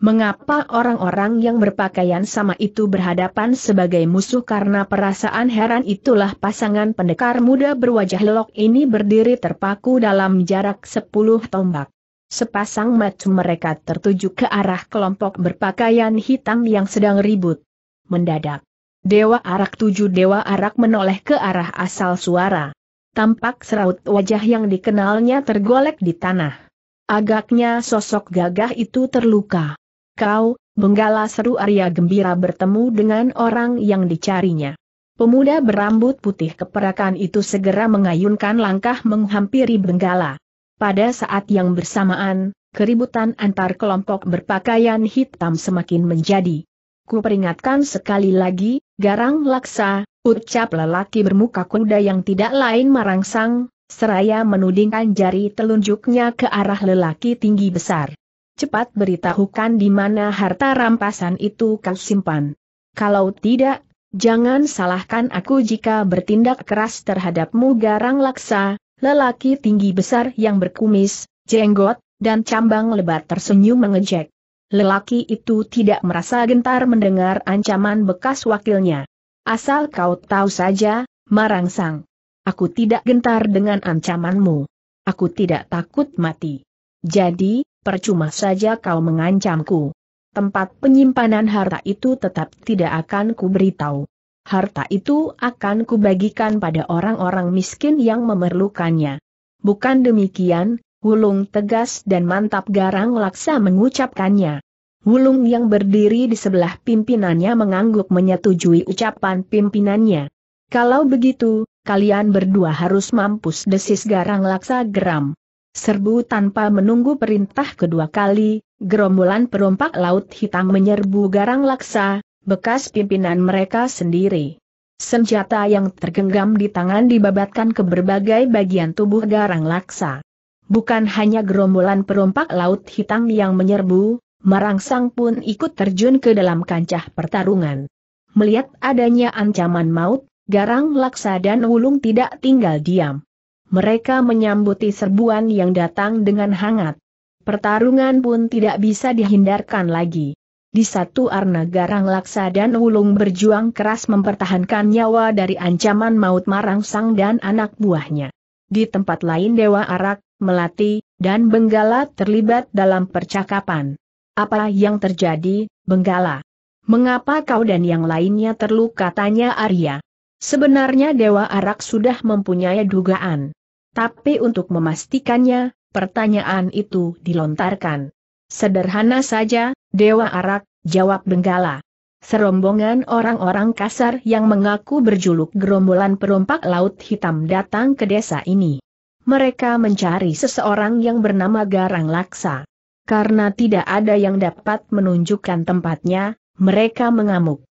Mengapa orang-orang yang berpakaian sama itu berhadapan sebagai musuh karena perasaan heran itulah pasangan pendekar muda berwajah lelok ini berdiri terpaku dalam jarak sepuluh tombak. Sepasang mata mereka tertuju ke arah kelompok berpakaian hitam yang sedang ribut. Mendadak, Dewa Arak tujuh Dewa Arak menoleh ke arah asal suara. Tampak seraut wajah yang dikenalnya tergolek di tanah. Agaknya sosok gagah itu terluka. Kau, Benggala seru Arya gembira bertemu dengan orang yang dicarinya. Pemuda berambut putih keperakan itu segera mengayunkan langkah menghampiri Benggala. Pada saat yang bersamaan, keributan antar kelompok berpakaian hitam semakin menjadi. Kuperingatkan sekali lagi, Garang Laksa, ucap lelaki bermuka kuda yang tidak lain marangsang, seraya menudingkan jari telunjuknya ke arah lelaki tinggi besar cepat beritahukan di mana harta rampasan itu kau simpan. Kalau tidak, jangan salahkan aku jika bertindak keras terhadapmu Garang Laksa, lelaki tinggi besar yang berkumis, jenggot, dan cambang lebat tersenyum mengejek. Lelaki itu tidak merasa gentar mendengar ancaman bekas wakilnya. Asal kau tahu saja, Marangsang. Aku tidak gentar dengan ancamanmu. Aku tidak takut mati. Jadi, percuma saja kau mengancamku. Tempat penyimpanan harta itu tetap tidak akan kuberitahu. Harta itu akan kubagikan pada orang-orang miskin yang memerlukannya. Bukan demikian, Wulung tegas dan mantap garang laksa mengucapkannya. Wulung yang berdiri di sebelah pimpinannya mengangguk menyetujui ucapan pimpinannya. Kalau begitu, kalian berdua harus mampus desis garang laksa geram. Serbu tanpa menunggu perintah kedua kali, gerombolan perompak laut hitam menyerbu garang laksa, bekas pimpinan mereka sendiri. Senjata yang tergenggam di tangan dibabatkan ke berbagai bagian tubuh garang laksa. Bukan hanya gerombolan perompak laut hitam yang menyerbu, Marangsang pun ikut terjun ke dalam kancah pertarungan. Melihat adanya ancaman maut, Garang Laksa dan Wulung tidak tinggal diam. Mereka menyambuti serbuan yang datang dengan hangat. Pertarungan pun tidak bisa dihindarkan lagi. Di satu arna garang laksa dan ulung berjuang keras mempertahankan nyawa dari ancaman maut marangsang dan anak buahnya. Di tempat lain Dewa Arak, Melati, dan Benggala terlibat dalam percakapan. Apa yang terjadi, Benggala? Mengapa kau dan yang lainnya terluka tanya Arya? Sebenarnya Dewa Arak sudah mempunyai dugaan. Tapi untuk memastikannya, pertanyaan itu dilontarkan. Sederhana saja, Dewa Arak, jawab Benggala. Serombongan orang-orang kasar yang mengaku berjuluk gerombolan perompak laut hitam datang ke desa ini. Mereka mencari seseorang yang bernama Garang Laksa. Karena tidak ada yang dapat menunjukkan tempatnya, mereka mengamuk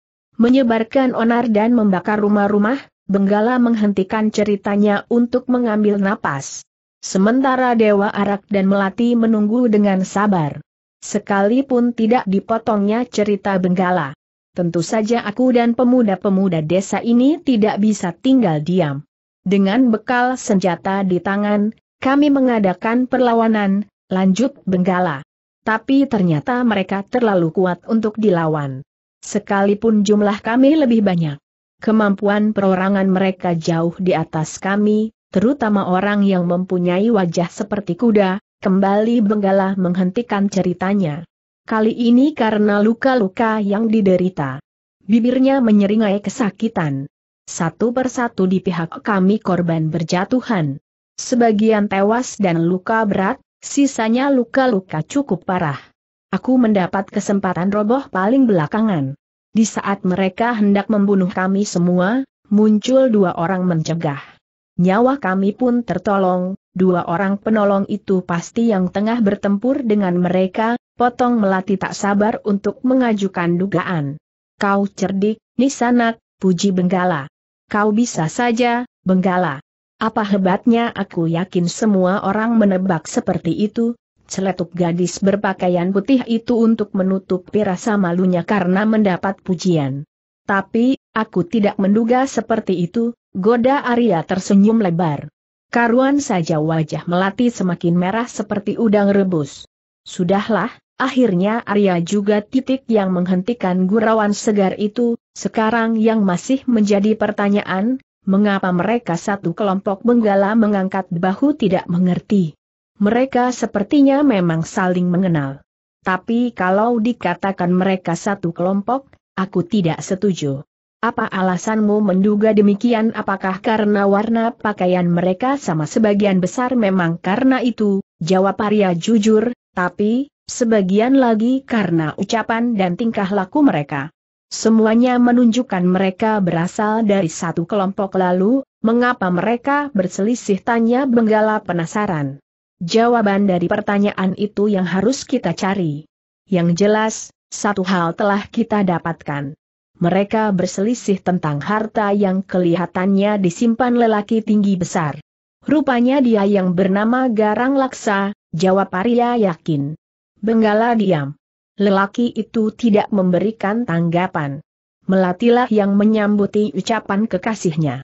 menyebarkan onar dan membakar rumah-rumah, Benggala menghentikan ceritanya untuk mengambil napas. Sementara Dewa Arak dan Melati menunggu dengan sabar. Sekalipun tidak dipotongnya cerita Benggala. Tentu saja aku dan pemuda-pemuda desa ini tidak bisa tinggal diam. Dengan bekal senjata di tangan, kami mengadakan perlawanan, lanjut Benggala. Tapi ternyata mereka terlalu kuat untuk dilawan. Sekalipun jumlah kami lebih banyak. Kemampuan perorangan mereka jauh di atas kami, terutama orang yang mempunyai wajah seperti kuda, kembali Benggala menghentikan ceritanya. Kali ini karena luka-luka yang diderita. Bibirnya menyeringai kesakitan. Satu persatu di pihak kami korban berjatuhan. Sebagian tewas dan luka berat, sisanya luka-luka cukup parah. Aku mendapat kesempatan roboh paling belakangan. Di saat mereka hendak membunuh kami semua, muncul dua orang mencegah. Nyawa kami pun tertolong, dua orang penolong itu pasti yang tengah bertempur dengan mereka, potong melati tak sabar untuk mengajukan dugaan. Kau cerdik, Nisanak, puji Benggala. Kau bisa saja, Benggala. Apa hebatnya aku yakin semua orang menebak seperti itu, celetuk gadis berpakaian putih itu untuk menutup rasa malunya karena mendapat pujian. Tapi, aku tidak menduga seperti itu, goda Arya tersenyum lebar. Karuan saja wajah melati semakin merah seperti udang rebus. Sudahlah, akhirnya Arya juga titik yang menghentikan gurauan segar itu, sekarang yang masih menjadi pertanyaan, mengapa mereka satu kelompok benggala mengangkat bahu tidak mengerti. Mereka sepertinya memang saling mengenal. Tapi kalau dikatakan mereka satu kelompok, aku tidak setuju. Apa alasanmu menduga demikian apakah karena warna pakaian mereka sama sebagian besar memang karena itu, jawab Arya jujur, tapi, sebagian lagi karena ucapan dan tingkah laku mereka. Semuanya menunjukkan mereka berasal dari satu kelompok lalu, mengapa mereka berselisih tanya Benggala penasaran. Jawaban dari pertanyaan itu yang harus kita cari. Yang jelas, satu hal telah kita dapatkan. Mereka berselisih tentang harta yang kelihatannya disimpan lelaki tinggi besar. Rupanya dia yang bernama Garang Laksa, jawab Arya yakin. Benggala diam. Lelaki itu tidak memberikan tanggapan. Melatilah yang menyambuti ucapan kekasihnya.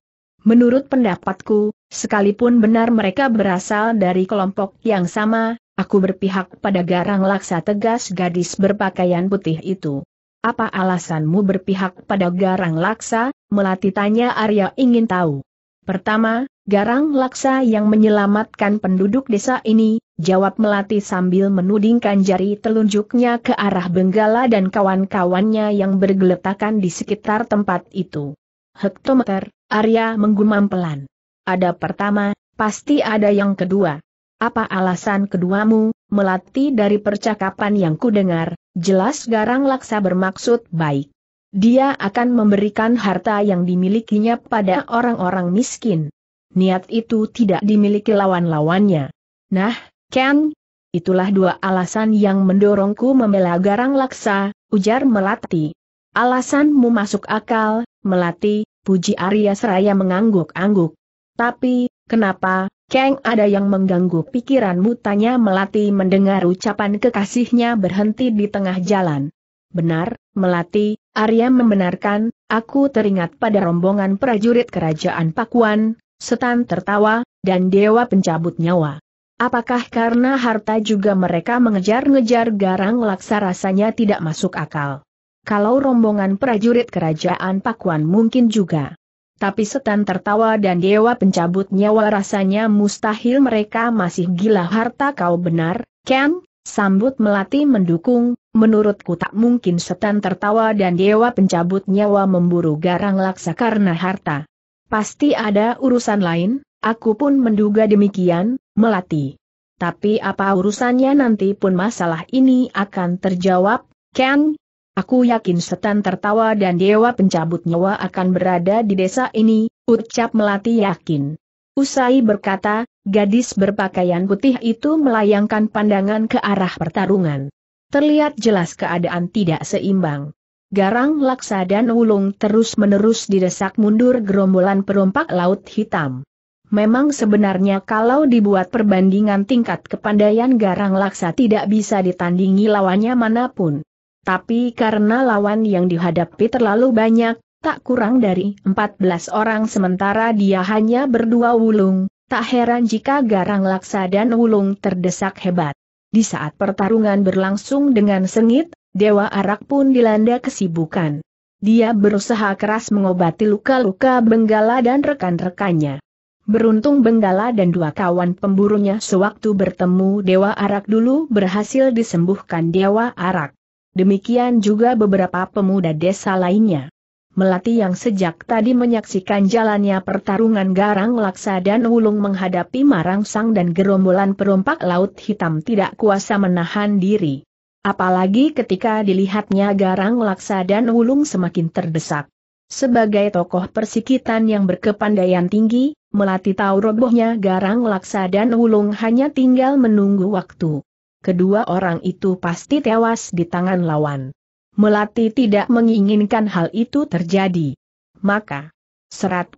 Menurut pendapatku, sekalipun benar mereka berasal dari kelompok yang sama, aku berpihak pada garang laksa tegas gadis berpakaian putih itu. Apa alasanmu berpihak pada garang laksa? Melati tanya Arya ingin tahu. Pertama, garang laksa yang menyelamatkan penduduk desa ini, jawab Melati sambil menudingkan jari telunjuknya ke arah Benggala dan kawan-kawannya yang bergeletakan di sekitar tempat itu. Hektometer, Arya menggumam pelan. Ada pertama, pasti ada yang kedua. Apa alasan keduamu, melati dari percakapan yang kudengar, jelas Garang Laksa bermaksud baik. Dia akan memberikan harta yang dimilikinya pada orang-orang miskin. Niat itu tidak dimiliki lawan-lawannya. Nah, Ken, itulah dua alasan yang mendorongku membela Garang Laksa, ujar Melati. Alasanmu masuk akal, Melati, puji Arya Seraya mengangguk-angguk. Tapi, kenapa, Kang ada yang mengganggu pikiranmu tanya Melati mendengar ucapan kekasihnya berhenti di tengah jalan. Benar, Melati, Arya membenarkan, aku teringat pada rombongan prajurit kerajaan Pakuan, setan tertawa, dan dewa pencabut nyawa. Apakah karena harta juga mereka mengejar-ngejar garang laksa rasanya tidak masuk akal? kalau rombongan prajurit kerajaan Pakuan mungkin juga. Tapi setan tertawa dan dewa pencabut nyawa rasanya mustahil mereka masih gila harta kau benar, Ken, sambut melati mendukung, menurutku tak mungkin setan tertawa dan dewa pencabut nyawa memburu garang laksa karena harta. Pasti ada urusan lain, aku pun menduga demikian, melati. Tapi apa urusannya nanti pun masalah ini akan terjawab, Ken, Aku yakin setan tertawa dan dewa pencabut nyawa akan berada di desa ini, ucap Melati yakin. Usai berkata, gadis berpakaian putih itu melayangkan pandangan ke arah pertarungan. Terlihat jelas keadaan tidak seimbang. Garang Laksa dan ulung terus-menerus didesak mundur gerombolan perompak laut hitam. Memang sebenarnya kalau dibuat perbandingan tingkat kepandaian Garang Laksa tidak bisa ditandingi lawannya manapun. Tapi karena lawan yang dihadapi terlalu banyak, tak kurang dari 14 orang sementara dia hanya berdua wulung, tak heran jika Garang Laksa dan Wulung terdesak hebat. Di saat pertarungan berlangsung dengan sengit, Dewa Arak pun dilanda kesibukan. Dia berusaha keras mengobati luka-luka Benggala dan rekan-rekannya. Beruntung Benggala dan dua kawan pemburunya sewaktu bertemu Dewa Arak dulu berhasil disembuhkan Dewa Arak demikian juga beberapa pemuda desa lainnya. Melati yang sejak tadi menyaksikan jalannya pertarungan Garang Laksa dan Wulung menghadapi Marangsang dan gerombolan perompak laut hitam tidak kuasa menahan diri. Apalagi ketika dilihatnya Garang Laksa dan Wulung semakin terdesak. Sebagai tokoh persikitan yang berkepandaian tinggi, Melati tahu robohnya Garang Laksa dan Wulung hanya tinggal menunggu waktu kedua orang itu pasti tewas di tangan lawan. Melati tidak menginginkan hal itu terjadi. Maka, serat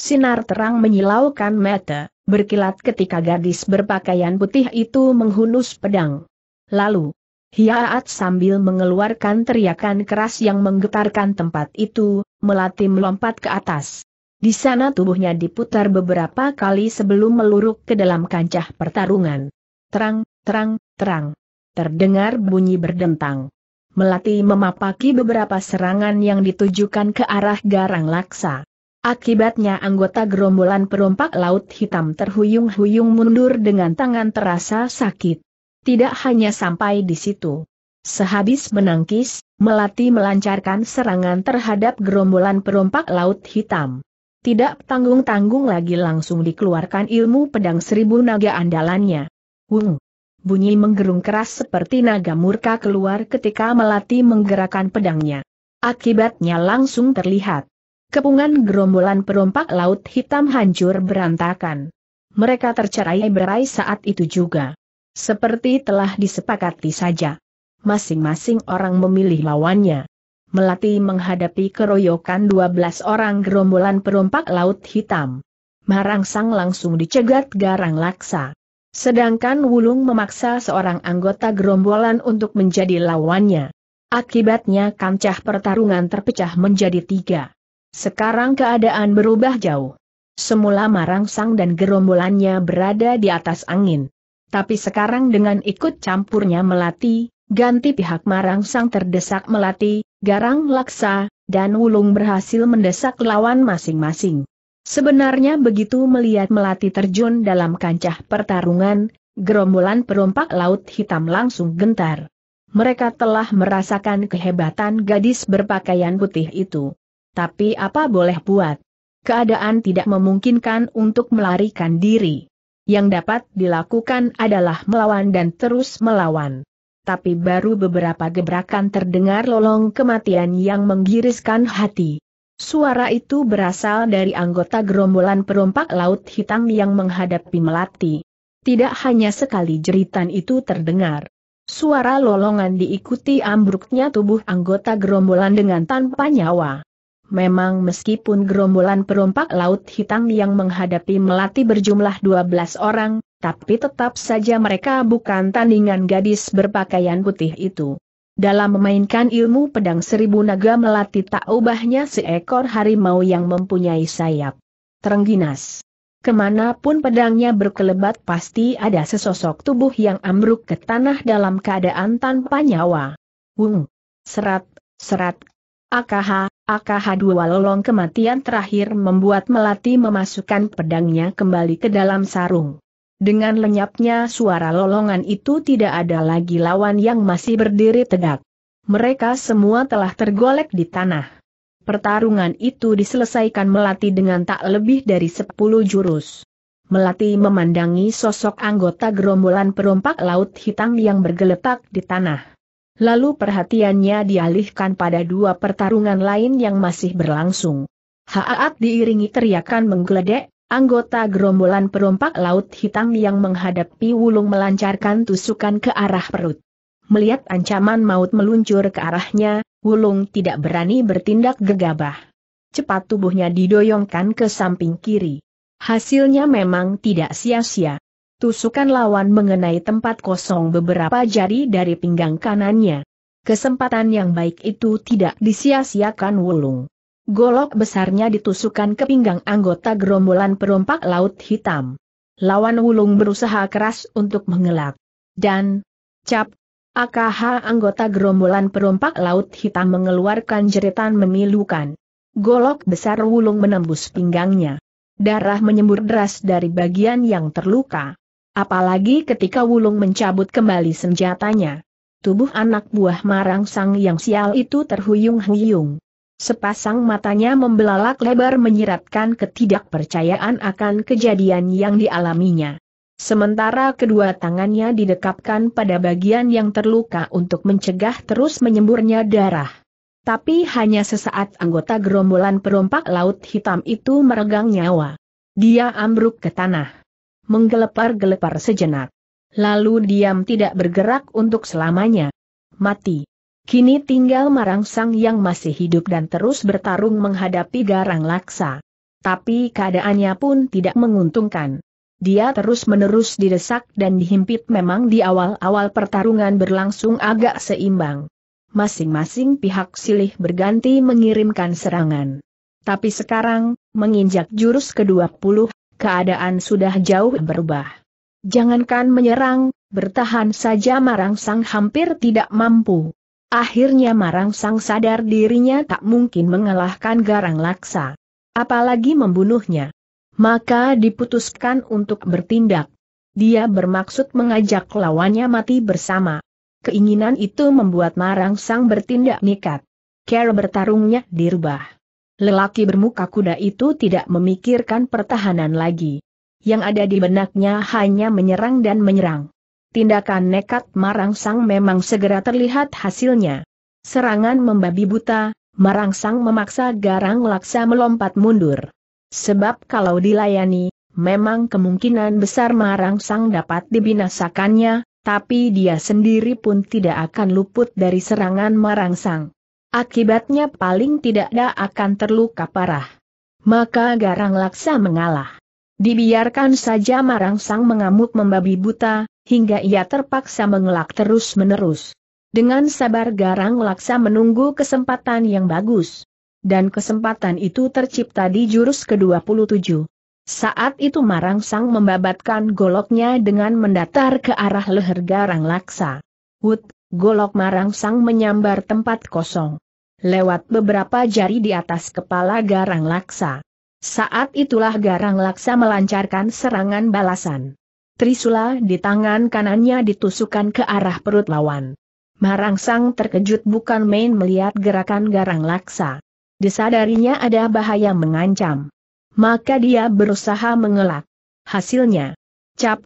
sinar terang menyilaukan mata, berkilat ketika gadis berpakaian putih itu menghunus pedang. Lalu, Hiaat sambil mengeluarkan teriakan keras yang menggetarkan tempat itu, melati melompat ke atas. Di sana tubuhnya diputar beberapa kali sebelum meluruk ke dalam kancah pertarungan. Terang, Terang, terang. Terdengar bunyi berdentang. Melati memapaki beberapa serangan yang ditujukan ke arah Garang Laksa. Akibatnya anggota gerombolan perompak laut hitam terhuyung-huyung mundur dengan tangan terasa sakit. Tidak hanya sampai di situ. Sehabis menangkis, Melati melancarkan serangan terhadap gerombolan perompak laut hitam. Tidak tanggung-tanggung lagi langsung dikeluarkan ilmu pedang seribu naga andalannya. Wung, bunyi menggerung keras seperti naga murka keluar ketika Melati menggerakkan pedangnya. Akibatnya langsung terlihat. Kepungan gerombolan perompak laut hitam hancur berantakan. Mereka tercerai berai saat itu juga. Seperti telah disepakati saja. Masing-masing orang memilih lawannya. Melati menghadapi keroyokan 12 orang gerombolan perompak laut hitam. Marangsang langsung dicegat garang laksa. Sedangkan Wulung memaksa seorang anggota gerombolan untuk menjadi lawannya. Akibatnya kancah pertarungan terpecah menjadi tiga. Sekarang keadaan berubah jauh. Semula Marangsang dan gerombolannya berada di atas angin. Tapi sekarang dengan ikut campurnya Melati, ganti pihak Marangsang terdesak Melati, Garang Laksa, dan Wulung berhasil mendesak lawan masing-masing. Sebenarnya begitu melihat Melati terjun dalam kancah pertarungan, gerombolan perompak laut hitam langsung gentar. Mereka telah merasakan kehebatan gadis berpakaian putih itu. Tapi apa boleh buat? Keadaan tidak memungkinkan untuk melarikan diri. Yang dapat dilakukan adalah melawan dan terus melawan. Tapi baru beberapa gebrakan terdengar lolong kematian yang menggiriskan hati. Suara itu berasal dari anggota gerombolan perompak laut hitam yang menghadapi Melati. Tidak hanya sekali jeritan itu terdengar. Suara lolongan diikuti ambruknya tubuh anggota gerombolan dengan tanpa nyawa. Memang meskipun gerombolan perompak laut hitam yang menghadapi Melati berjumlah 12 orang, tapi tetap saja mereka bukan tandingan gadis berpakaian putih itu. Dalam memainkan ilmu pedang seribu naga melati tak ubahnya seekor harimau yang mempunyai sayap. Terengginas. Kemanapun pedangnya berkelebat pasti ada sesosok tubuh yang ambruk ke tanah dalam keadaan tanpa nyawa. Wung. Serat, serat. Akaha, akaha dua lolong kematian terakhir membuat Melati memasukkan pedangnya kembali ke dalam sarung. Dengan lenyapnya suara lolongan itu tidak ada lagi lawan yang masih berdiri tegak. Mereka semua telah tergolek di tanah. Pertarungan itu diselesaikan Melati dengan tak lebih dari sepuluh jurus. Melati memandangi sosok anggota gerombolan perompak laut hitam yang bergeletak di tanah. Lalu perhatiannya dialihkan pada dua pertarungan lain yang masih berlangsung. Haat diiringi teriakan menggeledek, Anggota gerombolan perompak laut hitam yang menghadapi wulung melancarkan tusukan ke arah perut. Melihat ancaman maut meluncur ke arahnya, wulung tidak berani bertindak gegabah. Cepat tubuhnya didoyongkan ke samping kiri. Hasilnya memang tidak sia-sia. Tusukan lawan mengenai tempat kosong beberapa jari dari pinggang kanannya. Kesempatan yang baik itu tidak disia-siakan Wulung. Golok besarnya ditusukkan ke pinggang anggota gerombolan perompak laut hitam. Lawan Wulung berusaha keras untuk mengelak. Dan, cap, AKH anggota gerombolan perompak laut hitam mengeluarkan jeritan memilukan. Golok besar Wulung menembus pinggangnya. Darah menyembur deras dari bagian yang terluka. Apalagi ketika Wulung mencabut kembali senjatanya. Tubuh anak buah marangsang yang sial itu terhuyung-huyung. Sepasang matanya membelalak lebar menyiratkan ketidakpercayaan akan kejadian yang dialaminya. Sementara kedua tangannya didekapkan pada bagian yang terluka untuk mencegah terus menyemburnya darah. Tapi hanya sesaat anggota gerombolan perompak laut hitam itu meregang nyawa. Dia ambruk ke tanah. Menggelepar-gelepar sejenak. Lalu diam tidak bergerak untuk selamanya. Mati. Kini tinggal Marangsang yang masih hidup dan terus bertarung menghadapi Garang Laksa. Tapi keadaannya pun tidak menguntungkan. Dia terus-menerus didesak dan dihimpit memang di awal-awal pertarungan berlangsung agak seimbang. Masing-masing pihak silih berganti mengirimkan serangan. Tapi sekarang, menginjak jurus ke-20, keadaan sudah jauh berubah. Jangankan menyerang, bertahan saja Marangsang hampir tidak mampu. Akhirnya Marangsang sadar dirinya tak mungkin mengalahkan Garang Laksa. Apalagi membunuhnya. Maka diputuskan untuk bertindak. Dia bermaksud mengajak lawannya mati bersama. Keinginan itu membuat Marangsang bertindak nekat. Cara bertarungnya dirubah. Lelaki bermuka kuda itu tidak memikirkan pertahanan lagi. Yang ada di benaknya hanya menyerang dan menyerang tindakan nekat Marangsang memang segera terlihat hasilnya. Serangan membabi buta, Marangsang memaksa Garang Laksa melompat mundur. Sebab kalau dilayani, memang kemungkinan besar Marangsang dapat dibinasakannya, tapi dia sendiri pun tidak akan luput dari serangan Marangsang. Akibatnya paling tidak ada akan terluka parah. Maka Garang Laksa mengalah. Dibiarkan saja Marangsang mengamuk membabi buta, hingga ia terpaksa mengelak terus-menerus. Dengan sabar Garang Laksa menunggu kesempatan yang bagus. Dan kesempatan itu tercipta di jurus ke-27. Saat itu Marangsang membabatkan goloknya dengan mendatar ke arah leher Garang Laksa. Wut, golok Marangsang menyambar tempat kosong. Lewat beberapa jari di atas kepala Garang Laksa. Saat itulah Garang Laksa melancarkan serangan balasan. Trisula di tangan kanannya ditusukkan ke arah perut lawan. Marangsang terkejut bukan main melihat gerakan garang laksa. Disadarinya ada bahaya mengancam. Maka dia berusaha mengelak. Hasilnya. Cap.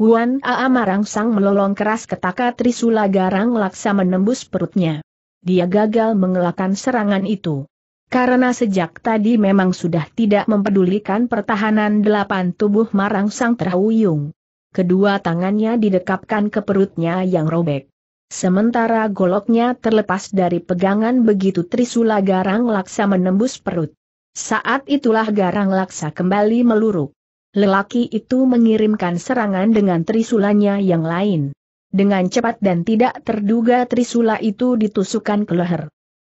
Wan Aa Marangsang melolong keras ketaka Trisula garang laksa menembus perutnya. Dia gagal mengelakkan serangan itu. Karena sejak tadi memang sudah tidak mempedulikan pertahanan delapan tubuh Marangsang terhuyung kedua tangannya didekapkan ke perutnya yang robek. Sementara goloknya terlepas dari pegangan begitu Trisula Garang Laksa menembus perut. Saat itulah Garang Laksa kembali meluruk. Lelaki itu mengirimkan serangan dengan trisulanya yang lain. Dengan cepat dan tidak terduga trisula itu ditusukkan ke leher.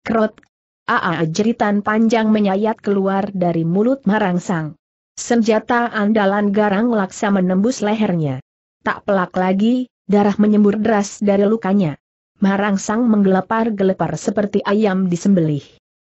Krot. Aa jeritan panjang menyayat keluar dari mulut Marangsang. Senjata andalan garang laksa menembus lehernya. Tak pelak lagi, darah menyembur deras dari lukanya. Marangsang menggelepar-gelepar seperti ayam disembelih.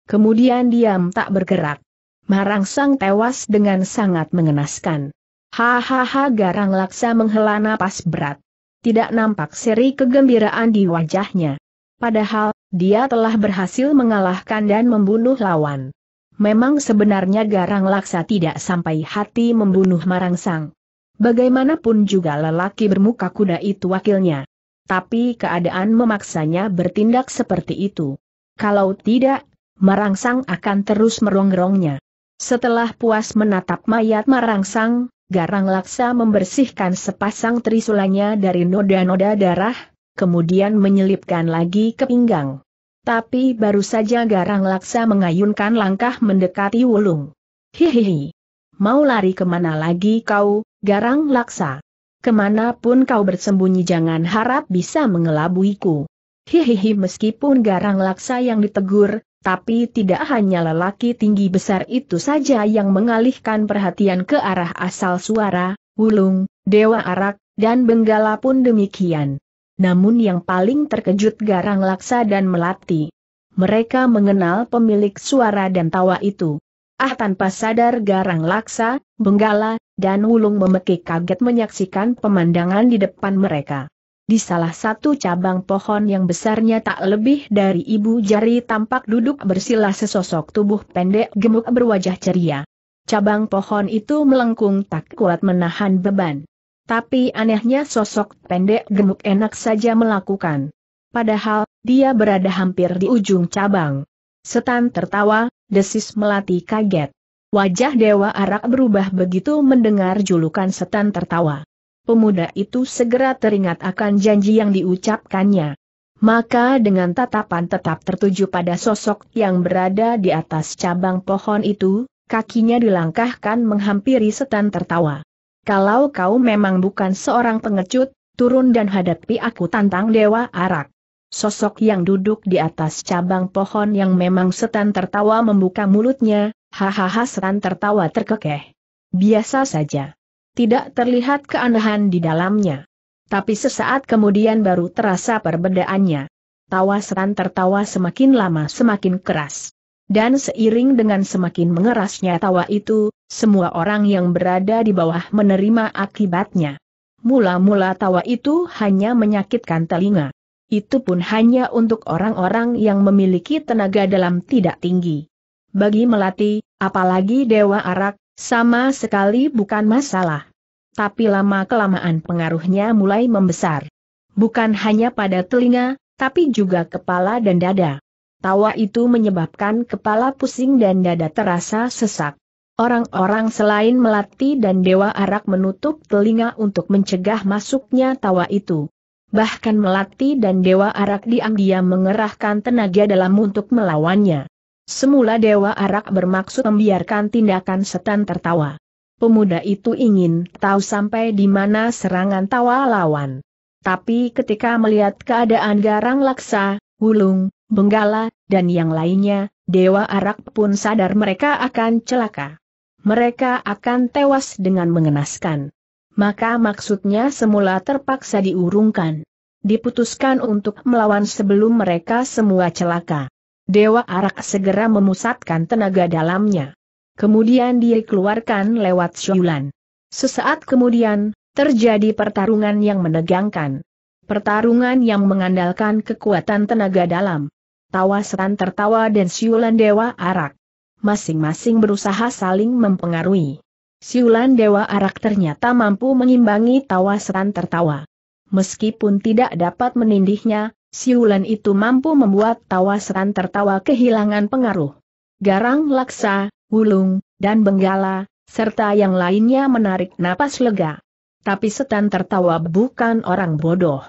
Kemudian diam tak bergerak. Marangsang tewas dengan sangat mengenaskan. Hahaha garang laksa menghela napas berat. Tidak nampak seri kegembiraan di wajahnya. Padahal, dia telah berhasil mengalahkan dan membunuh lawan. Memang sebenarnya Garang Laksa tidak sampai hati membunuh Marangsang. Bagaimanapun juga lelaki bermuka kuda itu wakilnya. Tapi keadaan memaksanya bertindak seperti itu. Kalau tidak, Marangsang akan terus merongrongnya. Setelah puas menatap mayat Marangsang, Garang Laksa membersihkan sepasang trisulanya dari noda-noda darah, kemudian menyelipkan lagi ke pinggang. Tapi baru saja Garang Laksa mengayunkan langkah mendekati Wulung. Hihihi. Mau lari kemana lagi kau, Garang Laksa? Kemanapun kau bersembunyi jangan harap bisa mengelabuiku. Hihihi meskipun Garang Laksa yang ditegur, tapi tidak hanya lelaki tinggi besar itu saja yang mengalihkan perhatian ke arah asal suara, Wulung, Dewa Arak, dan Benggala pun demikian namun yang paling terkejut Garang Laksa dan Melati. Mereka mengenal pemilik suara dan tawa itu. Ah tanpa sadar Garang Laksa, Benggala, dan Wulung memekik kaget menyaksikan pemandangan di depan mereka. Di salah satu cabang pohon yang besarnya tak lebih dari ibu jari tampak duduk bersila sesosok tubuh pendek gemuk berwajah ceria. Cabang pohon itu melengkung tak kuat menahan beban. Tapi anehnya sosok pendek gemuk enak saja melakukan. Padahal, dia berada hampir di ujung cabang. Setan tertawa, desis melati kaget. Wajah Dewa Arak berubah begitu mendengar julukan setan tertawa. Pemuda itu segera teringat akan janji yang diucapkannya. Maka dengan tatapan tetap tertuju pada sosok yang berada di atas cabang pohon itu, kakinya dilangkahkan menghampiri setan tertawa kalau kau memang bukan seorang pengecut, turun dan hadapi aku tantang Dewa Arak. Sosok yang duduk di atas cabang pohon yang memang setan tertawa membuka mulutnya, hahaha setan tertawa terkekeh. Biasa saja. Tidak terlihat keanehan di dalamnya. Tapi sesaat kemudian baru terasa perbedaannya. Tawa setan tertawa semakin lama semakin keras. Dan seiring dengan semakin mengerasnya tawa itu, semua orang yang berada di bawah menerima akibatnya. Mula-mula tawa itu hanya menyakitkan telinga. Itu pun hanya untuk orang-orang yang memiliki tenaga dalam tidak tinggi. Bagi Melati, apalagi Dewa Arak, sama sekali bukan masalah. Tapi lama-kelamaan pengaruhnya mulai membesar. Bukan hanya pada telinga, tapi juga kepala dan dada. Tawa itu menyebabkan kepala pusing dan dada terasa sesak. Orang-orang selain Melati dan Dewa Arak menutup telinga untuk mencegah masuknya tawa itu. Bahkan Melati dan Dewa Arak diam-diam mengerahkan tenaga dalam untuk melawannya. Semula Dewa Arak bermaksud membiarkan tindakan setan tertawa. Pemuda itu ingin tahu sampai di mana serangan tawa lawan. Tapi ketika melihat keadaan Garang Laksa, Wulung, Benggala, dan yang lainnya, Dewa Arak pun sadar mereka akan celaka mereka akan tewas dengan mengenaskan. Maka maksudnya semula terpaksa diurungkan. Diputuskan untuk melawan sebelum mereka semua celaka. Dewa Arak segera memusatkan tenaga dalamnya. Kemudian dia keluarkan lewat syulan. Sesaat kemudian, terjadi pertarungan yang menegangkan. Pertarungan yang mengandalkan kekuatan tenaga dalam. Tawa setan tertawa dan siulan Dewa Arak masing-masing berusaha saling mempengaruhi. Siulan Dewa Arak ternyata mampu mengimbangi tawa setan tertawa. Meskipun tidak dapat menindihnya, siulan itu mampu membuat tawa setan tertawa kehilangan pengaruh. Garang Laksa, Wulung, dan Benggala, serta yang lainnya menarik napas lega. Tapi setan tertawa bukan orang bodoh.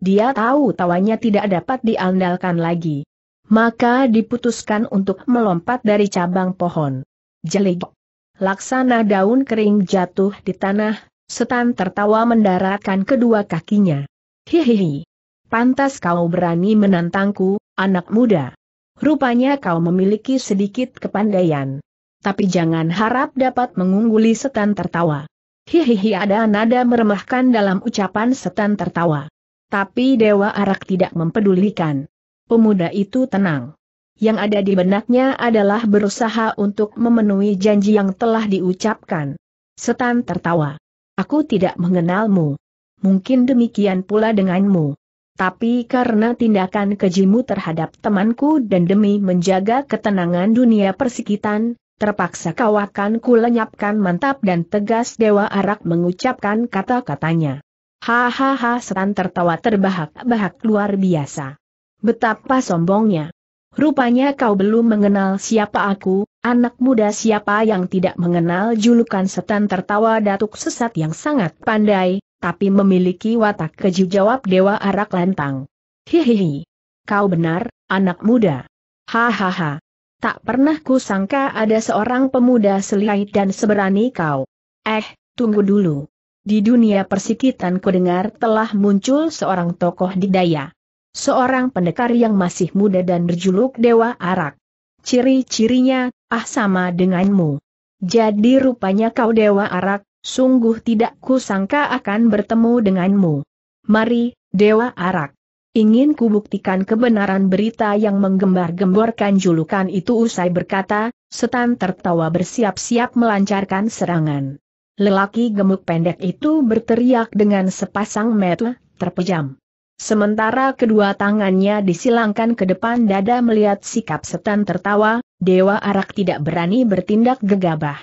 Dia tahu tawanya tidak dapat diandalkan lagi maka diputuskan untuk melompat dari cabang pohon. Jelik. Laksana daun kering jatuh di tanah, setan tertawa mendaratkan kedua kakinya. Hihihi. Pantas kau berani menantangku, anak muda. Rupanya kau memiliki sedikit kepandaian. Tapi jangan harap dapat mengungguli setan tertawa. Hihihi ada nada meremahkan dalam ucapan setan tertawa. Tapi Dewa Arak tidak mempedulikan pemuda itu tenang. Yang ada di benaknya adalah berusaha untuk memenuhi janji yang telah diucapkan. Setan tertawa. Aku tidak mengenalmu. Mungkin demikian pula denganmu. Tapi karena tindakan kejimu terhadap temanku dan demi menjaga ketenangan dunia persikitan, terpaksa kau akan kulenyapkan mantap dan tegas Dewa Arak mengucapkan kata-katanya. Hahaha setan tertawa terbahak-bahak luar biasa. Betapa sombongnya. Rupanya kau belum mengenal siapa aku, anak muda siapa yang tidak mengenal julukan setan tertawa datuk sesat yang sangat pandai, tapi memiliki watak keji jawab Dewa Arak Lantang. Hihihi. Kau benar, anak muda. Hahaha. Tak pernah ku sangka ada seorang pemuda selihai dan seberani kau. Eh, tunggu dulu. Di dunia persikitan ku dengar telah muncul seorang tokoh didaya seorang pendekar yang masih muda dan berjuluk Dewa Arak. Ciri-cirinya, ah sama denganmu. Jadi rupanya kau Dewa Arak, sungguh tidak kusangka akan bertemu denganmu. Mari, Dewa Arak. Ingin kubuktikan kebenaran berita yang menggembar-gemborkan julukan itu usai berkata, setan tertawa bersiap-siap melancarkan serangan. Lelaki gemuk pendek itu berteriak dengan sepasang mata terpejam. Sementara kedua tangannya disilangkan ke depan dada melihat sikap setan tertawa, Dewa Arak tidak berani bertindak gegabah.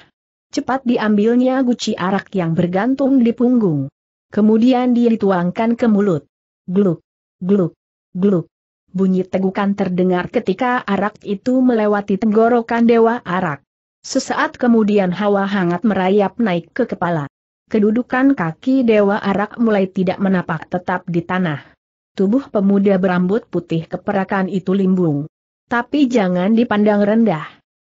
Cepat diambilnya guci arak yang bergantung di punggung. Kemudian dia dituangkan ke mulut. Gluk, gluk, gluk. Bunyi tegukan terdengar ketika arak itu melewati tenggorokan Dewa Arak. Sesaat kemudian hawa hangat merayap naik ke kepala. Kedudukan kaki Dewa Arak mulai tidak menapak tetap di tanah tubuh pemuda berambut putih keperakan itu limbung. Tapi jangan dipandang rendah.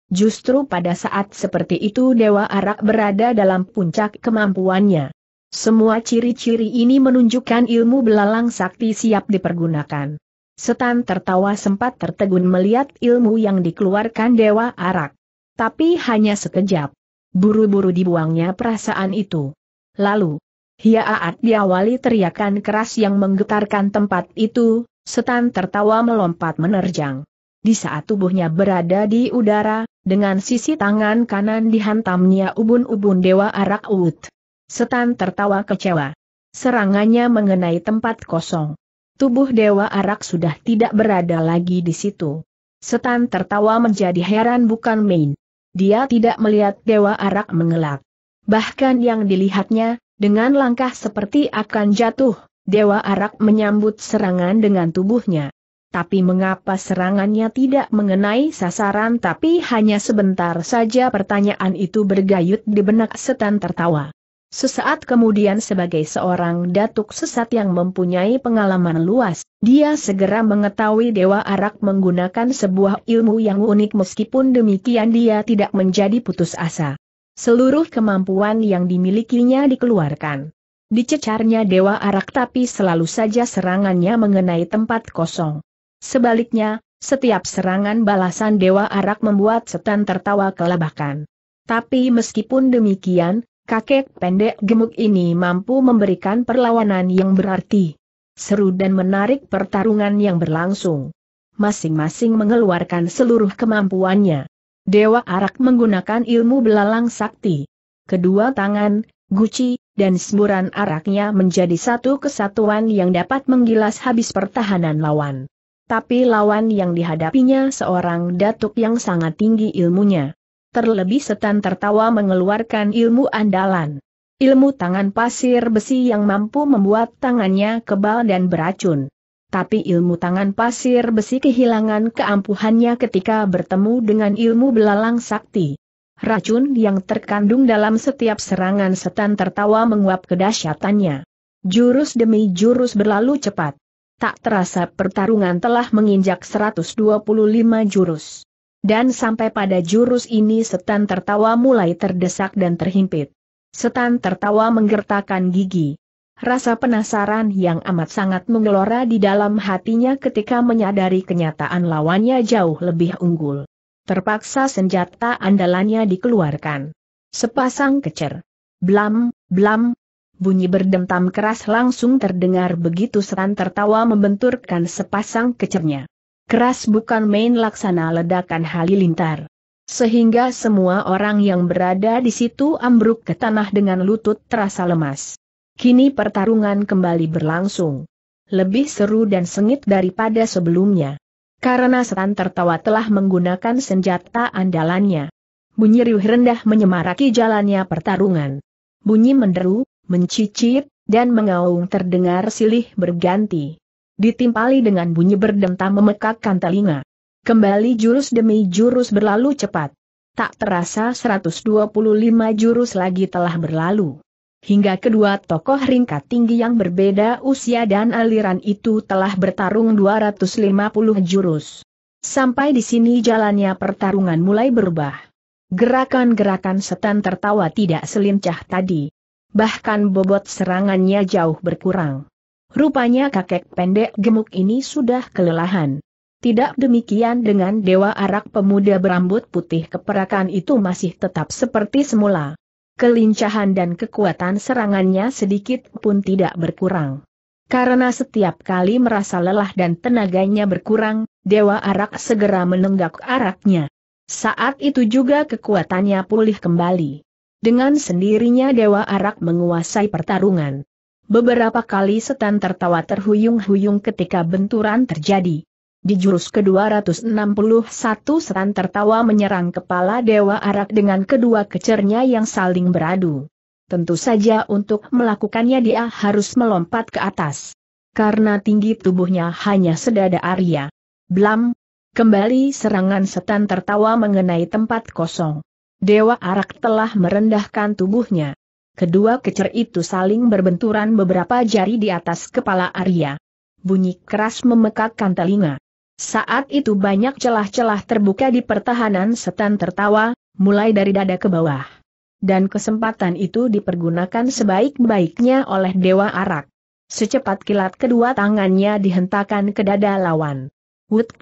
Justru pada saat seperti itu Dewa Arak berada dalam puncak kemampuannya. Semua ciri-ciri ini menunjukkan ilmu belalang sakti siap dipergunakan. Setan tertawa sempat tertegun melihat ilmu yang dikeluarkan Dewa Arak. Tapi hanya sekejap. Buru-buru dibuangnya perasaan itu. Lalu, Hiaat diawali teriakan keras yang menggetarkan tempat itu, setan tertawa melompat menerjang. Di saat tubuhnya berada di udara, dengan sisi tangan kanan dihantamnya ubun-ubun Dewa Arak Uut. Setan tertawa kecewa. Serangannya mengenai tempat kosong. Tubuh Dewa Arak sudah tidak berada lagi di situ. Setan tertawa menjadi heran bukan main. Dia tidak melihat Dewa Arak mengelak. Bahkan yang dilihatnya, dengan langkah seperti akan jatuh, Dewa Arak menyambut serangan dengan tubuhnya. Tapi mengapa serangannya tidak mengenai sasaran tapi hanya sebentar saja pertanyaan itu bergayut di benak setan tertawa. Sesaat kemudian sebagai seorang datuk sesat yang mempunyai pengalaman luas, dia segera mengetahui Dewa Arak menggunakan sebuah ilmu yang unik meskipun demikian dia tidak menjadi putus asa. Seluruh kemampuan yang dimilikinya dikeluarkan. Dicecarnya Dewa Arak tapi selalu saja serangannya mengenai tempat kosong. Sebaliknya, setiap serangan balasan Dewa Arak membuat setan tertawa kelabakan. Tapi meskipun demikian, kakek pendek gemuk ini mampu memberikan perlawanan yang berarti. Seru dan menarik pertarungan yang berlangsung. Masing-masing mengeluarkan seluruh kemampuannya. Dewa Arak menggunakan ilmu belalang sakti. Kedua tangan, guci, dan semburan araknya menjadi satu kesatuan yang dapat menggilas habis pertahanan lawan. Tapi lawan yang dihadapinya seorang datuk yang sangat tinggi ilmunya. Terlebih setan tertawa mengeluarkan ilmu andalan. Ilmu tangan pasir besi yang mampu membuat tangannya kebal dan beracun tapi ilmu tangan pasir besi kehilangan keampuhannya ketika bertemu dengan ilmu belalang sakti. Racun yang terkandung dalam setiap serangan setan tertawa menguap kedahsyatannya. Jurus demi jurus berlalu cepat. Tak terasa pertarungan telah menginjak 125 jurus. Dan sampai pada jurus ini setan tertawa mulai terdesak dan terhimpit. Setan tertawa menggertakkan gigi. Rasa penasaran yang amat sangat mengelora di dalam hatinya ketika menyadari kenyataan lawannya jauh lebih unggul. Terpaksa senjata andalannya dikeluarkan. Sepasang kecer. Blam, blam. Bunyi berdentam keras langsung terdengar begitu seran tertawa membenturkan sepasang kecernya. Keras bukan main laksana ledakan halilintar. Sehingga semua orang yang berada di situ ambruk ke tanah dengan lutut terasa lemas. Kini pertarungan kembali berlangsung. Lebih seru dan sengit daripada sebelumnya. Karena setan tertawa telah menggunakan senjata andalannya. Bunyi riuh rendah menyemaraki jalannya pertarungan. Bunyi menderu, mencicit, dan mengaung terdengar silih berganti. Ditimpali dengan bunyi berdentang memekakkan telinga. Kembali jurus demi jurus berlalu cepat. Tak terasa 125 jurus lagi telah berlalu hingga kedua tokoh ringkat tinggi yang berbeda usia dan aliran itu telah bertarung 250 jurus. Sampai di sini jalannya pertarungan mulai berubah. Gerakan-gerakan setan tertawa tidak selincah tadi. Bahkan bobot serangannya jauh berkurang. Rupanya kakek pendek gemuk ini sudah kelelahan. Tidak demikian dengan Dewa Arak pemuda berambut putih keperakan itu masih tetap seperti semula kelincahan dan kekuatan serangannya sedikit pun tidak berkurang. Karena setiap kali merasa lelah dan tenaganya berkurang, Dewa Arak segera menenggak araknya. Saat itu juga kekuatannya pulih kembali. Dengan sendirinya Dewa Arak menguasai pertarungan. Beberapa kali setan tertawa terhuyung-huyung ketika benturan terjadi. Di jurus ke-261 seran tertawa menyerang kepala Dewa Arak dengan kedua kecernya yang saling beradu. Tentu saja untuk melakukannya dia harus melompat ke atas. Karena tinggi tubuhnya hanya sedada Arya. Blam! Kembali serangan setan tertawa mengenai tempat kosong. Dewa Arak telah merendahkan tubuhnya. Kedua kecer itu saling berbenturan beberapa jari di atas kepala Arya. Bunyi keras memekakkan telinga. Saat itu banyak celah-celah terbuka di pertahanan setan tertawa, mulai dari dada ke bawah. Dan kesempatan itu dipergunakan sebaik-baiknya oleh Dewa Arak. Secepat kilat kedua tangannya dihentakkan ke dada lawan. Wut!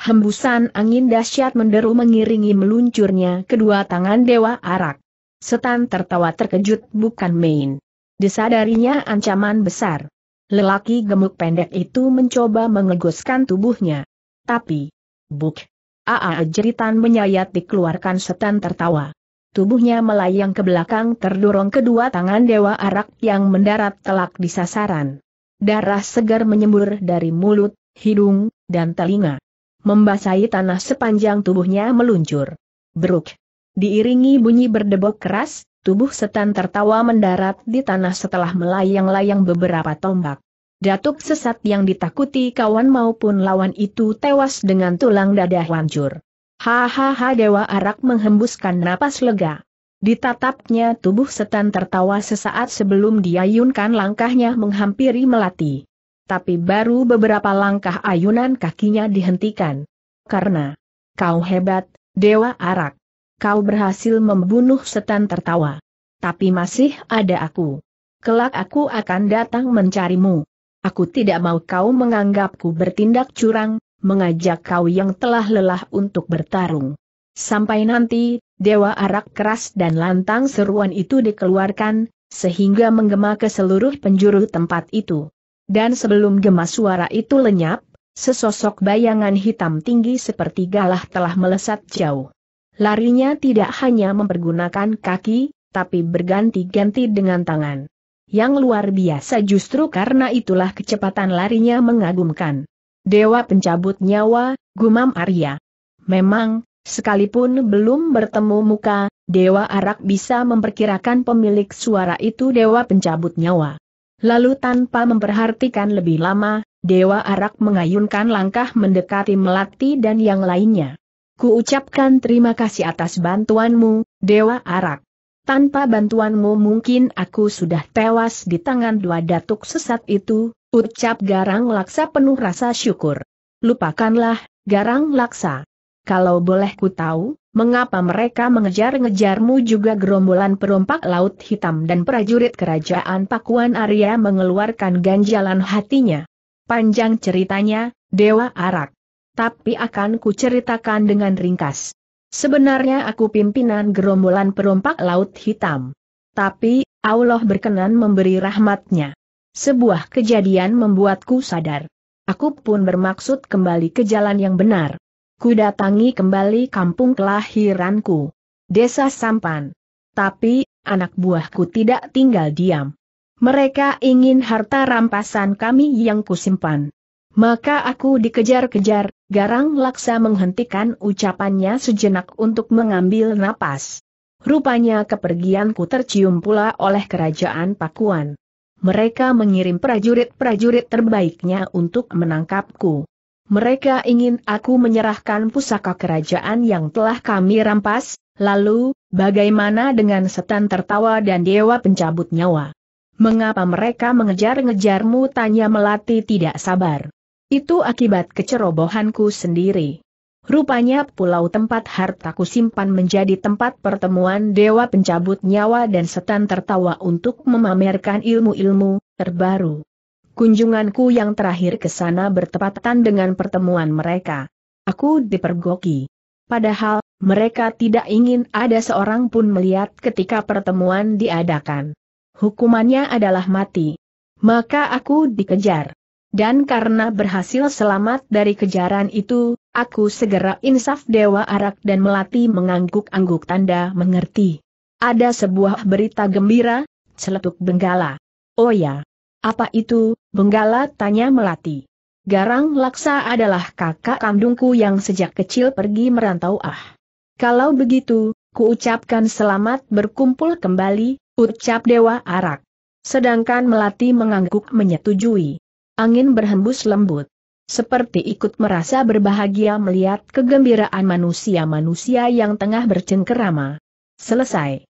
Hembusan angin dahsyat menderu mengiringi meluncurnya kedua tangan Dewa Arak. Setan tertawa terkejut bukan main. Disadarinya ancaman besar. Lelaki gemuk pendek itu mencoba mengeguskan tubuhnya. Tapi, buk. Aa jeritan menyayat dikeluarkan setan tertawa. Tubuhnya melayang ke belakang terdorong kedua tangan Dewa Arak yang mendarat telak di sasaran. Darah segar menyembur dari mulut, hidung, dan telinga. Membasahi tanah sepanjang tubuhnya meluncur. Beruk. Diiringi bunyi berdebok keras, tubuh setan tertawa mendarat di tanah setelah melayang-layang beberapa tombak. Datuk sesat yang ditakuti kawan maupun lawan itu tewas dengan tulang dada hancur. Hahaha Dewa Arak menghembuskan napas lega. Ditatapnya tubuh setan tertawa sesaat sebelum diayunkan langkahnya menghampiri Melati. Tapi baru beberapa langkah ayunan kakinya dihentikan. Karena, kau hebat, Dewa Arak. Kau berhasil membunuh setan tertawa. Tapi masih ada aku. Kelak aku akan datang mencarimu. Aku tidak mau kau menganggapku bertindak curang, mengajak kau yang telah lelah untuk bertarung. Sampai nanti, Dewa Arak keras dan lantang seruan itu dikeluarkan, sehingga menggema ke seluruh penjuru tempat itu. Dan sebelum gema suara itu lenyap, sesosok bayangan hitam tinggi seperti galah telah melesat jauh. Larinya tidak hanya mempergunakan kaki, tapi berganti-ganti dengan tangan yang luar biasa justru karena itulah kecepatan larinya mengagumkan. Dewa pencabut nyawa, gumam Arya. Memang, sekalipun belum bertemu muka, Dewa Arak bisa memperkirakan pemilik suara itu Dewa pencabut nyawa. Lalu tanpa memperhatikan lebih lama, Dewa Arak mengayunkan langkah mendekati Melati dan yang lainnya. Kuucapkan terima kasih atas bantuanmu, Dewa Arak tanpa bantuanmu mungkin aku sudah tewas di tangan dua datuk sesat itu, ucap Garang Laksa penuh rasa syukur. Lupakanlah, Garang Laksa. Kalau boleh ku tahu, mengapa mereka mengejar-ngejarmu juga gerombolan perompak laut hitam dan prajurit kerajaan Pakuan Arya mengeluarkan ganjalan hatinya. Panjang ceritanya, Dewa Arak. Tapi akan ku ceritakan dengan ringkas. Sebenarnya aku pimpinan gerombolan perompak laut hitam. Tapi, Allah berkenan memberi rahmatnya. Sebuah kejadian membuatku sadar. Aku pun bermaksud kembali ke jalan yang benar. Ku datangi kembali kampung kelahiranku. Desa Sampan. Tapi, anak buahku tidak tinggal diam. Mereka ingin harta rampasan kami yang kusimpan. Maka aku dikejar-kejar, Garang Laksa menghentikan ucapannya sejenak untuk mengambil napas. Rupanya kepergianku tercium pula oleh kerajaan Pakuan. Mereka mengirim prajurit-prajurit terbaiknya untuk menangkapku. Mereka ingin aku menyerahkan pusaka kerajaan yang telah kami rampas, lalu, bagaimana dengan setan tertawa dan dewa pencabut nyawa? Mengapa mereka mengejar-ngejarmu? Tanya Melati tidak sabar. Itu akibat kecerobohanku sendiri. Rupanya pulau tempat hartaku simpan menjadi tempat pertemuan dewa pencabut nyawa dan setan tertawa untuk memamerkan ilmu-ilmu terbaru. Kunjunganku yang terakhir ke sana bertepatan dengan pertemuan mereka. Aku dipergoki. Padahal, mereka tidak ingin ada seorang pun melihat ketika pertemuan diadakan. Hukumannya adalah mati. Maka aku dikejar. Dan karena berhasil selamat dari kejaran itu, aku segera insaf Dewa Arak dan Melati mengangguk-angguk tanda mengerti. Ada sebuah berita gembira, celetuk Benggala. Oh ya. Apa itu, Benggala tanya Melati. Garang Laksa adalah kakak kandungku yang sejak kecil pergi merantau ah. Kalau begitu, kuucapkan selamat berkumpul kembali, ucap Dewa Arak. Sedangkan Melati mengangguk menyetujui. Angin berhembus lembut. Seperti ikut merasa berbahagia melihat kegembiraan manusia-manusia yang tengah bercengkerama. Selesai.